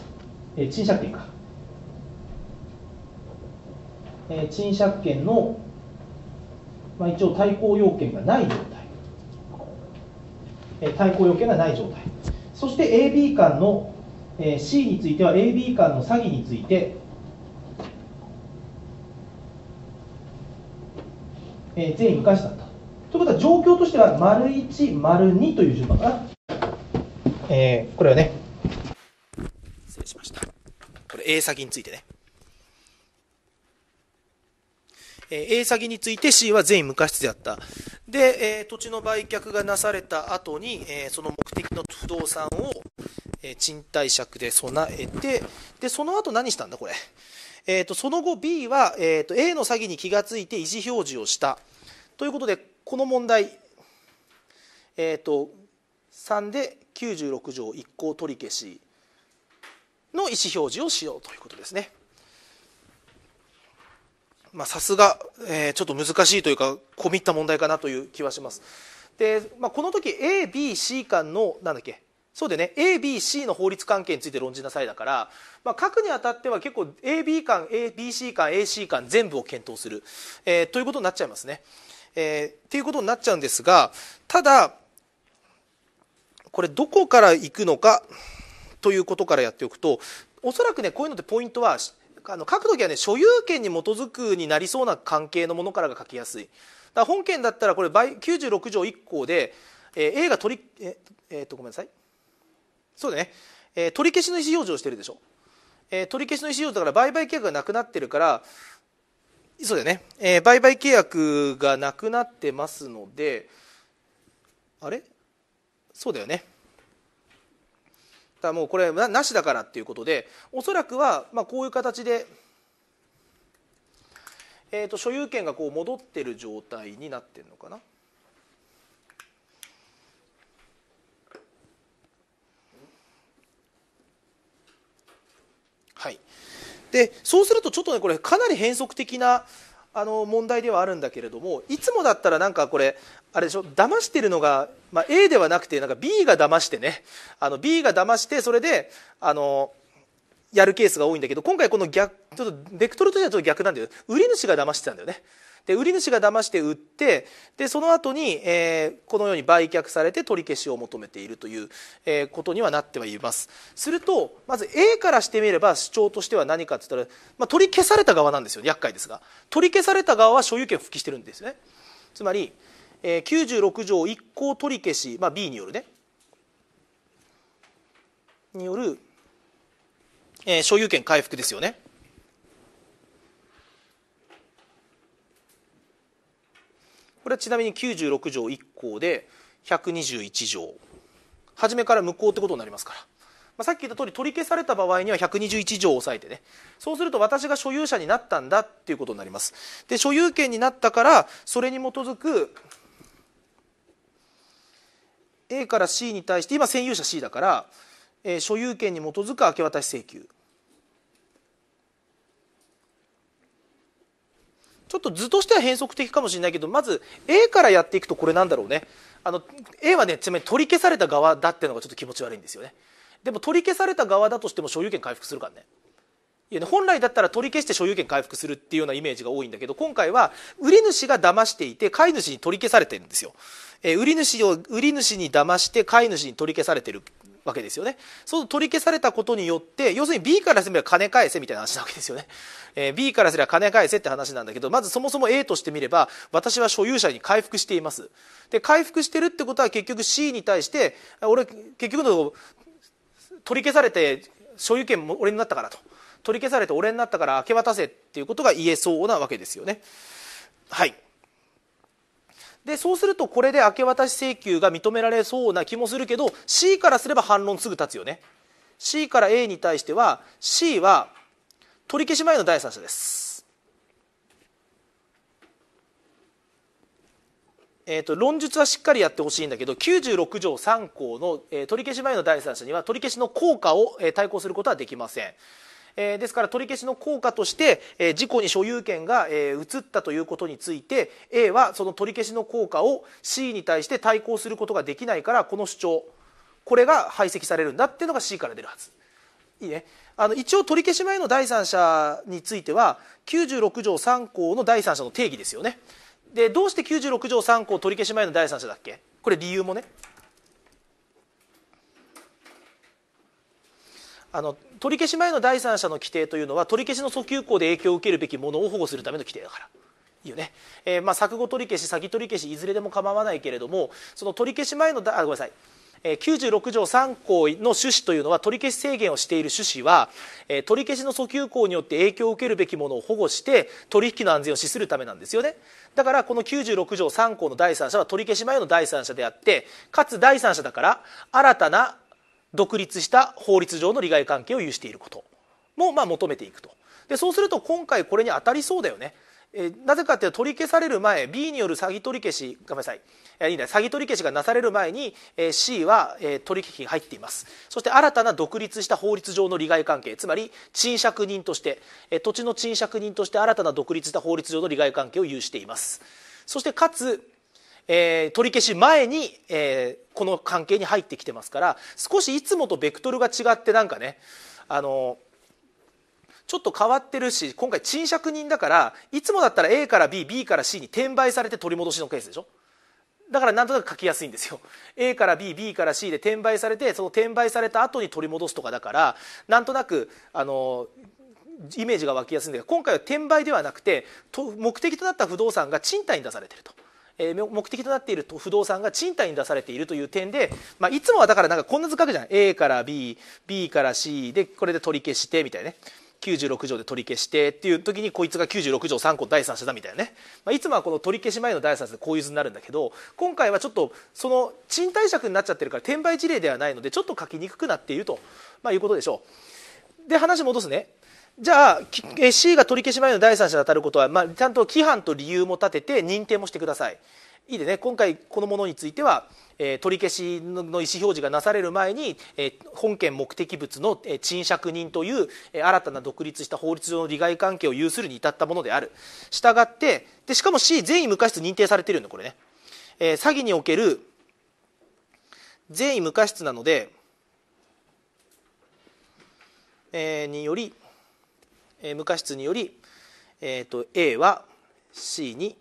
えー、賃借権か、えー、賃借権の、まあ、一応対抗要件がない状態、えー、対抗要件がない状態そして AB 間のえー、C については AB 間の詐欺について、えー、全員かしたと。ということは状況としては丸1、丸2という順番かな。えー、これはね、失礼しました。これ A 欺についてね。えー、A 詐欺について C は全員無過失であった。で、えー、土地の売却がなされた後に、えー、その目的の不動産を、え賃貸借で備えて、で、その後何したんだ、これ。えっ、と、その後 B は、えっ、と、A の詐欺に気がついて意思表示をした。ということで、この問題、えっ、と、3で96条1項取り消しの意思表示をしようということですね。まあ、さすが、えー、ちょっと難しいというか、込み入った問題かなという気はします。で、まあ、この時 A、B、C 間の、なんだっけ、そうでね、A、B、C の法律関係について論じなさいだから、まあ、書くにあたっては結構 A、B 間、A、B、C 間、A、C 間全部を検討する、えー、ということになっちゃいますね。えー、っていうことになっちゃうんですが、ただ、これどこから行くのかということからやっておくと、おそらくね、こういうのってポイントは、あの書く時はね所有権に基づくになりそうな関係のものからが書きやすいだ本件だったらこれ96条1項で、えー、A が取りええー、っとごめんなさいそうだね、えー、取り消しの意思表示をしてるでしょ、えー、取り消しの意思表示だから売買契約がなくなってるからそうだよね、えー、売買契約がなくなってますのであれそうだよねたもうこれなしだからっていうことでおそらくはまあこういう形で、えー、と所有権がこう戻ってる状態になってるのかな。はい、でそうするとちょっとねこれかなり変則的なあの問題ではあるんだけれどもいつもだったらなんかこれあれでしょ騙してるのが、まあ、A ではなくてなんか B が騙してねあの B が騙してそれであのやるケースが多いんだけど今回この逆ちょっとベクトルとしてはちょっと逆なんだよ売り主が騙してたんだよねで売り主が騙して売ってでその後に、えー、このように売却されて取り消しを求めているという、えー、ことにはなってはいますするとまず A からしてみれば主張としては何かって言ったら、まあ、取り消された側なんですよ、ね、厄介ですが取り消された側は所有権を復帰してるんですねつまり、えー、96条一項取り消し、まあ、B によるねによる、えー、所有権回復ですよねこれはちなみに96条1項で121条初めから無効ってことになりますから、まあ、さっき言った通り取り消された場合には121条を押さえてねそうすると私が所有者になったんだっていうことになりますで所有権になったからそれに基づく A から C に対して今占有者 C だから、えー、所有権に基づく明け渡し請求ちょっと図としては変則的かもしれないけどまず A からやっていくとこれなんだろうねあの A はねちなみに取り消された側だっていうのがちょっと気持ち悪いんですよねでも取り消された側だとしても所有権回復するからねいやね本来だったら取り消して所有権回復するっていうようなイメージが多いんだけど今回は売り主が騙していて飼い主に取り消されてるんですよえ売り主を売り主に騙して飼い主に取り消されてるわけですよねそう取り消されたことによって要するに B からすれば金返せみたいな話なわけですよね、えー、B からすれば金返せって話なんだけどまずそもそも A としてみれば私は所有者に回復していますで回復してるってことは結局 C に対して俺結局の取り消されて所有権も俺になったからと取り消されて俺になったから明け渡せっていうことが言えそうなわけですよねはいでそうするとこれで明け渡し請求が認められそうな気もするけど C からすれば反論すぐ立つよね C から A に対しては C は取り消し前の第三者ですえと、と論述はしっかりやってほしいんだけど96条3項の、えー、取り消し前の第三者には取り消しの効果を、えー、対抗することはできませんえー、ですから取り消しの効果として、えー、事故に所有権が、えー、移ったということについて A はその取り消しの効果を C に対して対抗することができないからこの主張これが排斥されるんだっていうのが C から出るはず。いいね、あの一応取り消し前の第三者については96条3項の第三者の定義ですよねでどうして96条3項取り消し前の第三者だっけこれ理由もねあの取り消し前の第三者の規定というのは取り消しの訴求項で影響を受けるべきものを保護するための規定だから。いいよねえー、まあ、錯誤取り消し先取り消しいずれでも構わないけれどもその取り消し前のだあごめんなさい96条3項の趣旨というのは取り消し制限をしている趣旨は取り消しの訴求項によって影響を受けるべきものを保護して取引の安全を資するためなんですよねだからこの96条3項の第三者は取り消し前の第三者であってかつ第三者だから新たな独立した法律上の利害関係を有していることもまあ求めていくとでそうすると今回これに当たりそうだよねえなぜかというと取り消される前 B による詐欺取り消しごめんなさいいいん詐欺取り消しがなされる前に、え C は、え取引が入っていますそして新たな独立した法律上の利害関係つまり賃借人として、え土地の賃借人として新たな独立した法律上の利害関係を有していますそしてかつえー、取り消し前に、えー、この関係に入ってきてますから少しいつもとベクトルが違ってなんかねあのちょっと変わってるし今回賃借人だからいつもだったら A から BB から C に転売されて取り戻しのケースでしょだからなんとなく書きやすいんですよ A から BB から C で転売されてその転売された後に取り戻すとかだからなんとなくあのイメージが湧きやすいんだけど今回は転売ではなくて目的となった不動産が賃貸に出されてるとえ目的となっている不動産が賃貸に出されているという点で、まあ、いつもはだからなんかこんな図書くじゃない A から BB から C でこれで取り消してみたいなね96条で取り消してっていう時にこいつが96条3個第3者だみたいなね、まあ、いつもはこの取り消し前の第3者でこういう図になるんだけど今回はちょっとその賃貸借になっちゃってるから転売事例ではないのでちょっと書きにくくなっていると、まあ、いうことでしょう。で話戻すねじゃあ C が取り消し前の第三者に当たることは、まあ、ちゃんと規範と理由も立てて認定もしてください。いいでね今回このものについては、えー、取り消しの意思表示がなされる前に、えー、本件目的物の、え賃借人という、えー、新たな独立した法律上の利害関係を有するに至ったものであるしたがってでしかも C 善意無過失認定されてるんだこれね、えー、詐欺における善意無過失なので、えー、によりえ無過失により、えーと、と A は C に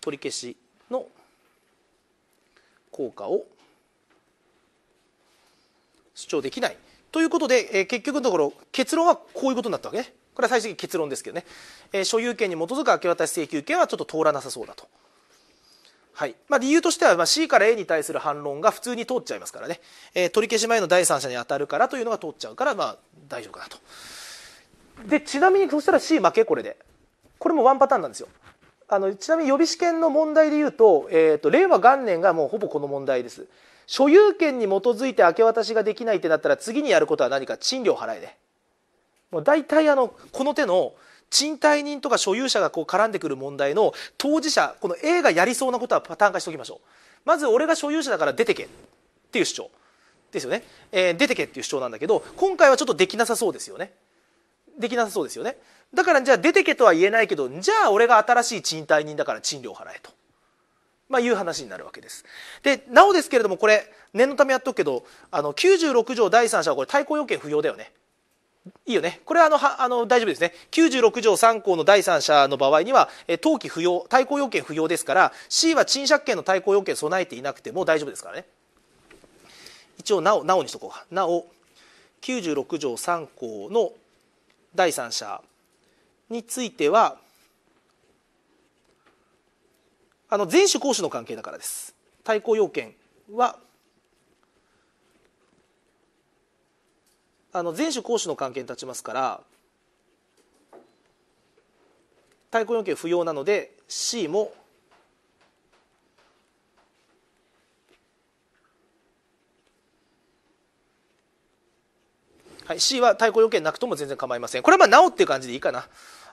取り消しの効果を主張できないということで、えー、結局のところ結論はこういうことになったわけねこれは最終的に結論ですけどね、えー、所有権に基づく明け渡し請求権はちょっと通らなさそうだと。はいまあ、理由としては、まあ、C から A に対する反論が普通に通っちゃいますからね、えー、取り消し前の第三者に当たるからというのが通っちゃうから、まあ、大丈夫かなとでちなみにそしたら C 負けこれでこれもワンパターンなんですよあのちなみに予備試験の問題でいうと,、えーと、と令和元年がもうほぼこの問題です所有権に基づいて明け渡しができないってなったら次にやることは何か賃料払えでもう大体あのこの手の賃貸人とか所有者がこう絡んでくる問題の当事者この A がやりそうなことはパターン化しておきましょうまず俺が所有者だから出てけっていう主張ですよね、えー、出てけっていう主張なんだけど今回はちょっとできなさそうですよねできなさそうですよねだからじゃあ出てけとは言えないけどじゃあ俺が新しい賃貸人だから賃料払えと、まあ、いう話になるわけですでなおですけれどもこれ念のためやっとくけどあの96条第3者はこれ対抗要件不要だよねいいよねこれはあのはあの大丈夫ですね96条3項の第三者の場合には、え登記不要対抗要件不要ですから C は賃借権の対抗要件備えていなくても大丈夫ですからね一応なおなおにしとこうなお96条3項の第三者についてはあの前種後種の関係だからです対抗要件はあの前種後種の関係に立ちますから対抗要件不要なので C もはい、C は対抗要件なくとも全然構いませんこれはまあなおっていう感じでいいかな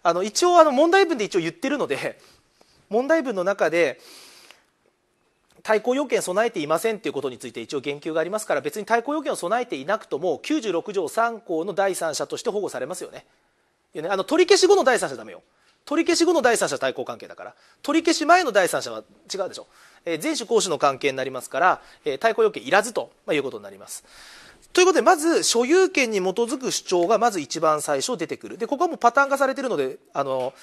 あの一応あの問題文で一応言ってるので問題文の中で対抗要件備えていませんということについて一応言及がありますから別に対抗要件を備えていなくとも96条3項の第三者として保護されますよねあの取り消し後の第三者だめよ取り消し後の第三者対抗関係だから取り消し前の第三者は違うでしょ、えー、種主行の関係になりますから、えー、対抗要件いらずと、まあ、いうことになりますということでまず所有権に基づく主張がまず一番最初出てくるでここはもうパターン化されてるのであの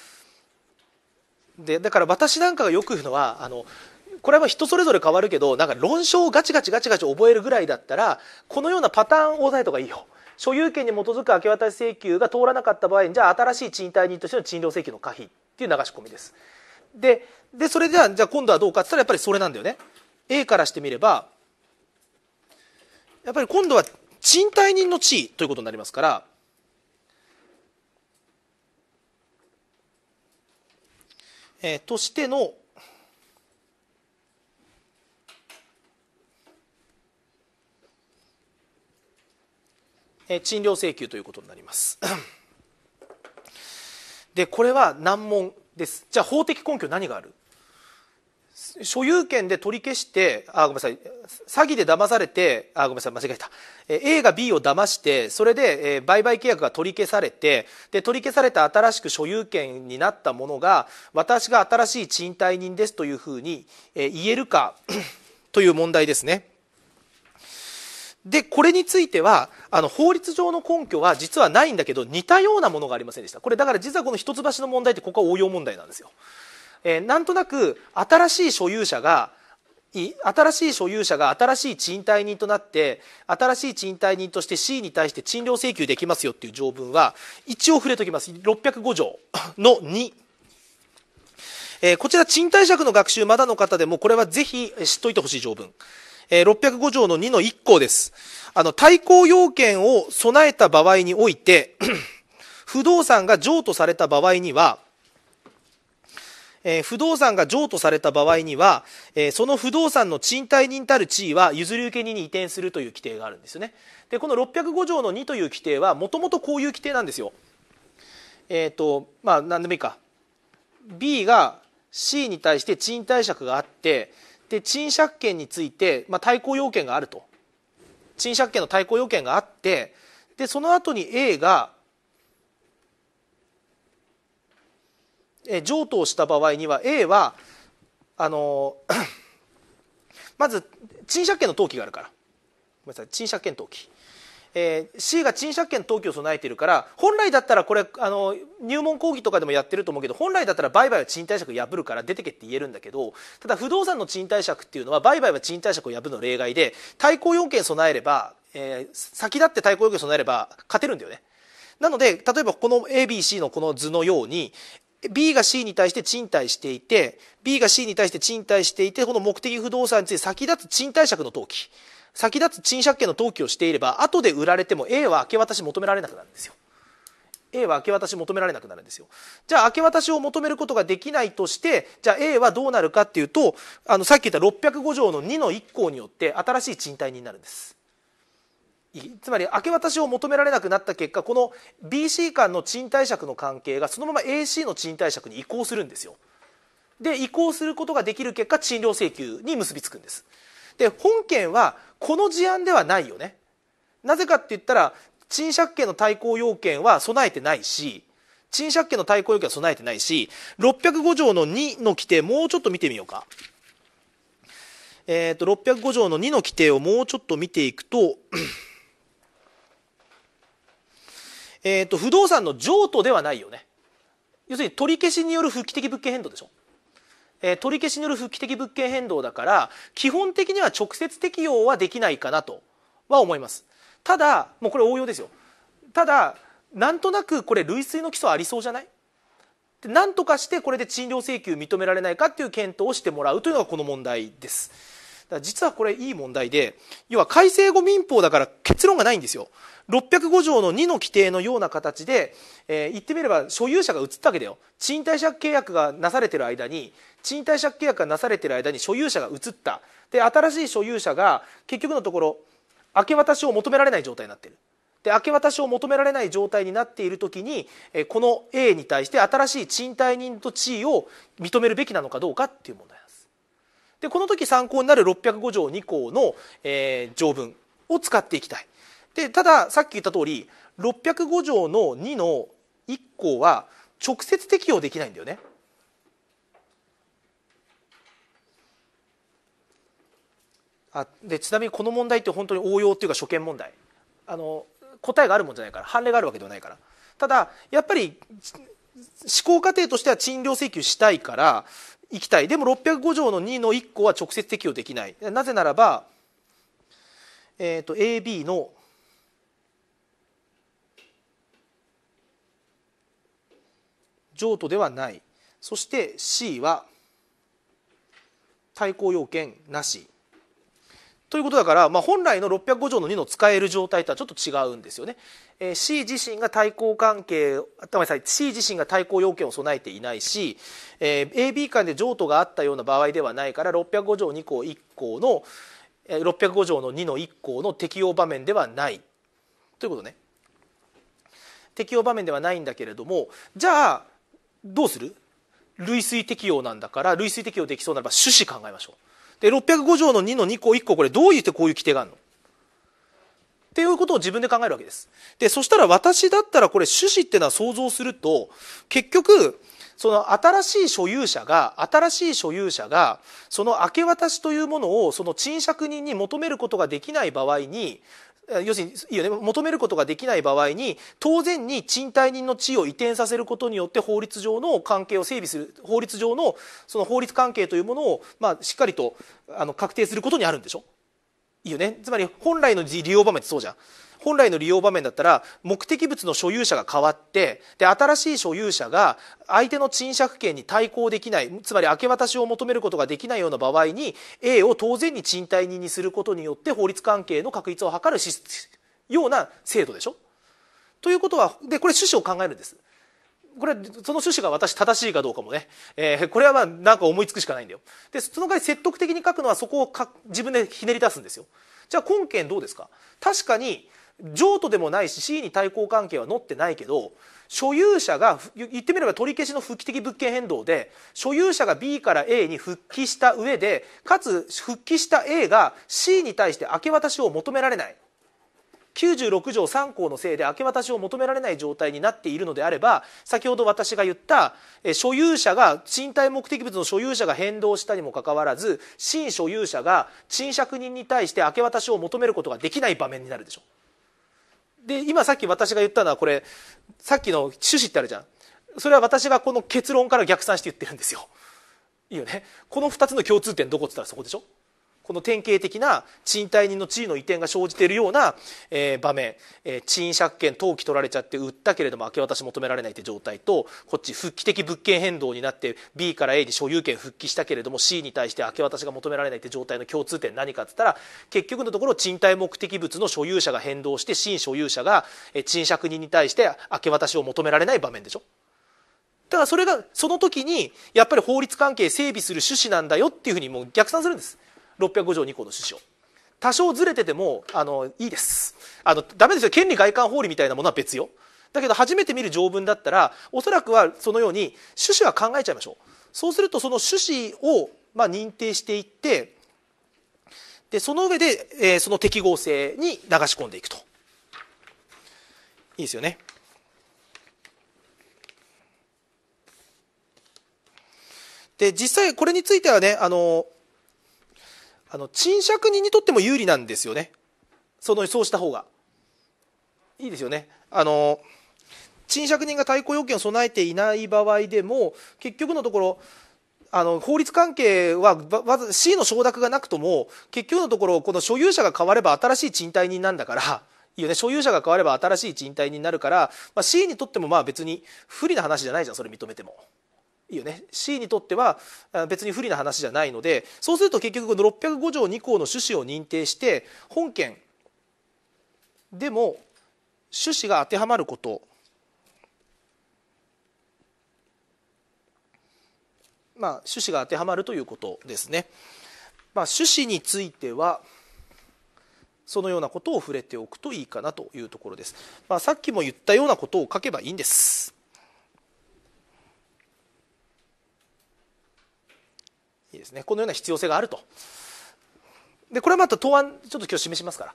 でだから私なんかがよく言うのはあのこれは人それぞれ変わるけどなんか論証をガチガチガチガチ覚えるぐらいだったらこのようなパターン押さえとかいいよ所有権に基づく明け渡し請求が通らなかった場合じゃあ新しい賃貸人としての賃料請求の可否っていう流し込みですででそれでは、じゃあ今度はどうかって言ったらやっぱりそれなんだよね A からしてみればやっぱり今度は賃貸人の地位ということになりますからえー、としてのえ賃料請求ということになりますでこれは難問ですじゃあ法的根拠何がある所有権で取り消してあごめんなさい詐欺で騙されてあごめんなさい間違えた A が B を騙してそれで売買契約が取り消されてで取り消された新しく所有権になったものが私が新しい賃貸人ですというふうに言えるかという問題ですね。でこれについてはあの法律上の根拠は実はないんだけど似たようなものがありませんでしたこれだから実はこの一橋の問題ってここは応用問題なんですよ、えー、なんとなく新しい所有者が新しい所有者が新しい賃貸人となって新しい賃貸人として C に対して賃料請求できますよっていう条文は一応触れときます605条 の2えー、こちら賃貸借の学習まだの方でもこれはぜひ知っておいてほしい条文えー、605条の2の1項です。あの、対抗要件を備えた場合において、不動産が譲渡された場合には、えー、不動産が譲渡された場合には、えー、その不動産の賃貸人たる地位は譲り受け人に移転するという規定があるんですよね。で、この605条の2という規定は、もともとこういう規定なんですよ。えっ、ー、と、まあ、何でもいいか。B が C に対して賃貸借があってで賃借権について、まあ、対抗要件があると賃借権の対抗要件があってでその後に A が譲渡をした場合には A はあの まず賃借権の登記があるからごめんなさい賃借権登記えー、C が賃借権登記を備えているから本来だったらこれあの入門講義とかでもやってると思うけど本来だったら売買は賃貸借破るから出てけって言えるんだけどただ不動産の賃貸借っていうのは売買は賃貸借を破るの例外で対抗要件備えれば、えー、先立って対抗要件備えれば勝てるんだよね。なので例えばこの ABC のこの図のように B が C に対して賃貸していて B が C に対して賃貸していてこの目的不動産について先立つ賃貸借の登記先立つ賃借権の登記をしていれば後で売られても A は明け渡し求められなくなるんですよ A は明け渡し求められなくなるんですよじゃあ明け渡しを求めることができないとしてじゃあ A はどうなるかっていうとあのさっき言った605条の2の1項によって新しい賃貸人になるんですつまり明け渡しを求められなくなった結果この BC 間の賃貸借の関係がそのまま AC の賃貸借に移行するんですよで移行することができる結果賃料請求に結びつくんですで本件はこの事案ではないよねなぜかって言ったら賃借権の対抗要件は備えてないし賃借権の対抗要件は備えてないし605条の2の規定もうちょっと見てみようかえーと、605条の2の規定をもうちょっと見ていくとえと不動産の譲渡ではないよね要するに取り消しによる復帰的物件変動でしょえー、取り消しによる復帰的物件変動だから基本的には直接適用はできないかなとは思いますただもうこれ応用ですよただなんとなくこれ類推の基礎ありそうじゃないなんとかしてこれで賃料請求認められないかっていう検討をしてもらうというのがこの問題です。だ実はこれいい問題で要は改正後民法だから結論がないんですよ605条の2の規定のような形で、えー、言ってみれば所有者が移ったわけだよ賃貸借契約がなされてる間に賃貸借契約がなされてる間に所有者が移ったで新しい所有者が結局のところ明け渡しを求められない状態になってるで明け渡しを求められない状態になっている時にこの A に対して新しい賃貸人と地位を認めるべきなのかどうかっていう問題でこの時参考になる605条2項の、えー、条文を使っていきたいでたださっき言った通り605条の2の1項は直接適用できないんだよねあでちなみにこの問題って本当に応用っていうか初見問題あの答えがあるもんじゃないから判例があるわけではないからただやっぱり思考過程としては賃料請求したいから行きたいでも605条の2の1個は直接適用できないなぜならば、えーと、と AB の譲渡ではないそして C は対抗要件なしということだから、まあ、本来の605条の2の使える状態とはちょっと違うんですよね。えー、C 自身が対抗関係、ごめんな C 自身が対抗要件を備えていないし、えー、AB 間で譲渡があったような場合ではないから、605条2項1項の、えー、605条の2の1項の適用場面ではない。ということね。適用場面ではないんだけれども、じゃあ、どうする類推適用なんだから、類推適用できそうならば、趣旨考えましょう。で605条の2の2個1個、これどう言ってこういう規定があるのっていうことを自分で考えるわけです。で、そしたら私だったらこれ趣旨っていうのは想像すると、結局、その新しい所有者が、新しい所有者が、その明け渡しというものをその賃借人に求めることができない場合に、要するにいいよ、ね、求めることができない場合に当然に賃貸人の地位を移転させることによって法律上の関係を整備する法律上のその法律関係というものを、まあ、しっかりとあの確定することにあるんでしょいいよねつまり本来の利用場面ってそうじゃん本来の利用場面だったら目的物の所有者が変わってで新しい所有者が相手の賃借権に対抗できないつまり明け渡しを求めることができないような場合に A を当然に賃貸人にすることによって法律関係の確立を図るような制度でしょということはでこれ趣旨を考えるんです。これはその趣旨が私正しいかどうかもね、えー、これはまあなんか思いつくしかないんだよでその代わり説得的に書くのはそこをか自分でひねり出すんですよじゃあ本件どうですか確かに譲渡でもないし C に対抗関係は載ってないけど所有者が言ってみれば取り消しの復帰的物件変動で所有者が B から A に復帰した上でかつ復帰した A が C に対して明け渡しを求められない96条3項のせいで明け渡しを求められない状態になっているのであれば先ほど私が言った所有者が賃貸目的物の所有者が変動したにもかかわらず新所有者が賃借人に対して明け渡しを求めることができない場面になるでしょう。で今さっき私が言ったのはこれさっきの趣旨ってあるじゃんそれは私がこの結論から逆算して言ってるんですよいいよねこの2つの共通点どこっつったらそこでしょこの典型的な賃貸人の地位の移転が生じているような、えー、場面、えー、賃借権登記取られちゃって売ったけれども明け渡し求められないって状態とこっち復帰的物件変動になって B から A に所有権復帰したけれども C に対して明け渡しが求められないって状態の共通点何かっつったら結局のところ賃貸目的物の所有者が変動して新所有者が賃借人に対して明け渡しを求められない場面でしょ。だからそれがその時にやっぱり法律関係整備する趣旨なんだよっていうふうにもう逆算するんです。六百五条二項の趣旨を多少ずれててもあのいいですあのダメですよ権利外観法理みたいなものは別よだけど初めて見る条文だったらおそらくはそのように趣旨は考えちゃいましょうそうするとその趣旨をまあ認定していってでその上で、えー、その適合性に流し込んでいくといいですよねで実際これについてはねあのあの賃借人にとっても有利なんですよねそのそうした方がいいですよねあの賃借人が対抗要件を備えていない場合でも結局のところあの法律関係はま、ず C の承諾がなくとも結局のところこの所有者が変われば新しい賃貸人なんだからいいよね所有者が変われば新しい賃貸人になるから、まあ、C にとってもまあ別に不利な話じゃないじゃんそれ認めても。いいよね C にとっては別に不利な話じゃないのでそうすると結局この605条2項の趣旨を認定して本件でも趣旨が当てはまることまあ趣旨が当てはまるということですね。まあ、趣旨についてはそのようなことを触れておくといいかなというところです。まあ、さっきも言ったようなことを書けばいいんです。にですねこのような必要性があるとでこれはまた答案ちょっと今日示しますから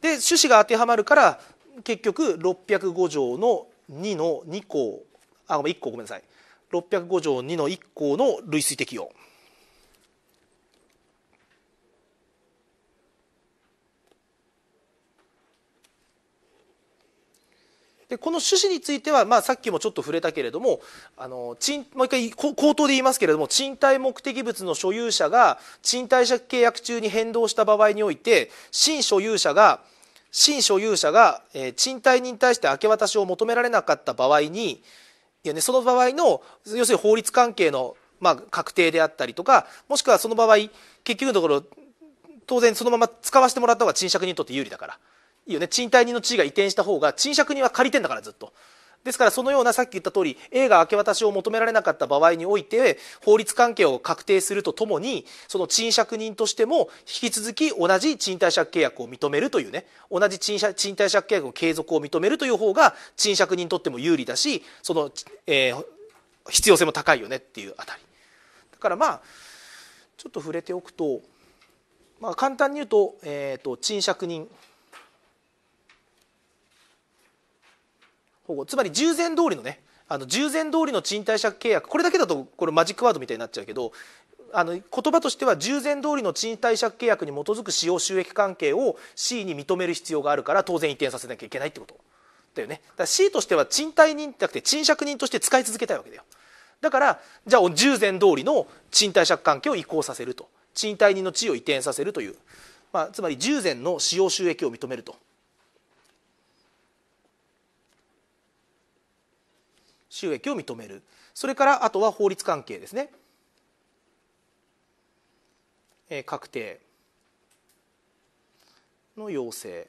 で趣旨が当てはまるから結局605条の2の2項あ1項ごめんなさい605条2の1項の類推適用でこの趣旨については、まあ、さっきもちょっと触れたけれどもあのんもう一回口頭で言いますけれども賃貸目的物の所有者が賃貸借契約中に変動した場合において新所有者が新所有者が、えー、賃貸に対して明け渡しを求められなかった場合にいや、ね、その場合の要するに法律関係の、まあ、確定であったりとかもしくはその場合結局のところ当然そのまま使わせてもらった方が賃借人にとって有利だから。いいよね賃貸人の地位が移転した方が賃借人は借りてんだからずっと。ですからそのようなさっき言った通り A が明け渡しを求められなかった場合において法律関係を確定するとともにその賃借人としても引き続き同じ賃貸借契約を認めるというね同じ賃貸賃貸借契約の継続を認めるという方が賃借人にとっても有利だしその、えー、必要性も高いよねっていうあたりだからまあちょっと触れておくと、まあ、簡単に言うと,、えーと賃借人保護つまり従前通りのねあの従前通りの賃貸借契約これだけだとこれマジックワードみたいになっちゃうけどあの言葉としては従前通りの賃貸借契約に基づく使用収益関係を C に認める必要があるから当然移転させなきゃいけないってことだよねだから C としては賃貸人じゃなくて賃借人として使い続けたいわけだよだからじゃあ従前通りの賃貸借関係を移行させると賃貸人の地位を移転させるという、まあ、つまり従前の使用収益を認めると収益を認めるそれからあとは法律関係ですね、えー、確定の要請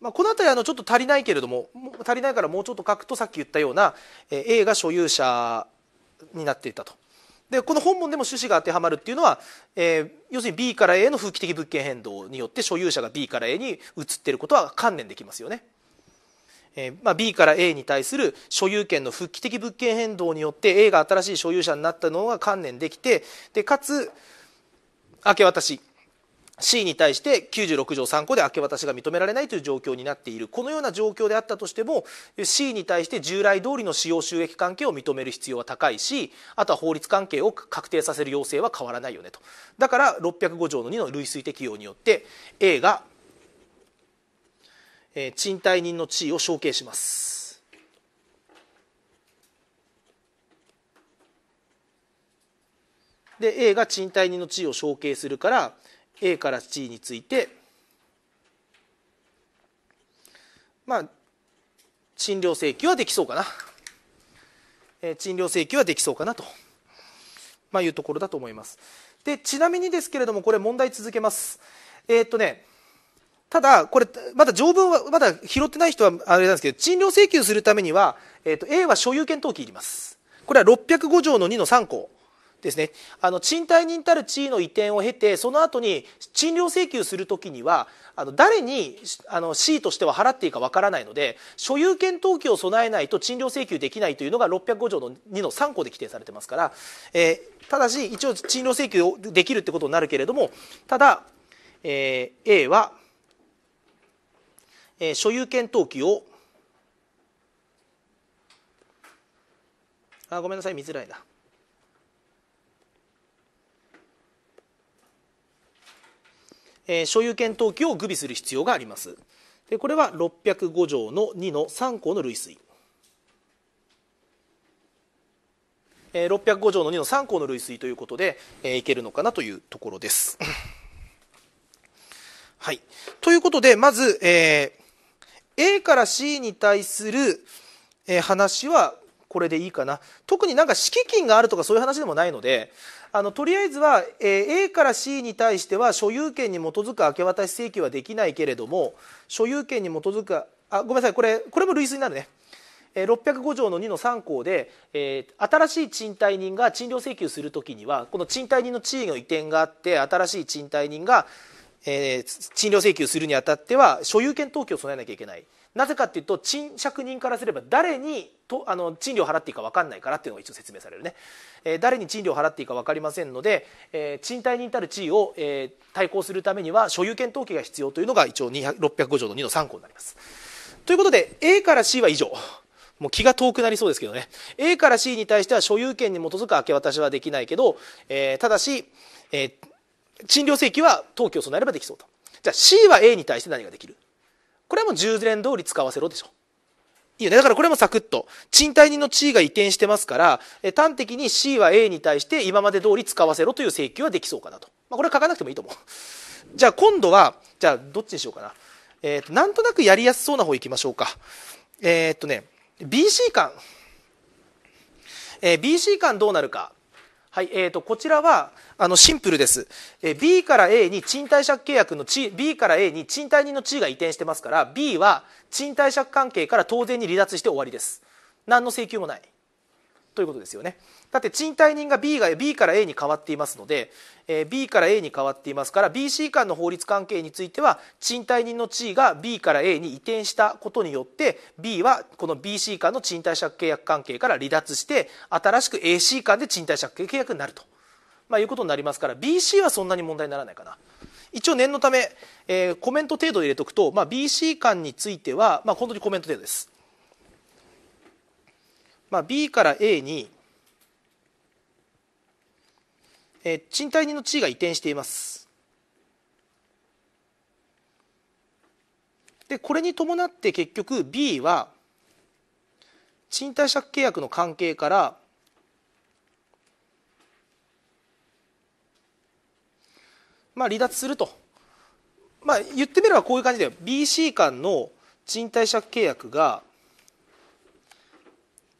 まあ、この辺りあのちょっと足りないけれども足りないからもうちょっと書くとさっき言ったような、え A が所有者になっていたとでこの本文でも趣旨が当てはまるっていうのは、えー、要するに B から A の風紀的物件変動によって所有者が B から A に移っていることは観念できますよね。えー、まあ、B から A に対する所有権の復帰的物件変動によって A が新しい所有者になったのが観念できてでかつ明け渡し C に対して96条3項で明け渡しが認められないという状況になっているこのような状況であったとしても C に対して従来通りの使用収益関係を認める必要は高いしあとは法律関係を確定させる要請は変わらないよねとだから605条の2の類推適用によって A がえ賃貸人の地位を承継しますで A が賃貸人の地位を承継するから A から地位についてまあ賃料請求はできそうかな、え賃料請求はできそうかなと、まあ、いうところだと思いますでちなみにですけれどもこれ問題続けますえー、っとねただ、これ、まだ条文は、まだ拾ってない人はあれなんですけど、賃料請求するためには、えっ、と、A は所有権登記いります。これは605条の2の3項ですね。あの、賃貸人たる地位の移転を経て、その後に賃料請求するときには、あの、誰に、あの、C としては払っていいかわからないので、所有権登記を備えないと賃料請求できないというのが605条の2の3項で規定されてますから、えー、ただし、一応賃料請求できるってことになるけれども、ただ、えー、A は、えー、所有権登記をあごめんなさい見づらいな。えー、所有権登記を具備する必要がありますでこれは605条の2の3項の類推、えー、605条の2の3項の類推ということで、えー、いけるのかなというところですはいということでまず、えー A から C に対する、話はこれでいいかな特になんか敷金があるとかそういう話でもないのであのとりあえずは、A から C に対しては所有権に基づく明け渡し請求はできないけれども所有権に基づくあごめんなさいこれこれも類推になるね。605条の2の3項で、えー、新しい賃貸人が賃料請求するときにはこの賃貸人の地位の移転があって新しい賃貸人がえー、賃料請求するにあたっては所有権登記を備えなきゃいけないなぜかっていうと賃借人からすれば誰にとあの賃料を払っていいか分かんないからっていうのが一応説明されるね、えー、誰に賃料を払っていいか分かりませんので、えー、賃貸人たる地位を、えー、対抗するためには所有権登記が必要というのが一応605条の2の3項になりますということで A から C は以上もう気が遠くなりそうですけどね A から C に対しては所有権に基づく明け渡しはできないけど、えー、ただし、えー、賃料請求は当記を備えればできそうとじゃあ C は A に対して何ができるこれはもう従前通り使わせろでしょいいよねだからこれもサクッと賃貸人の地位が移転してますから端的に C は A に対して今まで通り使わせろという請求はできそうかなと、まあ、これは書かなくてもいいと思うじゃあ今度はじゃあどっちにしようかなえーと、なんとなくやりやすそうな方いきましょうかえー、っとね BC 間、えー、BC 間どうなるかはいえーと、こちらはあのシンプルです、え B から A に賃貸借契約の地 B から A に賃貸人の地位が移転してますから B は賃貸借関係から当然に離脱して終わりです何の請求もないということですよねだって賃貸人が B が B から A に変わっていますので、えー、B から A に変わっていますから BC 間の法律関係については賃貸人の地位が B から A に移転したことによって B はこの BC 間の賃貸借契約関係から離脱して新しく AC 間で賃貸借契約になると、まあ、いうことになりますから BC はそんなに問題にならないかな。一応念のため、えー、コメント程度入れておくと、まあ、BC 間については、まあ、本当にコメント程度です。まあ、B から A にえー、賃貸人の地位が移転していますでこれに伴って結局 B は賃貸借契約の関係からまあ離脱するとまあ言ってみればこういう感じで BC 間の賃貸借契約が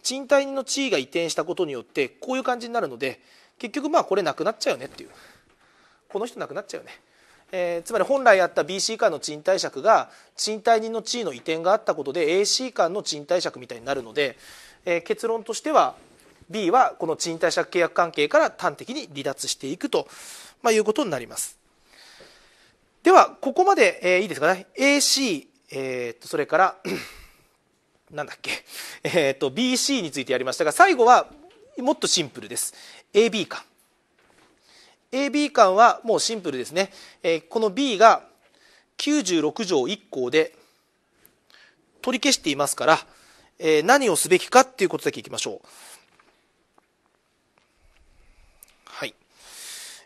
賃貸人の地位が移転したことによってこういう感じになるので結局まあこれなくなっちゃうよねっていうこの人なくなっちゃうよね、えー、つまり本来あった BC 間の賃貸借が賃貸人の地位の移転があったことで AC 間の賃貸借みたいになるので、えー、結論としては B はこの賃貸借契約関係から端的に離脱していくと、まあ、いうことになりますではここまで、えー、いいですかね AC、えー、っとそれから なんだっけ、えー、っと BC についてやりましたが最後はもっとシンプルです AB 間 AB 間はもうシンプルですね、えー、この B が96条1項で取り消していますから、えー、何をすべきかっていうことだけいきましょう。はい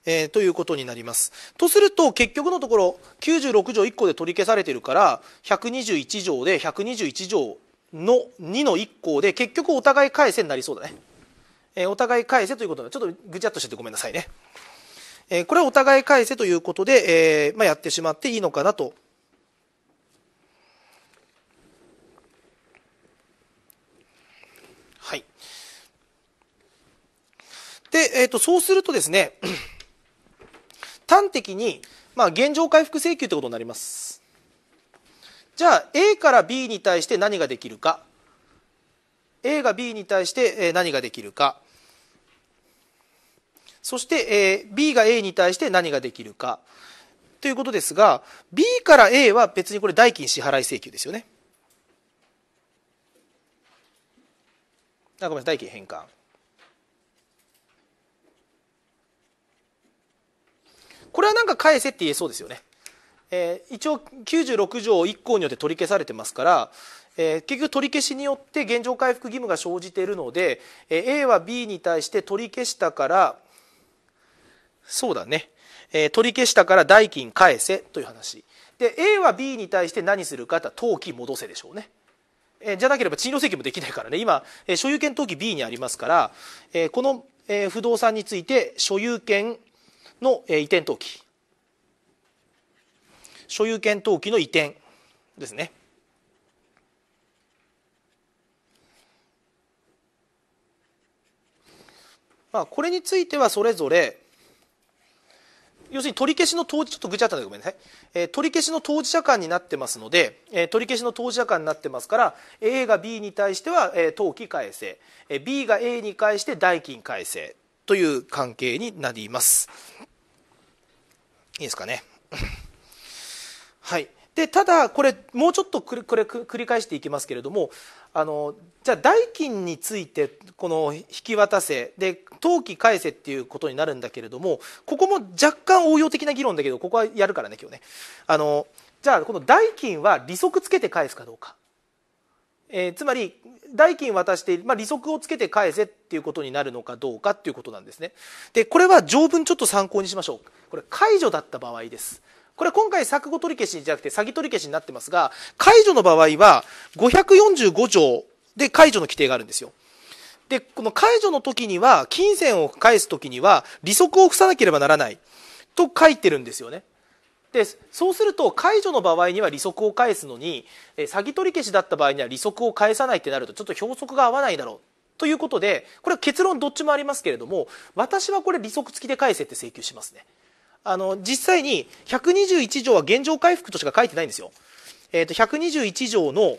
えー、ということになります。とすると結局のところ96条1項で取り消されてるから121条で121条の2の1項で結局お互い返せになりそうだね。えお互い返せということで、ちょっとぐちゃっとしててごめんなさいね。えこれはお互い返せということで、えまあ、やってしまっていいのかなと。はい。で、えっ、と、そうするとですね、端的に、まあ、現状回復請求ということになります。じゃあ A から B に対して何ができるか A が B に対して何ができるかそして、えー、B が A に対して何ができるかということですが B から A は別にこれ代金支払い請求ですよね。あごめんなさい代金返還。これはなんか返せって言えそうですよね。えー、一応96条1項によって取り消されてますから、えー、結局取り消しによって原状回復義務が生じているので、えー、A は B に対して取り消したからそうだね、えー、取り消したから代金返せという話で A は B に対して何するかと登記戻せでしょうね、えー、じゃなければ賃料請求もできないからね今、えー、所有権登記 B にありますから、えー、この、えー、不動産について所有権の、えー、移転登記所有権登記の移転ですねまあ、これについてはそれぞれ要するに取り消しの当事ちょっとぐちゃったんでごめんなさい、えー、取り消しの当事者間になってますので、えー、取り消しの当事者間になってますから A が B に対しては、えー、当期改正、えー、B が A に返して代金改正という関係になりますいいですかね はいでただこれもうちょっとこれく繰り返していきますけれどもあのじゃあ代金についてこの引き渡せで当期返せっていうことになるんだけれどもここも若干応用的な議論だけどここはやるからね今日ねあのじゃあこの代金は利息つけて返すかどうか、えー、つまり代金渡して、まあ、利息をつけて返せっていうことになるのかどうかっていうことなんですねでこれは条文ちょっと参考にしましょうこれ解除だった場合ですこれ今回錯誤取り消しじゃなくて詐欺取り消しになってますが、解除の場合は545条で解除の規定があるんですよ。で、この解除の時には、金銭を返す時には、利息を付さなければならないと書いてるんですよね。でそうすると解除の場合には利息を返すのに詐欺取り消しだった場合には利息を返さないってなるとちょっと表則が合わないだろうということでこれは結論どっちもありますけれども私はこれ利息付きで返せって請求しますね。あの実際に121条は現状回復としか書いてないんですよ、えーと、121条の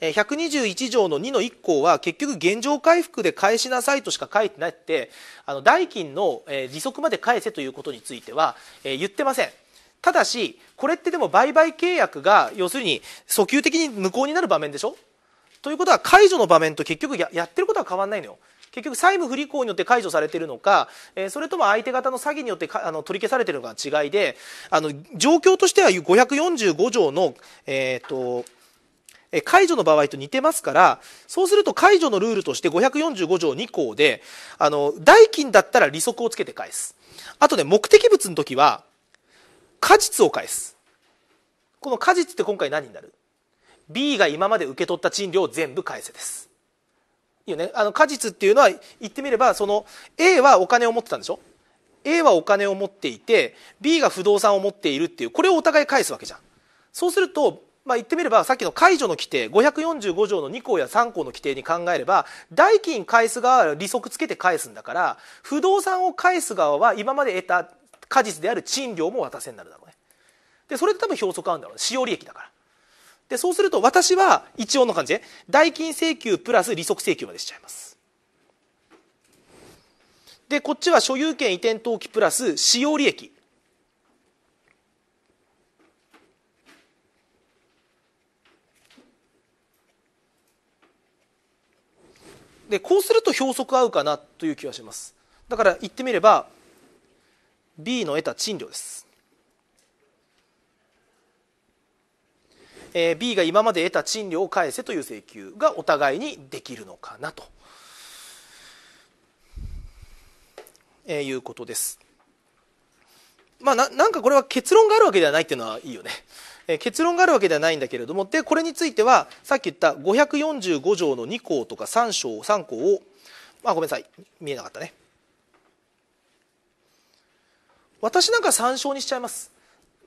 121条の2の1項は結局現状回復で返しなさいとしか書いてなくてあの代金の利息まで返せということについては言ってませんただしこれってでも売買契約が要するに訴求的に無効になる場面でしょということは解除の場面と結局やってることは変わらないのよ結局債務不履行によって解除されているのか、えー、それとも相手方の詐欺によってあの取り消されているのか違いであの状況としては545条の、えーと、と解除の場合と似てますから、そうすると解除のルールとして545条2項で、あの、代金だったら利息をつけて返す。あとね、目的物の時は、果実を返す。この果実って今回何になる ?B が今まで受け取った賃料を全部返せです。いうねあの果実っていうのは言ってみればその A はお金を持ってたんでしょ A はお金を持っていて B が不動産を持っているっていうこれをお互い返すわけじゃんそうするとまあ、言ってみればさっきの解除の規定545条の2項や3項の規定に考えれば代金返す側は利息つけて返すんだから不動産を返す側は今まで得た果実である賃料も渡せになるだろうねでそれで多分表則あるんだろうね使用利益だからで、そうすると私は一応の感じで、代金請求プラス利息請求までしちゃいます。で、こっちは所有権移転登記プラス使用利益。で、こうすると表則合うかなという気はします。だから言ってみれば、B の得た賃料です。えー、B が今まで得た賃料を返せという請求がお互いにできるのかなと、えー、いうことです。まあ、ななんかこれは結論があるわけではないっていうのはいいよね。えー、結論があるわけではないんだけれどもでこれについてはさっき言った545条の2項とか3章3項を、まあ、ごめんなさい見えなかったね私なんか参照にしちゃいます、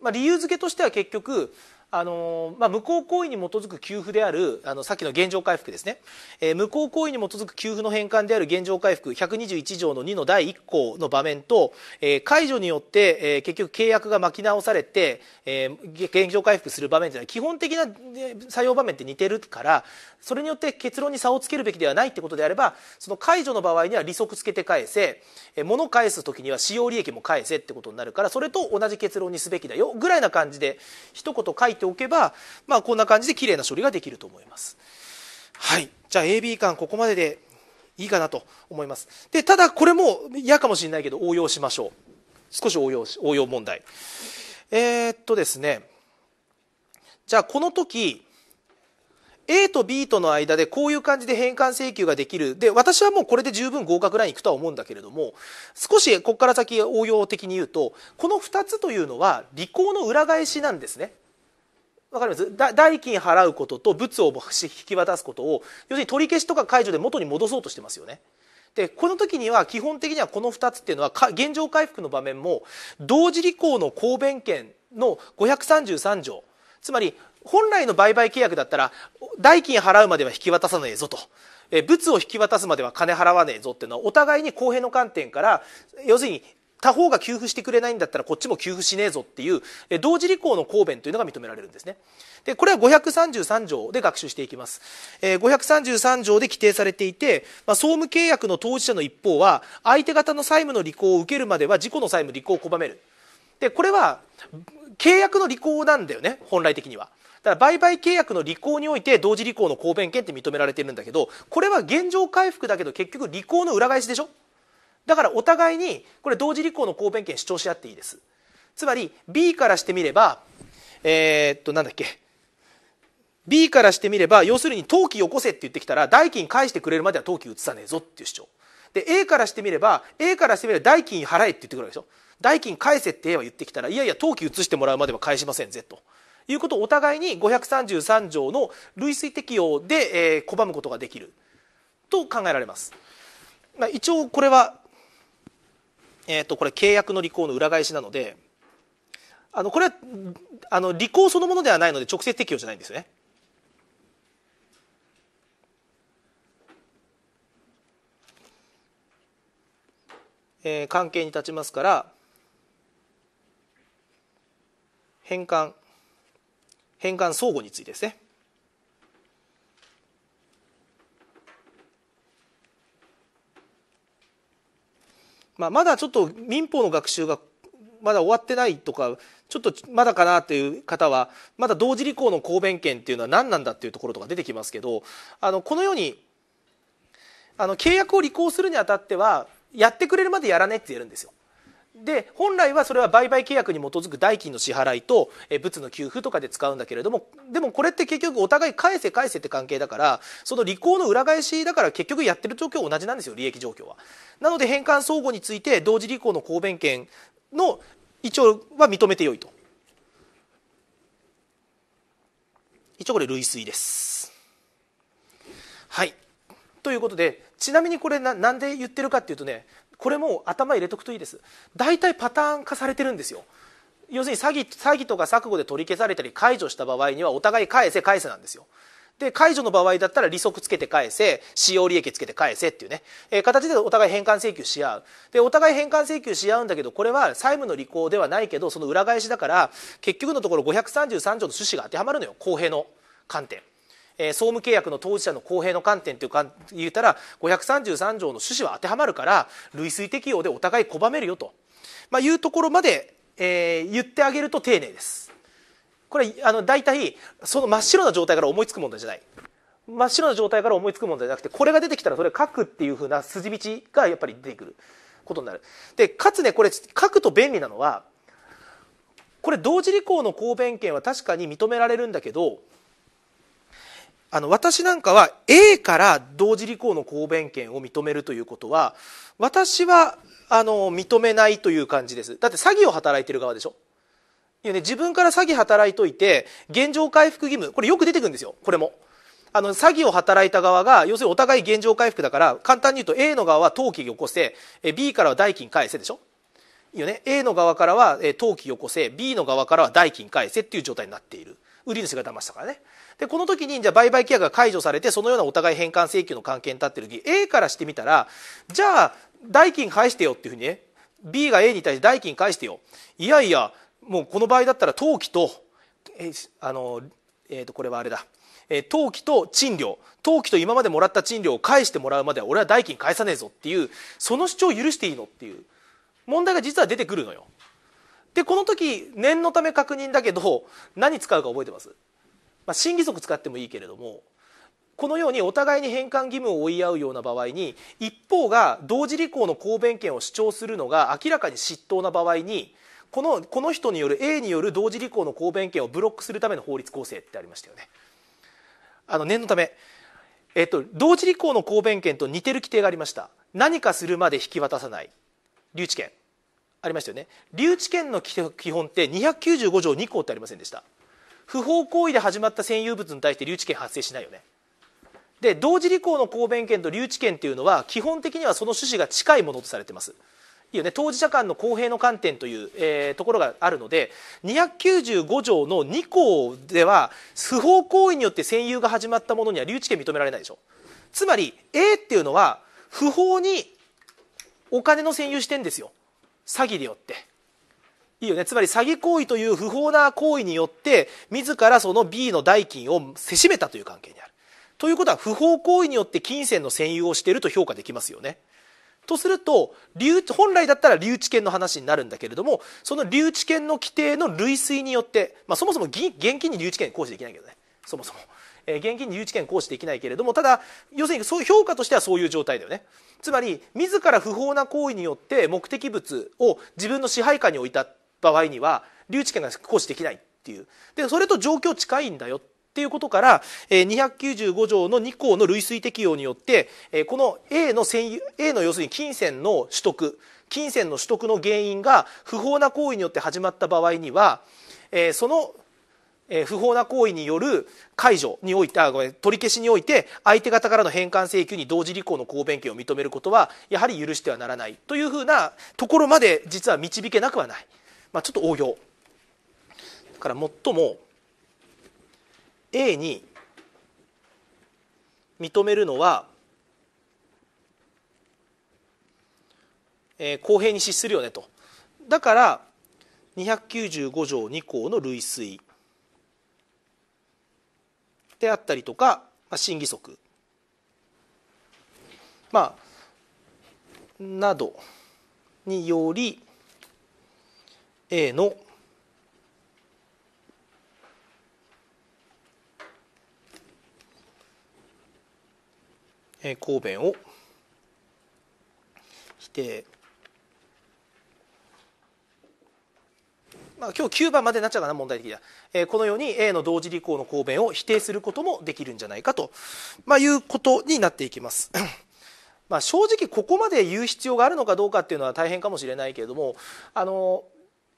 まあ、理由付けとしては結局あのまあ、無効行為に基づく給付であるあのさっきの現状回復ですね、えー、無効行為に基づく給付の返還である現状回復121条の2の第1項の場面と、えー、解除によって、えー、結局契約が巻き直されて、えー、現状回復する場面というのは基本的な作用場面って似てるからそれによって結論に差をつけるべきではないってことであればその解除の場合には利息つけて返せ、えー、物返す時には使用利益も返せってことになるからそれと同じ結論にすべきだよぐらいな感じで一言書いてておけば、まあ、こんな感じで綺麗な処理ができると思います。はい、じゃあ AB 間ここまででいいかなと思います。でただこれも嫌かもしれないけど応用しましょう。少し応用し応用問題。えー、っとですねじゃあこの時 A と B との間でこういう感じで変換請求ができるで私はもうこれで十分合格ラインいくとは思うんだけれども少しここから先応用的に言うとこの2つというのは履行の裏返しなんですねわかります代金払うことと物を引き渡すことを要するに取り消しとか解除で元に戻そうとしてますよね。でこの時には基本的にはこの2つっていうのは現状回復の場面も同時履行の公弁権の533条つまり本来の売買契約だったら代金払うまでは引き渡さねえぞと。物を引き渡すまでは金払わねえぞっていうのはお互いに公平の観点から要するに他方が給付してくれないんだったらこっちも給付しねえぞっていう、え同時履行の公弁というのが認められるんですねでこれは533条で学習していきます、えー、533条で規定されていて、まあ、総務契約の当事者の一方は相手方の債務の履行を受けるまでは自己の債務履行を拒めるでこれは契約の履行なんだよね本来的にはだから売買契約の履行において同時履行の公弁権って認められてるんだけどこれは現状回復だけど結局履行の裏返しでしょだからお互いにこれ同時立候の公弁権主張し合っていいですつまり B からしてみればえー、っとなんだっけ B からしてみれば要するに登記よこせって言ってきたら代金返してくれるまでは登記移さねえぞっていう主張で A からしてみれば A からしてみれば代金払えって言ってくるわけでしょ代金返せって A は言ってきたらいやいや登記移してもらうまでは返しませんぜということをお互いに533条の類推適用で、えー、拒むことができると考えられます、まあ、一応これはえーと、これ契約の履行の裏返しなのであのこれはあの履行そのものではないので直接適用じゃないんですよね。えー、関係に立ちますから返還返還相互についてですねまあ、まだちょっと民法の学習がまだ終わってないとかちょっとまだかなという方はまだ同時履行の公弁権っていうのは何なんだっていうところとか出てきますけどあのこのようにあの契約を履行するにあたってはやってくれるまでやらねって言えるんですよ。で本来はそれは売買契約に基づく代金の支払いと物の給付とかで使うんだけれどもでもこれって結局お互い返せ返せって関係だからその履行の裏返しだから結局やってる状況同じなんですよ利益状況は。なので返還相互について同時履行の公弁権の一応は認めてよいと。一応これ類推です。はいということでちなみにこれななんで言ってるかっていうとねこれも頭入れとくといいです大体パターン化されてるんですよ要するに詐欺詐欺とか錯誤で取り消されたり解除した場合にはお互い返せ返せなんですよで解除の場合だったら利息つけて返せ使用利益つけて返せっていうね、えー、形でお互い返還請求し合うでお互い返還請求し合うんだけどこれは債務の履行ではないけどその裏返しだから結局のところ533条の趣旨が当てはまるのよ公平の観点え総務契約の当事者の公平の観点というか言ったら533条の趣旨は当てはまるから類推適用でお互い拒めるよと、まあ、いうところまで、えー、言ってあげると丁寧です。これあの大体その真っ白な状態から思いつく問題じゃない真っ白な状態から思いつく問題じゃなくてこれが出てきたらそれ書くっていうふうな筋道がやっぱり出てくることになるでかつねこれ書くと便利なのはこれ同時履行の公弁権は確かに認められるんだけどあの私なんかは A から同時履行の公弁権を認めるということは私はあの認めないという感じですだって詐欺を働いてる側でしょいや、ね、自分から詐欺働いといて現状回復義務これよく出てくるんですよこれもあの詐欺を働いた側が要するにお互い現状回復だから簡単に言うと A の側は登記起こせ B からは代金返せでしょいいよね A の側からは登記起こせ B の側からは代金返せっていう状態になっている売り主が騙したからねでこの時にじゃあ売買契約が解除されてそのようなお互い返還請求の関係に立ってる時 A からしてみたらじゃあ代金返してよっていうふうにね B が A に対して代金返してよいやいやもうこの場合だったら登記とえあの、えー、とこれはあれだ、え登記と賃料登記と今までもらった賃料を返してもらうまでは俺は代金返さねえぞっていうその主張を許していいのっていう問題が実は出てくるのよ。でこの時念のため確認だけど何使うか覚えてますまあ、審議則使ってもいいけれどもこのようにお互いに返還義務を追い合うような場合に一方が同時履行の公弁権を主張するのが明らかに執刀な場合にこのこの人による A による同時履行の公弁権をブロックするための法律構成ってありましたよね。あの念のため、えっと、同時履行の公弁権と似てる規定がありました何かするまで引き渡さない留置権ありましたよね留置権の基本って295条2項ってありませんでした不法行為で始まった占有物に対して留置権発生しないよねで同時履行の公弁権と留置権っていうのは基本的にはその趣旨が近いものとされてますいいよね当事者間の公平の観点という、えー、ところがあるので295条の2項では不法行為によって占有が始まったものには留置権認められないでしょつまり A っていうのは不法にお金の占有してんですよ詐欺によっていいよねつまり詐欺行為という不法な行為によって自らその B の代金をせしめたという関係にあるということは不法行為によって金銭の占有をしていると評価できますよねとすると本来だったら留置権の話になるんだけれどもその留置権の規定の類推によって、まあ、そもそも現金に留置権行使できないけどねそもそも、えー、現金に留置権行使できないけれどもただ要するにそう評価としてはそういう状態だよねつまり自ら不法な行為によって目的物を自分の支配下に置いた場合には留置権が行使できないっていうでそれと状況近いんだよっていうことから295条の2項の類推適用によってこの A の A の要するに金銭の取得金銭の取得の原因が不法な行為によって始まった場合にはその不法な行為による解除において取り消しにおいて相手方からの返還請求に同時履行の公弁権を認めることはやはり許してはならないというふうなところまで実は導けなくはない。まあ、ちょっと応用だから最も A に認めるのは、えー、公平に資するよねとだから295条2項の類推であったりとか、まあ、審議則まあなどにより A の公弁を否定まあ今日9番までなっちゃうかな問題的だ、えー、このように A の同時履行の公弁を否定することもできるんじゃないかと、まあ、いうことになっていきます。まあ正直ここまで言う必要があるのかどうかっていうのは大変かもしれないけれどもあの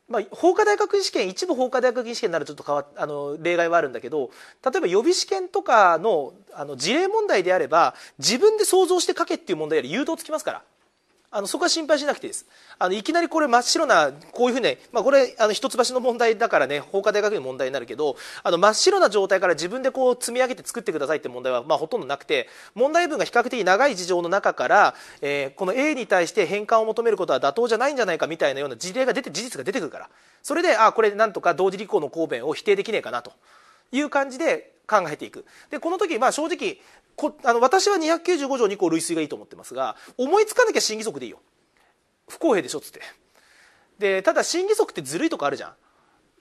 まあ、法科大学試験一部法科大学試験ならちょっと変わあの例外はあるんだけど例えば予備試験とかのあの事例問題であれば自分で想像して書けっていう問題より誘導つきますからあのそこは心配しなくていいですあのいきなりこれ真っ白なこういうふうに、まあ、これあの一橋の問題だからね法科大学の問題になるけどあの真っ白な状態から自分でこう積み上げて作ってくださいって問題は、まあ、ほとんどなくて問題文が比較的長い事情の中から、えー、この A に対して返還を求めることは妥当じゃないんじゃないかみたいなような事例が出て事実が出てくるからそれであこれなんとか同時履行の答弁を否定できねえかなと。いう感じで考えていくでこの時まあ正直こあの私は295条2項類推がいいと思ってますが思いつかなきゃ審義則でいいよ不公平でしょっつってでただ審義則ってずるいとこあるじゃん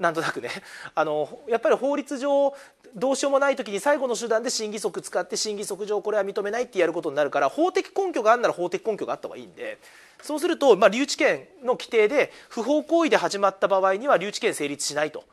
なんとなくね あのやっぱり法律上どうしようもない時に最後の手段で審議則使って審議則上これは認めないってやることになるから法的根拠があるなら法的根拠があった方がいいんでそうすると、まあ、留置権の規定で不法行為で始まった場合には留置権成立しないと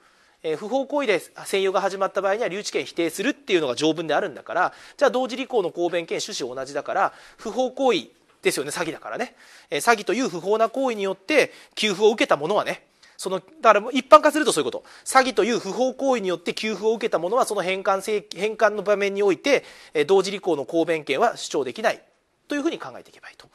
えー、不法行為で占有が始まった場合には留置権否定するっていうのが条文であるんだからじゃあ同時履行の公弁権趣旨同じだから不法行為ですよね詐欺だからね、えー、詐欺という不法な行為によって給付を受けたものはねそのだから一般化するとそういうこと詐欺という不法行為によって給付を受けたものはその返還返還の場面において、えー、同時履行の公弁権は主張できないというふうに考えていけばいいと、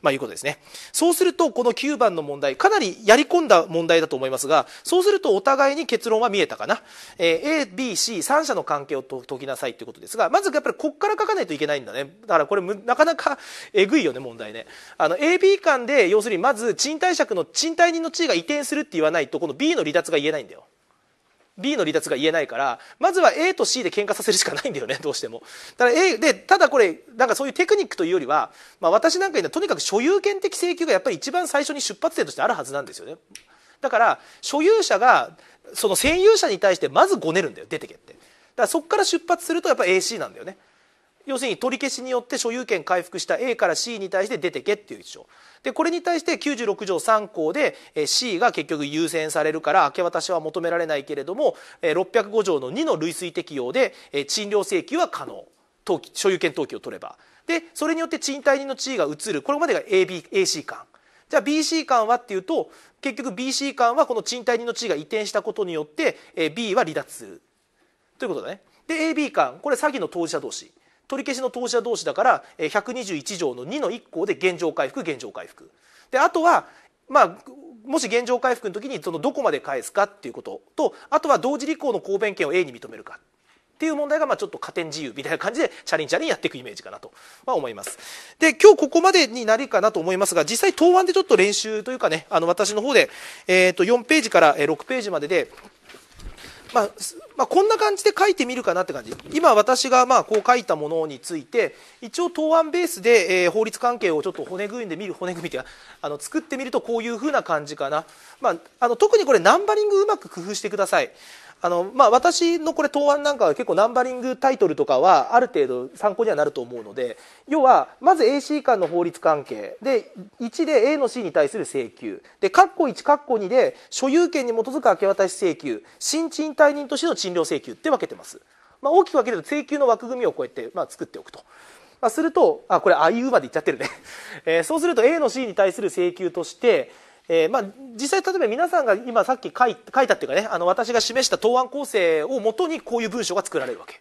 まあ、いうことですねそうするとこの9番の問題かなりやり込んだ問題だと思いますがそうするとお互いに結論は見えたかな、えー、ABC3 者の関係を解きなさいということですがまずやっぱりここから書かないといけないんだねだからこれなかなかえぐいよね問題ねあの AB 間で要するにまず賃貸借の賃貸人の地位が移転するって言わないとこの B の離脱が言えないんだよ B の離脱が言えないからまずは A と C で喧嘩させるしかないんだよね どうしてもだから A でただこれなんかそういうテクニックというよりは、まあ、私なんかにはとにかく所有権的請求がやっぱり一番最初に出発点としてあるはずなんですよねだから所有者がその占有者に対してまずごねるんだよ出てけってだからそこから出発するとやっぱ AC なんだよね要するに取り消しによって所有権回復した A から C に対して出てけっていう一張でこれに対して96条3項で C が結局優先されるから明け渡しは求められないけれども605条の2の類推適用で賃料請求は可能所有権登記を取ればでそれによって賃貸人の地位が移るこれまでが AB AC 間じゃあ BC 間はっていうと結局 BC 間はこの賃貸人の地位が移転したことによって B は離脱するということだねで AB 間これ詐欺の当事者同士取り消しの当事者同士だから121条の2の1項で現状回復現状回復であとはまあもし現状回復の時にそのどこまで返すかっていうこととあとは同時履行の公弁権を A に認めるかっていう問題がまあちょっと加点自由みたいな感じでチャリンチャリンやっていくイメージかなとは思いますで今日ここまでになるかなと思いますが実際答案でちょっと練習というかねあの私の方で、えー、と4ページから6ページまででまあ、まあ、こんな感じで書いてみるかなって感じ今私がまあこう書いたものについて一応答案ベースで、えー、法律関係をちょっと骨組んでみる骨組みってあの作ってみるとこういうふうな感じかな、まあ、あの特にこれナンバリングうまく工夫してくださいあのまあ、私のこれ答案なんかは結構ナンバリングタイトルとかはある程度参考にはなると思うので要はまず AC 間の法律関係で1で A の C に対する請求で括弧1括弧2で所有権に基づく明け渡し請求新賃貸人としての賃料請求って分けてます、まあ、大きく分けると請求の枠組みをこうやって、まあ、作っておくと。まあ、すると、あ、これ、あいうまで言っちゃってるね えー、そうすると A の C に対する請求として、えーまあ、実際、例えば皆さんが今さっき書い書いたっていうかねあの私が示した答案構成をもとにこういう文章が作られるわけ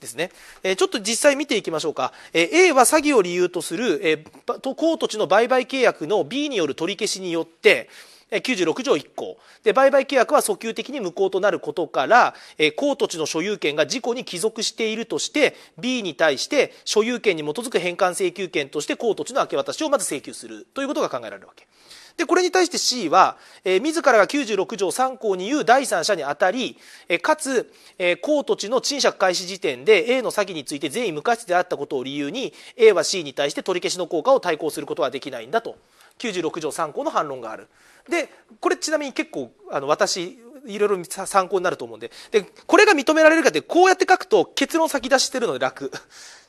ですね、えー、ちょっと実際見ていきましょうか、えー、A は詐欺を理由とする、えー、高土地の売買契約の B による取り消しによって96条1項で売買契約は訴求的に無効となることから、えー、高土地の所有権が事故に帰属しているとして B に対して所有権に基づく返還請求権として高土地の明け渡しをまず請求するということが考えられるわけ。でこれに対して C は、えー、自らが96条3項に言う第三者にあたり、えー、かつ、えー、公土地の賃借開始時点で A の詐欺について善意無価値であったことを理由に A は C に対して取り消しの効果を対抗することはできないんだと96条3項の反論がある。でこれちなみに結構あの私いろいろ参考になると思うんででこれが認められるかってこうやって書くと結論先出してるので楽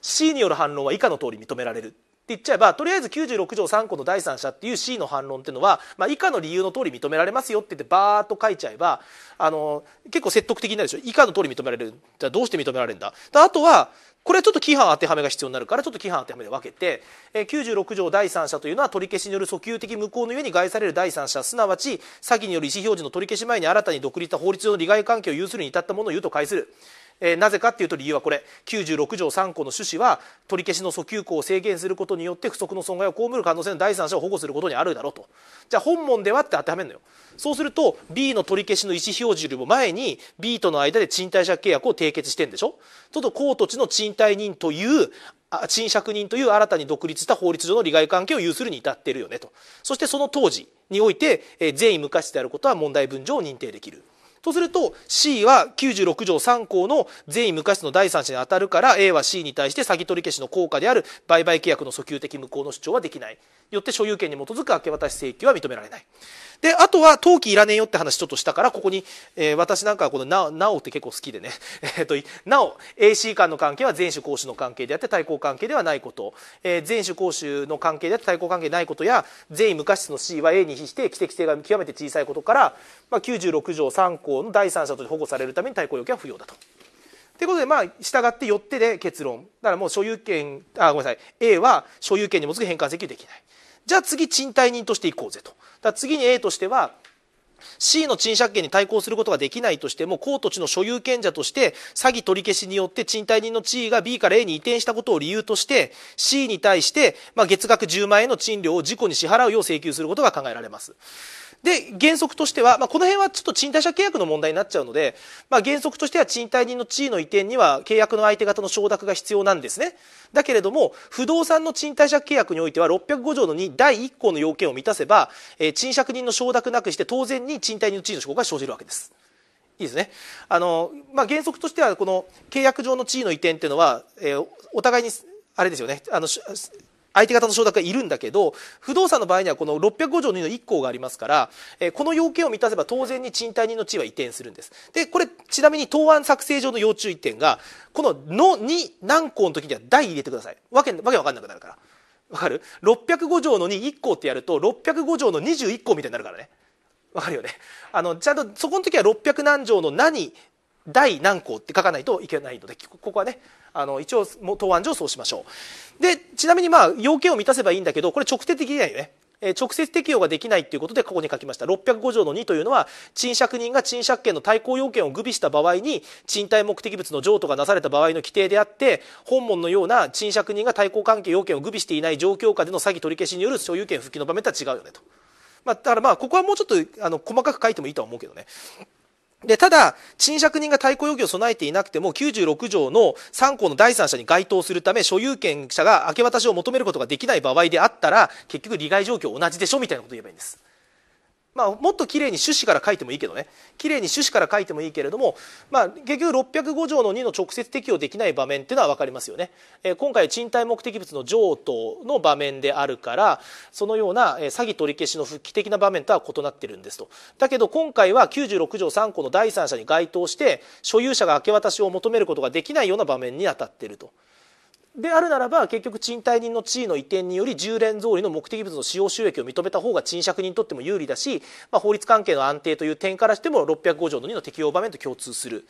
C による反論は以下の通り認められる言っちゃえばとりあえず96条3項の第三者っていう C の反論っていうのは、まあ、以下の理由の通り認められますよって言ってバーっと書いちゃえばあの結構説得的になるでしょ以下の通り認められるじゃあどうして認められるんだあとはこれはちょっと規範当てはめが必要になるからちょっと規範当てはめで分けて、96条第三者というのは取り消しによる訴求的無効の上に害される第三者すなわち詐欺による意思表示の取り消し前に新たに独立した法律上の利害関係を有するに至ったものを言うと解する。えー、なぜかっていうと理由はこれ96条3項の趣旨は取り消しの訴求項を制限することによって不足の損害を被る可能性の第三者を保護することにあるだろうとじゃあ本門ではって当てはめるのよそうすると B の取り消しの意思表示よりも前に B との間で賃貸借契約を締結してんでしょちょっと公土地の賃貸人という賃借人という新たに独立した法律上の利害関係を有するに至ってるよねとそしてその当時において、え善意無価値であることは問題文上を認定できるとすると C は96条3項の善意無価値の第三者に当たるから A は C に対して詐欺取り消しの効果である売買契約の訴求的無効の主張はできないよって所有権に基づく明け渡し請求は認められないであとは登記いらねえよって話ちょっとしたからここに、えー、私なんかはこのなおなおって結構好きでね、えっと、なお AC 間の関係は全種公主の関係であって対抗関係ではないこと、えー、前主公主の関係であって対抗関係ないことや全員無過失の C は A に比して規的性が極めて小さいことから、まあ、96条3項の第三者として保護されるために対抗要件は不要だと。ということで、まあ、従ってよってで結論。だからもう所有権、あ、ごめんなさい。A は所有権に基づく返還請求できない。じゃあ次賃貸人としていこうぜとだ次に A としては C の賃借権に対抗することができないとしても公土地の所有権者として詐欺取り消しによって賃貸人の地位が B から A に移転したことを理由として C に対して、まあ、月額10万円の賃料を自己に支払うよう請求することが考えられます。で原則としては、まあ、この辺はちょっと賃貸者契約の問題になっちゃうので、まあ、原則としては賃貸人の地位の移転には契約の相手方の承諾が必要なんですねだけれども不動産の賃貸借契約においては605条の2第1項の要件を満たせば、えー、賃借人の承諾なくして当然に賃貸人の地位の証拠が生じるわけですいいですねあの、まあ、原則としてはこの契約上の地位の移転っていうのは、えー、お互いにあれですよねあの相手方の承諾がいるんだけど不動産の場合にはこの605条の2の1項がありますから、えー、この要件を満たせば当然に賃貸人の地位は移転するんですでこれちなみに答案作成上の要注意点がこの「の」に何項の時には「代」入れてくださいわけわけわかんなくなるからわかる605条の21項ってやると605条の21項みたいになるからねわかるよねあのちゃんとそこの時は600何条の何第何項って書かないといけないのでここはねあの一応答案上そうしましょうでちなみにまあ要件を満たせばいいんだけどこれ直接的にないよね直接適用ができないということでここに書きました605条の2というのは賃借人が賃借権の対抗要件を具備した場合に賃貸目的物の譲渡がなされた場合の規定であって本門のような賃借人が対抗関係要件を具備していない状況下での詐欺取り消しによる所有権復帰の場面とは違うよねと、まあ、だからまあここはもうちょっとあの細かく書いてもいいとは思うけどね。で、ただ、賃借人が対抗要求を備えていなくても、96条の3項の第三者に該当するため、所有権者が明け渡しを求めることができない場合であったら、結局、利害状況同じでしょみたいなことを言えばいいんです。まあ、もっと綺麗に趣旨から書いてもいいけどね綺麗に趣旨から書いてもいいけれども、まあ、結局605条の2の直接適用できない場面っていうのは分かりますよね、えー、今回賃貸目的物の譲渡の場面であるからそのような詐欺取り消しの復帰的な場面とは異なってるんですとだけど今回は96条3項の第三者に該当して所有者が明け渡しを求めることができないような場面に当たっていると。であるならば結局賃貸人の地位の移転により重連造利の目的物の使用収益を認めた方が賃借人にとっても有利だし、まあ、法律関係の安定という点からしても605条の2の適用場面と共通する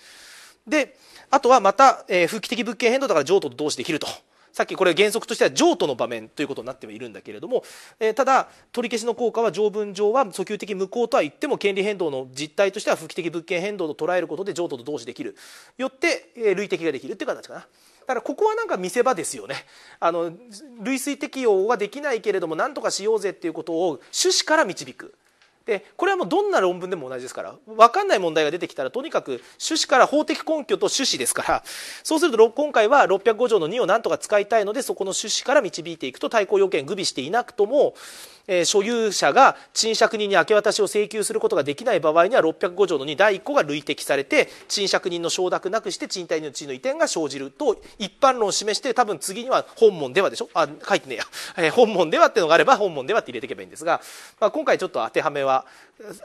であとはまた、えー、風的物件変動だから譲渡と同時できると。さっきこれ原則としては譲渡の場面ということになってはいるんだけれども、えー、ただ取り消しの効果は条文上は訴求的無効とは言っても権利変動の実態としては復帰的物件変動と捉えることで譲渡と同時できるよって、えー、類ができるっていう形かな。だからここはなんか見せ場ですよねあの類推適用はできないけれども何とかしようぜっていうことを趣旨から導くでこれはもうどんな論文でも同じですから分かんない問題が出てきたらとにかく趣旨から法的根拠と趣旨ですからそうすると今回は605条の2をなんとか使いたいのでそこの趣旨から導いていくと対抗要件具備していなくともえ所有者が賃借人に明け渡しを請求することができない場合には605条の2第1項が累積されて賃借人の承諾なくして賃貸の地位の移転が生じると一般論を示して多分次には本門ではでしょあ書いてねえや、え本門ではっていうのがあれば本門ではって入れていけばいいんですが、まあ、今回ちょっと当てはめは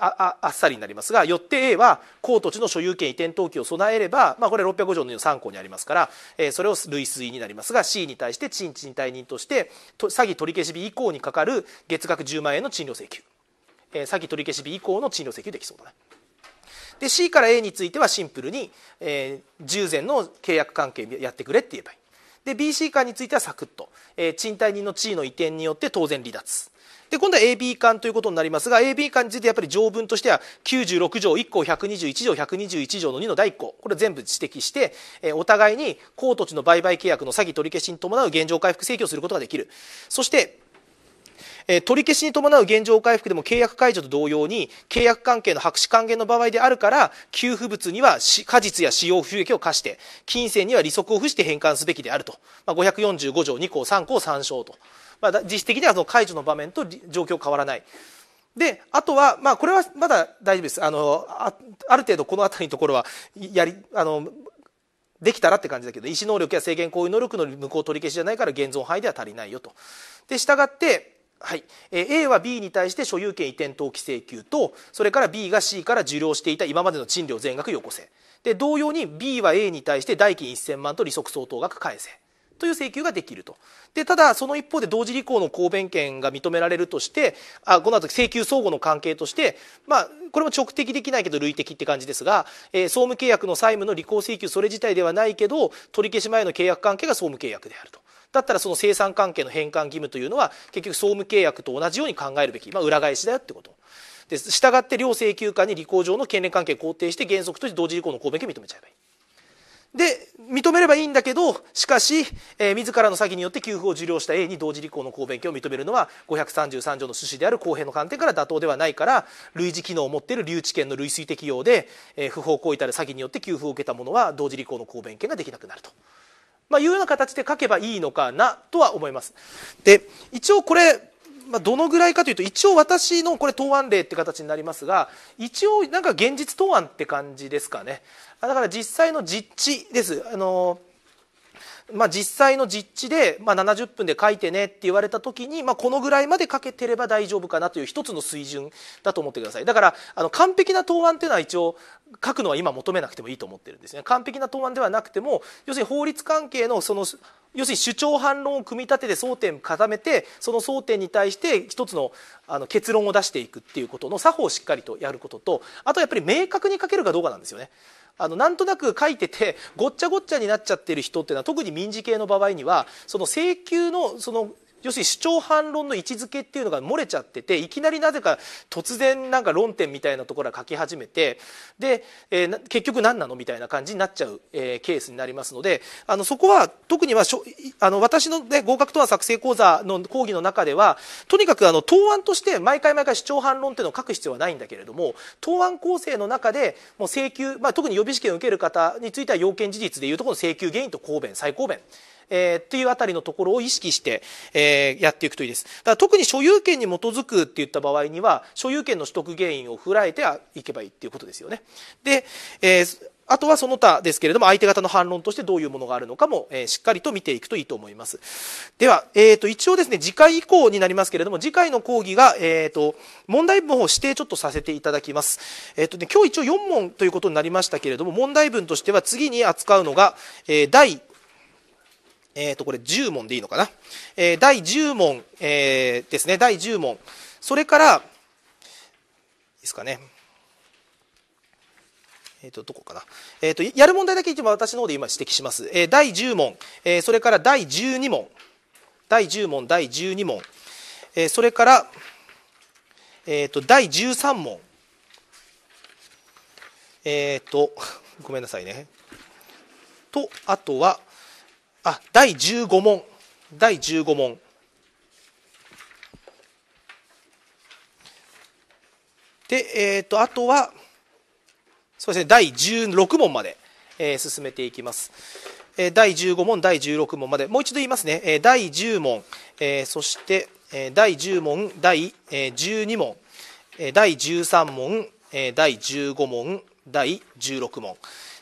ああっさりになりますがよって A は公土地の所有権移転登記を備えれば、まあ、これ605条の3項にありますから、えー、それを類推になりますが C に対して賃賃貸人として詐欺取り消し日以降にかかる月額10万円の賃料請求、えー、詐欺取り消し日以降の賃料請求できそうだね。で C から A についてはシンプルに、えー、従前の契約関係やってくれって言えばいいで BC 間についてはサクッと、えー、賃貸人の地位の移転によって当然離脱で今度は AB 館ということになりますが AB 館についてやっぱり条文としては96条1項121条121条の2の第1項これ全部指摘して、えお互いに高土地の売買契約の詐欺取り消しに伴う現状回復請求をすることができるそしてえ取り消しに伴う現状回復でも契約解除と同様に契約関係の白紙還元の場合であるから給付物には果実や使用不益を課して金銭には利息を付して返還すべきであると、まあ、545条2項3項3章とまあ、実質的にはその解除の場面と状況変わらない。で、あとは、まあ、これはまだ大丈夫です。あの、あある程度この辺りのところは、やり、あの、できたらって感じだけど、意思能力や制限行為能力の無効取り消しじゃないから現存範囲では足りないよと。で、従って、はい、A は B に対して所有権移転登記請求とそれから B が C から受領していた今までの賃料全額よこせで同様に B は A に対して代金1000万と利息相当額返せという請求ができるとでただその一方で同時履行の抗弁権が認められるとしてあこの後請求相互の関係として、まあ、これも直的できないけど類的って感じですが、えー、総務契約の債務の履行請求それ自体ではないけど取り消し前の契約関係が総務契約であると。だったらその生産関係の返還義務というのは結局総務契約と同じように考えるべき、まあ、裏返しだよってこと。です従って両請求官に履行上の権利関係を肯定して原則として同時履行の公弁権を認めちゃえばいい。で認めればいいんだけどしかし、えー、自らの詐欺によって給付を受領した A に同時履行の公弁権を認めるのは533条の趣旨である公平の観点から妥当ではないから類似機能を持っている留置権の類推適用で、えー、不法行為たる詐欺によって給付を受けた者は同時履行の公弁権ができなくなると。まあ、いうような形で書けばいいのかなとは思います。で一応これまあ、どのぐらいかというと一応私のこれ答案例って形になりますが一応なんか現実答案って感じですかねだから実際の実地です。あのまあ、実際の実地で、まあ、70分で書いてねって言われた時に、まあ、このぐらいまで書けてれば大丈夫かなという一つの水準だと思ってくださいだからあの完璧な答案っていうのは一応書くのは今求めなくてもいいと思ってるんですね完璧な答案ではなくても要するに法律関係のその要するに主張反論を組み立てて争点を固めてその争点に対して一つのあの結論を出していくっていうことの作法をしっかりとやることとあとやっぱり明確に書けるかどうかなんですよねあのなんとなく書いててごっちゃごっちゃになっちゃってる人っていうのは特に民事系の場合にはその請求のその要するに主張反論の位置づけっていうのが漏れちゃってていきなりなぜか突然なんか論点みたいなところが書き始めてで、えー、結局何なのみたいな感じになっちゃう、えー、ケースになりますのであのそこは特にはしょあの私の、ね、合格答案作成講座の講義の中ではとにかくあの答案として毎回毎回主張反論っていうのを書く必要はないんだけれども答案構成の中でもう請求、まあ、特に予備試験を受ける方については要件事実でいうとこの請求原因と答弁再公弁えー、っていうあたりのところを意識して、えー、やっていくといいです。だから特に所有権に基づくっていった場合には、所有権の取得原因をらえていけばいいっていうことですよね。で、えーあとはその他ですけれども、相手方の反論としてどういうものがあるのかも、えー、しっかりと見ていくといいと思います。では、えっ、ー、と、一応ですね、次回以降になりますけれども、次回の講義が、えっ、ー、と、問題文を指定ちょっとさせていただきます。えっ、とね、今日一応4問ということになりましたけれども、問題文としては次に扱うのが、え第えっ、ー、と、これ10問でいいのかな。えー、第10問、えー、ですね、第10問。それから、いいですかね。えっ、ー、と、どこかな。えっ、ー、と、やる問題だけ一番私の方で今指摘します。えー、第10問、えー、それから第12問、第10問、第12問、えー、それから、えっ、ー、と、第13問、えっ、ー、と、ごめんなさいね。と、あとは、あ第15問第15問で、えーと、あとはそうですね第16問まで、えー、進めていきます。えー、第15問、第16問まで、もう一度言いますね、えー、第10問、えー、そして、えー、第10問、第、えー、12問、えー、第13問、えー、第15問、第16問。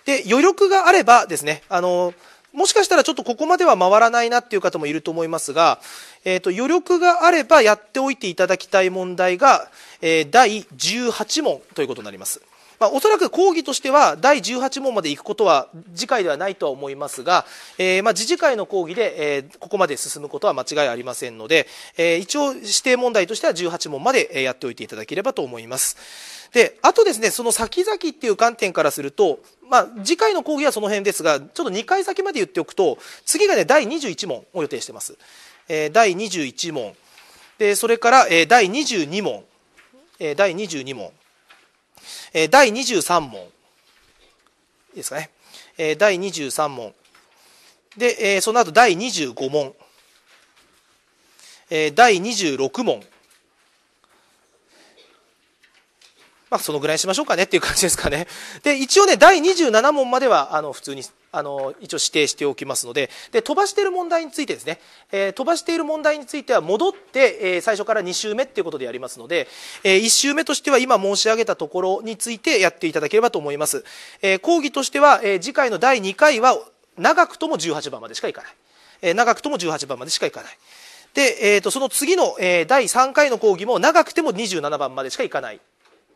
で余力があればですねあのーもしかしたらちょっとここまでは回らないなっていう方もいると思いますが、えっ、ー、と、余力があればやっておいていただきたい問題が、えー、第18問ということになります。まあ、おそらく講義としては第18問まで行くことは次回ではないとは思いますが、えー、まあ次次回の講義で、えー、ここまで進むことは間違いありませんので、えー、一応指定問題としては18問までやっておいていただければと思います。であとですねその先々っていう観点からするとまあ、次回の講義はその辺ですがちょっと2回先まで言っておくと次がね第21問を予定してます、えー、第21問でそれから、えー、第22問、えー、第22問、えー、第23問いいですかね、えー、第23問で、えー、その後第25問、えー、第26問まあ、そのぐらいしましょうかねっていう感じですかね。で、一応ね、第27問までは、あの、普通に、あの、一応指定しておきますので、で、飛ばしている問題についてですね、えー、飛ばしている問題については戻って、えー、最初から2週目っていうことでやりますので、えー、1週目としては今申し上げたところについてやっていただければと思います。えー、講義としては、えー、次回の第2回は、長くとも18番までしかいかない。えー、長くとも18番までしかいかない。で、えっ、ー、と、その次の、えー、第3回の講義も長くても27番までしかいかない。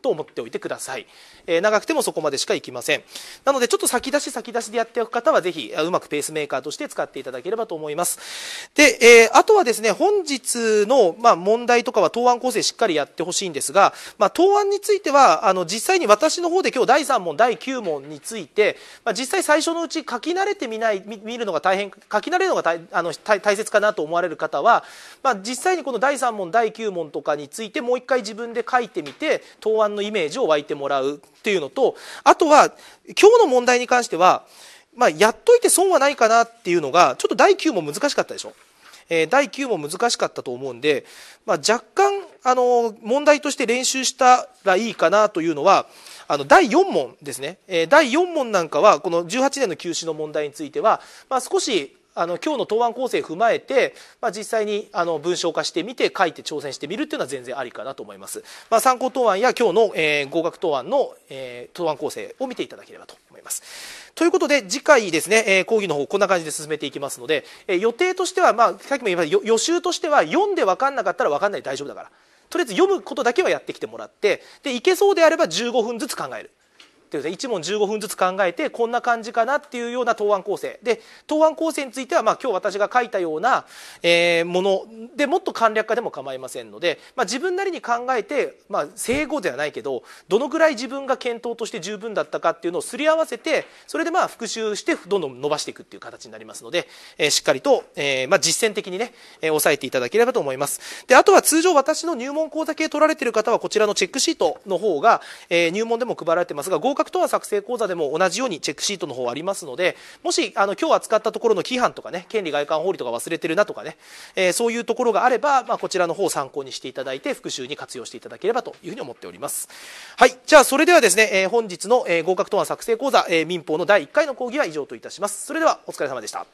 と思っておいてください、えー、長くてもそこまでしかいきませんなのでちょっと先出し先出しでやっておく方はぜひうまくペースメーカーとして使っていただければと思いますで、えー、あとはですね本日の、まあ、問題とかは答案構成しっかりやってほしいんですが、まあ、答案についてはあの実際に私の方で今日第3問第9問について、まあ、実際最初のうち書き慣れてみない見るのが大変書き慣れるのが大あの大大切かなと思われる方は、まあ、実際にこの第3問第9問とかについてもう一回自分で書いてみて答案んのイメージを湧いてもらうっていうのとあとは今日の問題に関しては、まあ、やっといて損はないかなっていうのがちょっと第9も難しかったでしょ。え第9も難しかったと思うんで、まあ、若干あの問題として練習したらいいかなというのはあの第4問ですね、え第4問なんかはこの18年の休止の問題については、まあ、少しあの今日の答案構成踏まえて、まあ、実際にあの文章化してみて書いて挑戦してみるっていうのは全然ありかなと思います、まあ、参考答案や今日の、えー、合格答案の、えー、答案構成を見ていただければと思いますということで次回ですね、えー、講義の方こんな感じで進めていきますので、えー、予定としては、まあ、さっきも言いました予習としては読んで分かんなかったら分かんない大丈夫だからとりあえず読むことだけはやってきてもらってでいけそうであれば15分ずつ考えるていう1問15分ずつ考えてこんな感じかなっていうような答案構成で答案構成についてはまあ今日私が書いたような、えー、ものでもっと簡略化でも構いませんので、まあ、自分なりに考えて、まあ、正誤ではないけどどのぐらい自分が検討として十分だったかっていうのをすり合わせてそれでまあ復習してどんどん伸ばしていくっていう形になりますので、えー、しっかりと、えー、まあ実践的にね、えー、抑えていただければと思います。であとは通常私の入門講座系取られてる方はこちらのチェックシートの方が、えー、入門でも配られてますが合格格等は作成講座でも同じようにチェックシートの方ありますのでもしあの今日扱ったところの規範とかね権利外観法理とか忘れてるなとかね、えー、そういうところがあれば、まあ、こちらの方を参考にしていただいて復習に活用していただければというふうに思っておりますはいじゃあそれではですね、えー、本日の、えー、合格等は作成講座、えー、民法の第1回の講義は以上といたしますそれではお疲れ様でした